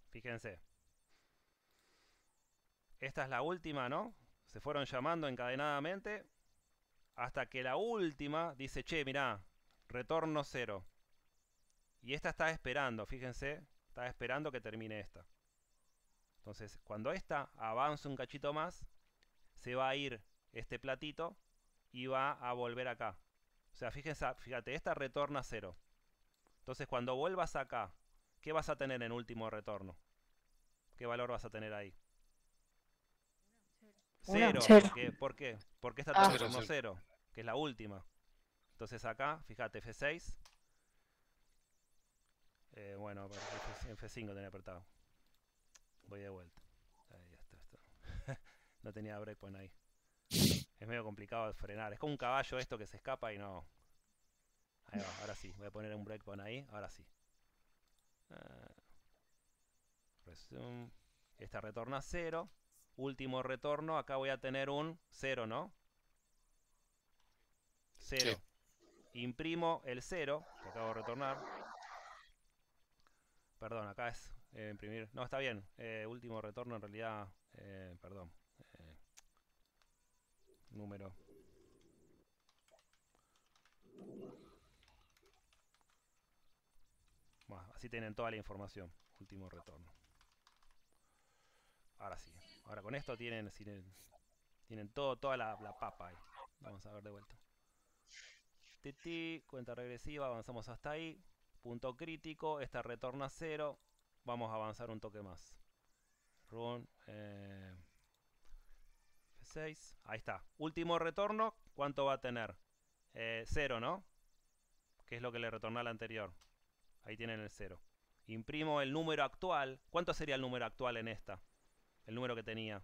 Fíjense. Esta es la última, ¿no? Se fueron llamando encadenadamente. Hasta que la última dice, che, mirá, retorno cero. Y esta está esperando, fíjense, está esperando que termine esta. Entonces, cuando esta avance un cachito más, se va a ir este platito y va a volver acá. O sea, fíjense, fíjate, esta retorna cero. Entonces, cuando vuelvas acá, ¿qué vas a tener en último retorno? ¿Qué valor vas a tener ahí? Cero. ¿Por qué? Porque esta ah. 0, que es la última. Entonces acá, fíjate, F6. Eh, bueno, F5 tenía apretado. Voy de vuelta. (laughs) no tenía breakpoint ahí. Es medio complicado de frenar. Es como un caballo esto que se escapa y no. Ahí va, ahora sí. Voy a poner un breakpoint ahí. Ahora sí. Eh, esta retorna a 0 último retorno, acá voy a tener un 0, ¿no? 0. Imprimo el 0, que acabo de retornar. Perdón, acá es eh, imprimir. No, está bien. Eh, último retorno en realidad. Eh, perdón. número. Bueno, así tienen toda la información. Último retorno. Ahora sí. Ahora con esto tienen, tienen todo, toda la, papa ahí. Vamos a ver de vuelta. Titi, cuenta regresiva, avanzamos hasta ahí. Punto crítico, esta retorna a cero. Vamos a avanzar un toque más. Run. Eh, F6. Ahí está. Último retorno. ¿Cuánto va a tener? Eh, cero, ¿no? Que es lo que le retornó al anterior. Ahí tienen el cero. Imprimo el número actual. ¿Cuánto sería el número actual en esta? El número que tenía.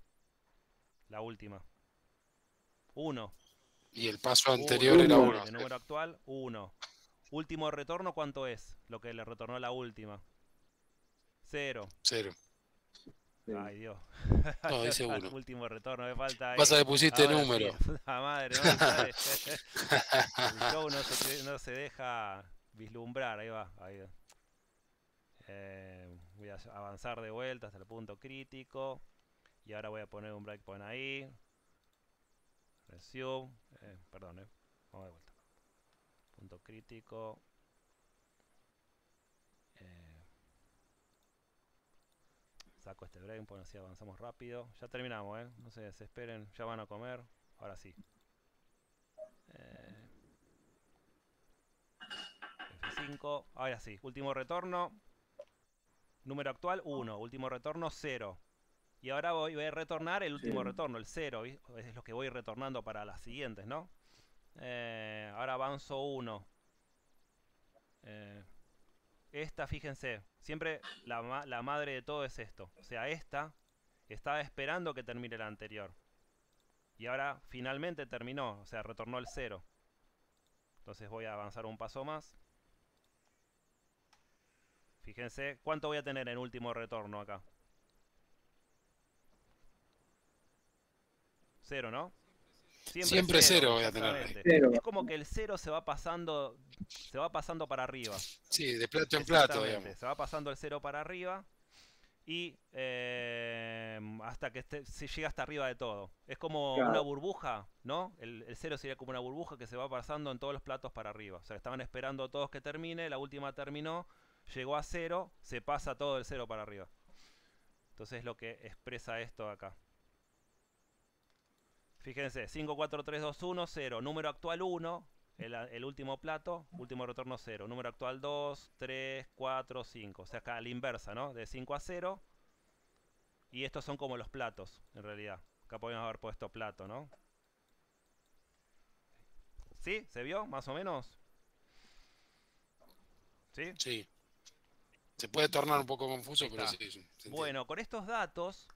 La última. Uno. Y el paso anterior era uno. El número actual, uno. Último retorno, ¿cuánto es? Lo que le retornó la última. Cero. Cero. Ay, Dios. No, (laughs) dice uno. Último retorno, me falta. Pasa que pusiste número. (laughs) La madre, no, (laughs) El show no se, no se deja vislumbrar, ahí va, ahí va. Eh, voy a avanzar de vuelta hasta el punto crítico. Y ahora voy a poner un breakpoint ahí. Resume. Eh, perdón, eh. vamos de vuelta. Punto crítico. saco este breakpoint, así avanzamos rápido. Ya terminamos, ¿eh? No se desesperen, ya van a comer. Ahora sí. F5, ahora sí, último retorno. Número actual 1, ah. último retorno 0. Y ahora voy, a retornar el último retorno, el 0. Es lo que voy retornando para las siguientes, ¿no? Eh, ahora avanzo 1. Eh, esta, fíjense, siempre la, la madre de todo es esto. O sea, esta estaba esperando que termine la anterior. Y ahora finalmente terminó, o sea, retornó el 0. Entonces voy a avanzar un paso más. Fíjense, ¿cuánto voy a tener en último retorno acá? Cero, ¿no? Siempre, cero, voy a tener. Es como que el cero se va pasando, se va pasando para arriba. Sí, de plato en plato, digamos. Se va pasando el cero para arriba y eh, hasta que este, se llega hasta arriba de todo. Es como una burbuja, ¿no? El, cero sería como una burbuja que se va pasando en todos los platos para arriba. O sea, estaban esperando a todos que termine, la última terminó, llegó a 0, se pasa todo el 0 para arriba. Entonces es lo que expresa esto acá. Fíjense, 5, 4, 3, 2, 1, 0. Número actual 1, el, último plato, último retorno 0. Número actual 2, 3, 4, 5. O sea, acá a la inversa, ¿no? De 5 a 0. Y estos son como los platos, en realidad. Acá podemos haber puesto plato, ¿no? ¿Sí? ¿Se vio? ¿Más o menos? ¿Sí? Sí. Se puede tornar un poco confuso, pero sí. bueno, con estos datos,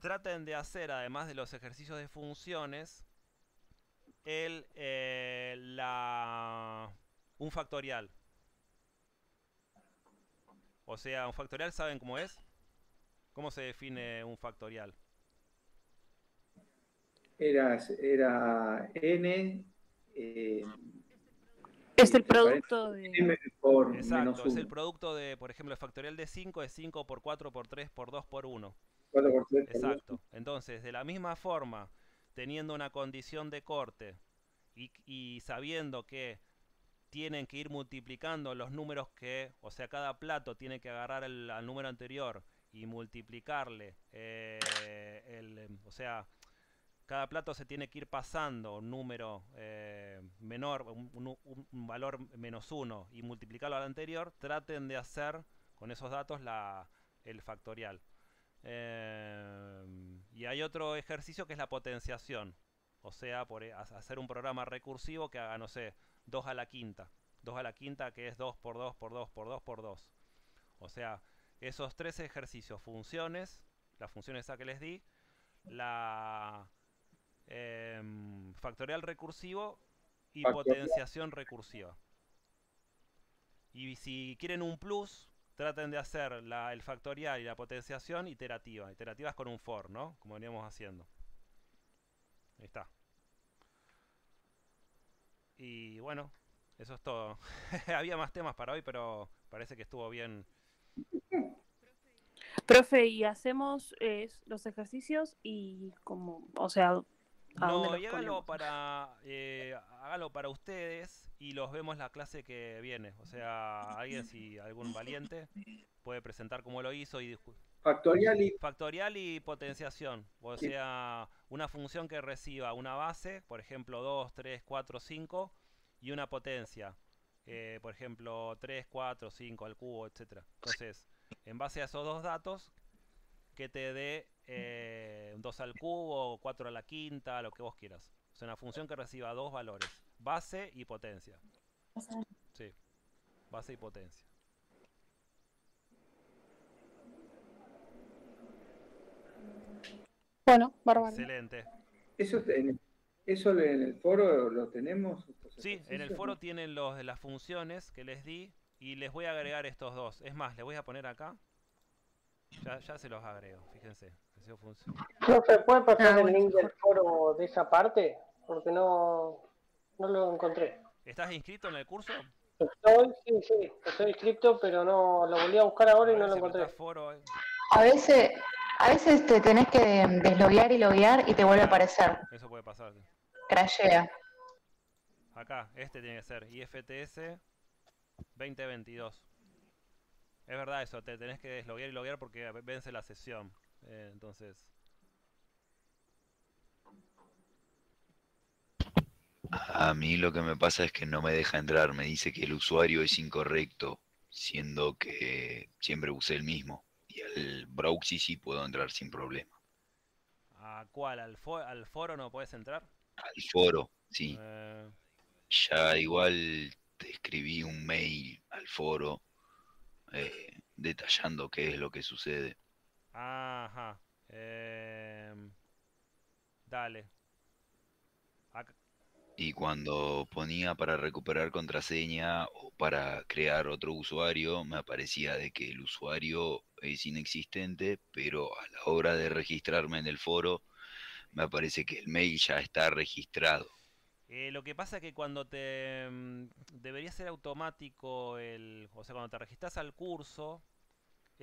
traten de hacer, además de los ejercicios de funciones, el, eh, un factorial. O sea, un factorial, ¿saben cómo es? ¿Cómo se define un factorial? Era, era n eh, es el producto de... Exacto, es el producto de, por ejemplo, el factorial de 5 es 5 por 4 por 3 por 2 por 1. 4 por 3 Exacto. Entonces, de la misma forma, teniendo una condición de corte y, sabiendo que tienen que ir multiplicando los números que, o sea, cada plato tiene que agarrar el, al número anterior y multiplicarle eh, el, em, o sea, cada plato se tiene que ir pasando un número eh, menor, un, valor menos uno y multiplicarlo al anterior, traten de hacer con esos datos el factorial. Eh, y hay otro ejercicio que es la potenciación, o sea, por eh, hacer un programa recursivo que haga, no sé, 2 a la quinta. 2 a la quinta que es 2 por 2 por 2 por 2 por 2. O sea, esos tres ejercicios, funciones, la función esa que les di, la Em, factorial recursivo y potenciación recursiva. Y si quieren un plus, traten de hacer la, el factorial y la potenciación iterativa. Iterativas con un for, ¿no? Como veníamos haciendo. Ahí está. Y bueno, eso es todo. (laughs) Había más temas para hoy, pero parece que estuvo bien. Profe, y hacemos eh, los ejercicios y como, o sea, no, y hágalo para, eh, hágalo para ustedes y los vemos la clase que viene. O sea, alguien, si algún valiente, puede presentar cómo lo hizo y Factorial y... Factorial y potenciación. O sea, una función que reciba una base, por ejemplo 2, 3, 4, 5, y una potencia. Eh, por ejemplo 3, 4, 5 al cubo, etc. Entonces, en base a esos dos datos, que te dé 2 eh, al cubo, 4 a la quinta, lo que vos quieras. Es una función que reciba dos valores, base y potencia. Sí, base y potencia. Bueno, bárbaro. Excelente. Eso, en el foro lo tenemos. Sí, en el foro tienen las funciones que les di y les voy a agregar estos dos. Es más, les voy a poner acá. ya se los agrego, fíjense se ¿puede pasar ah, el link del foro de esa parte? Porque no, no lo encontré. ¿Estás inscrito en el curso? Estoy, sí, sí, estoy inscrito, pero no lo volví a buscar ahora y no lo encontré. Eh. A veces, a veces te tenés que desloguear y loguear y te vuelve a aparecer. Eso puede pasar. Acá, este tiene que ser IFTS 2022. Es verdad eso, te tenés que desloguear y loguear porque vence la sesión. Eh, entonces... A mí lo que me pasa es que no me deja entrar, me dice que el usuario es incorrecto, siendo que siempre usé el mismo. Y al Browxy sí puedo entrar sin problema. ¿A cuál? ¿Al, foro no puedes entrar? Al foro, sí. Eh. Ya igual te escribí un mail al foro eh, detallando qué es lo que sucede. Ajá. Em, dale. Y cuando ponía para recuperar contraseña o para crear otro usuario, me aparecía de que el usuario es inexistente, pero a la hora de registrarme en el foro, me aparece que el mail ya está registrado. Eh, lo que pasa es que cuando te... Mm, debería ser automático el... O sea, cuando te registras al curso,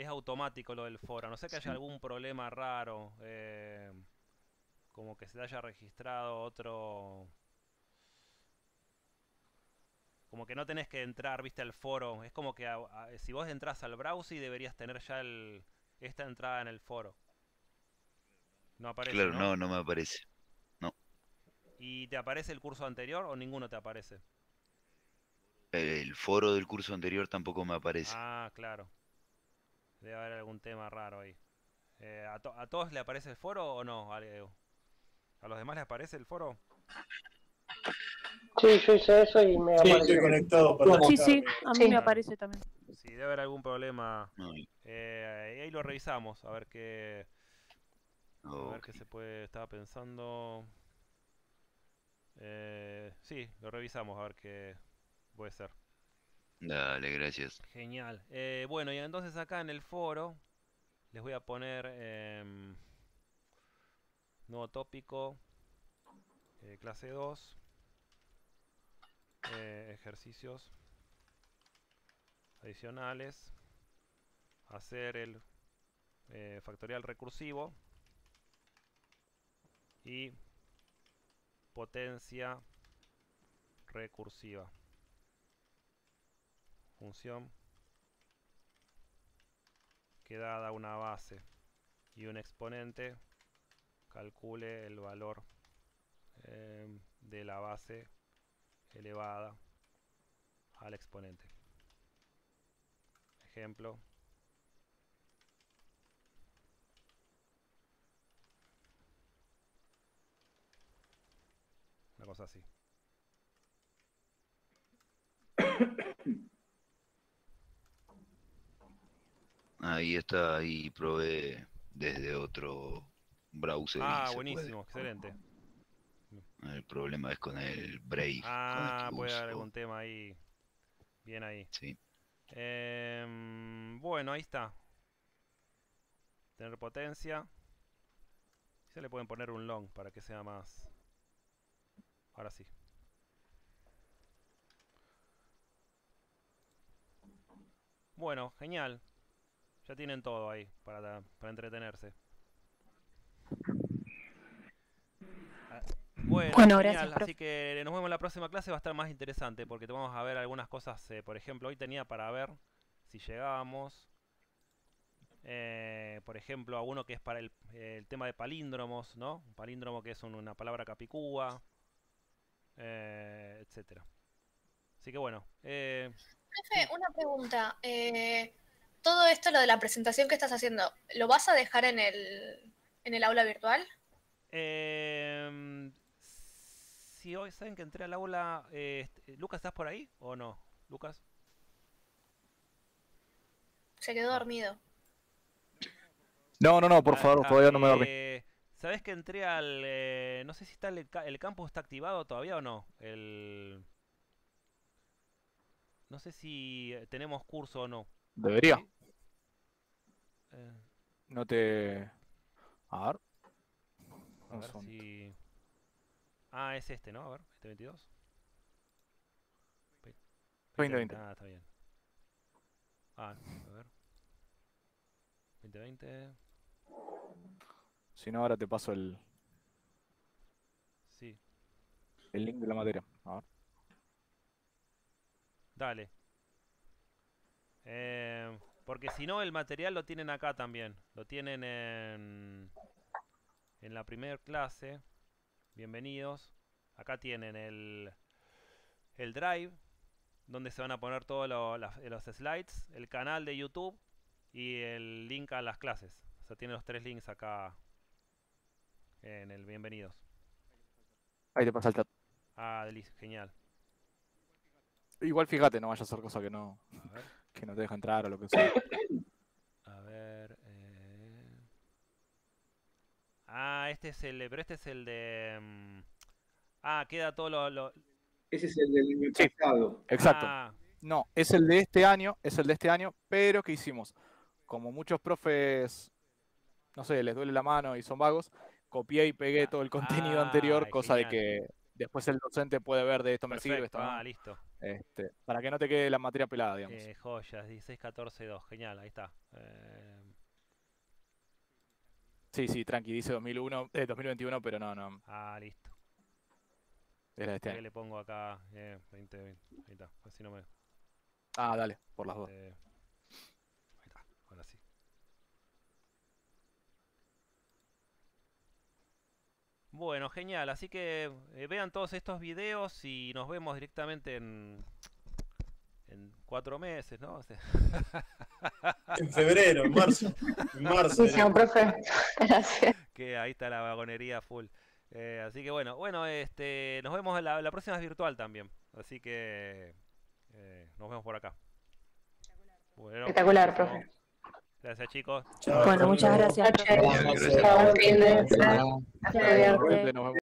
es automático lo del foro, no sé que haya algún problema raro, eh, como que se te haya registrado otro... Como que no tenés que entrar, viste, al foro. Es como que si vos entras al browser deberías tener ya el, esta entrada en el foro. No aparece. Claro, ¿no? no, no me aparece. No. ¿Y te aparece el curso anterior o ninguno te aparece? El foro del curso anterior tampoco me aparece. Ah, claro. Debe haber algún tema raro ahí. Eh, ¿a, ¿a, todos le aparece el foro o no, ¿A los demás les aparece el foro? Sí, yo hice eso y me aparece. conectado, Sí, sí, a mí me aparece también. Sí, debe haber algún problema. Eh, ahí lo revisamos, a ver qué. A ver qué se puede. Estaba pensando. Eh, sí, lo revisamos, a ver qué puede ser. Dale, gracias. Genial. Eh, bueno, y entonces acá en el foro les voy a poner em, nuevo tópico, eh, clase 2, eh, ejercicios adicionales, hacer el factorial recursivo y potencia recursiva función que dada una base y un exponente calcule el valor em, de la base elevada al exponente ejemplo una cosa así (coughs) Ahí está, ahí probé desde otro browser. Ah, buenísimo, excelente. El problema es con el Brave. Ah, este puede haber algún tema ahí. Bien ahí. Sí. Em, bueno, ahí está. Tener potencia. Se le pueden poner un long para que sea más... Ahora sí. Bueno, genial. Ya tienen todo ahí para, entretenerse. Ah, bueno, Así que nos vemos en la próxima clase, va a estar más interesante porque te vamos a ver algunas cosas. Eh, por ejemplo, hoy tenía para ver si llegábamos. Eh, por ejemplo, alguno que es para el, tema de palíndromos, ¿no? Un palíndromo que es una palabra capicúa, eh, etcétera. Así que bueno. Jefe, eh, una pregunta. Eh, todo esto, lo de la presentación que estás haciendo, ¿lo vas a dejar en el, en el aula virtual? Em, si hoy saben que entré al aula, eh, este, Lucas, ¿estás por ahí o no? Lucas. Se quedó dormido. No, no, no, por ah, favor, ah, todavía no me dormí. Eh, ¿Sabes que entré al... Eh, no sé si está el, el, campus está activado todavía o no? No sé si tenemos curso o no. Debería. No te... A ver. A ver si... Ah, es este, ¿no? A ver, este 22. 20, 20. Ah, está bien. Ah, a ver. 20, 20. Si no, ahora te paso el... Sí. El link de la materia. A ver. Dale. Eh... Porque si no, el material lo tienen acá también. Lo tienen en, en la primera clase. Bienvenidos. Acá tienen el, el drive, donde se van a poner todos los slides, el canal de YouTube y el link a las clases. O sea, tienen los tres links acá en el bienvenidos. Ahí te pasa el chat. Ah, delicio. genial. Igual fíjate, no vaya a ser cosa que no. A que no te deja entrar o lo que sea. A ver. Eh. Ah, este es el de. Pero este es el de. Mm, ah, queda todo lo. Ese es el del pasado. exacto. Ah. No, es el de este año, es el de este año, pero ¿qué hicimos? Como muchos profes, no sé, les duele la mano y son vagos, copié y pegué ah, todo el contenido anterior, ah, cosa de que después el docente puede ver de esto me sirve, esto Ah, listo. Este, para que no te quede la materia pelada, digamos. Eh, joyas, 16, 14, 2. Genial, ahí está. Eh... Sí, sí, tranqui, dice 2001, eh, 2021, pero no, no. Ah, listo. Era este le pongo acá? 20 eh, Ahí está, así no me. Ah, dale, por las dos. Eh, Bueno, genial. Así que eh, vean todos estos videos y nos vemos directamente en, en cuatro meses, ¿no? (laughs) En febrero, en marzo. (laughs) marzo. ¿eh? (laughs) Gracias. Que ahí está la vagonería full. Eh, así que bueno, bueno, este, nos vemos la, la próxima es virtual también. Así que nos vemos por acá. Espectacular, Espectacular profe. Gracias, chicos. Bueno, muchas gracias.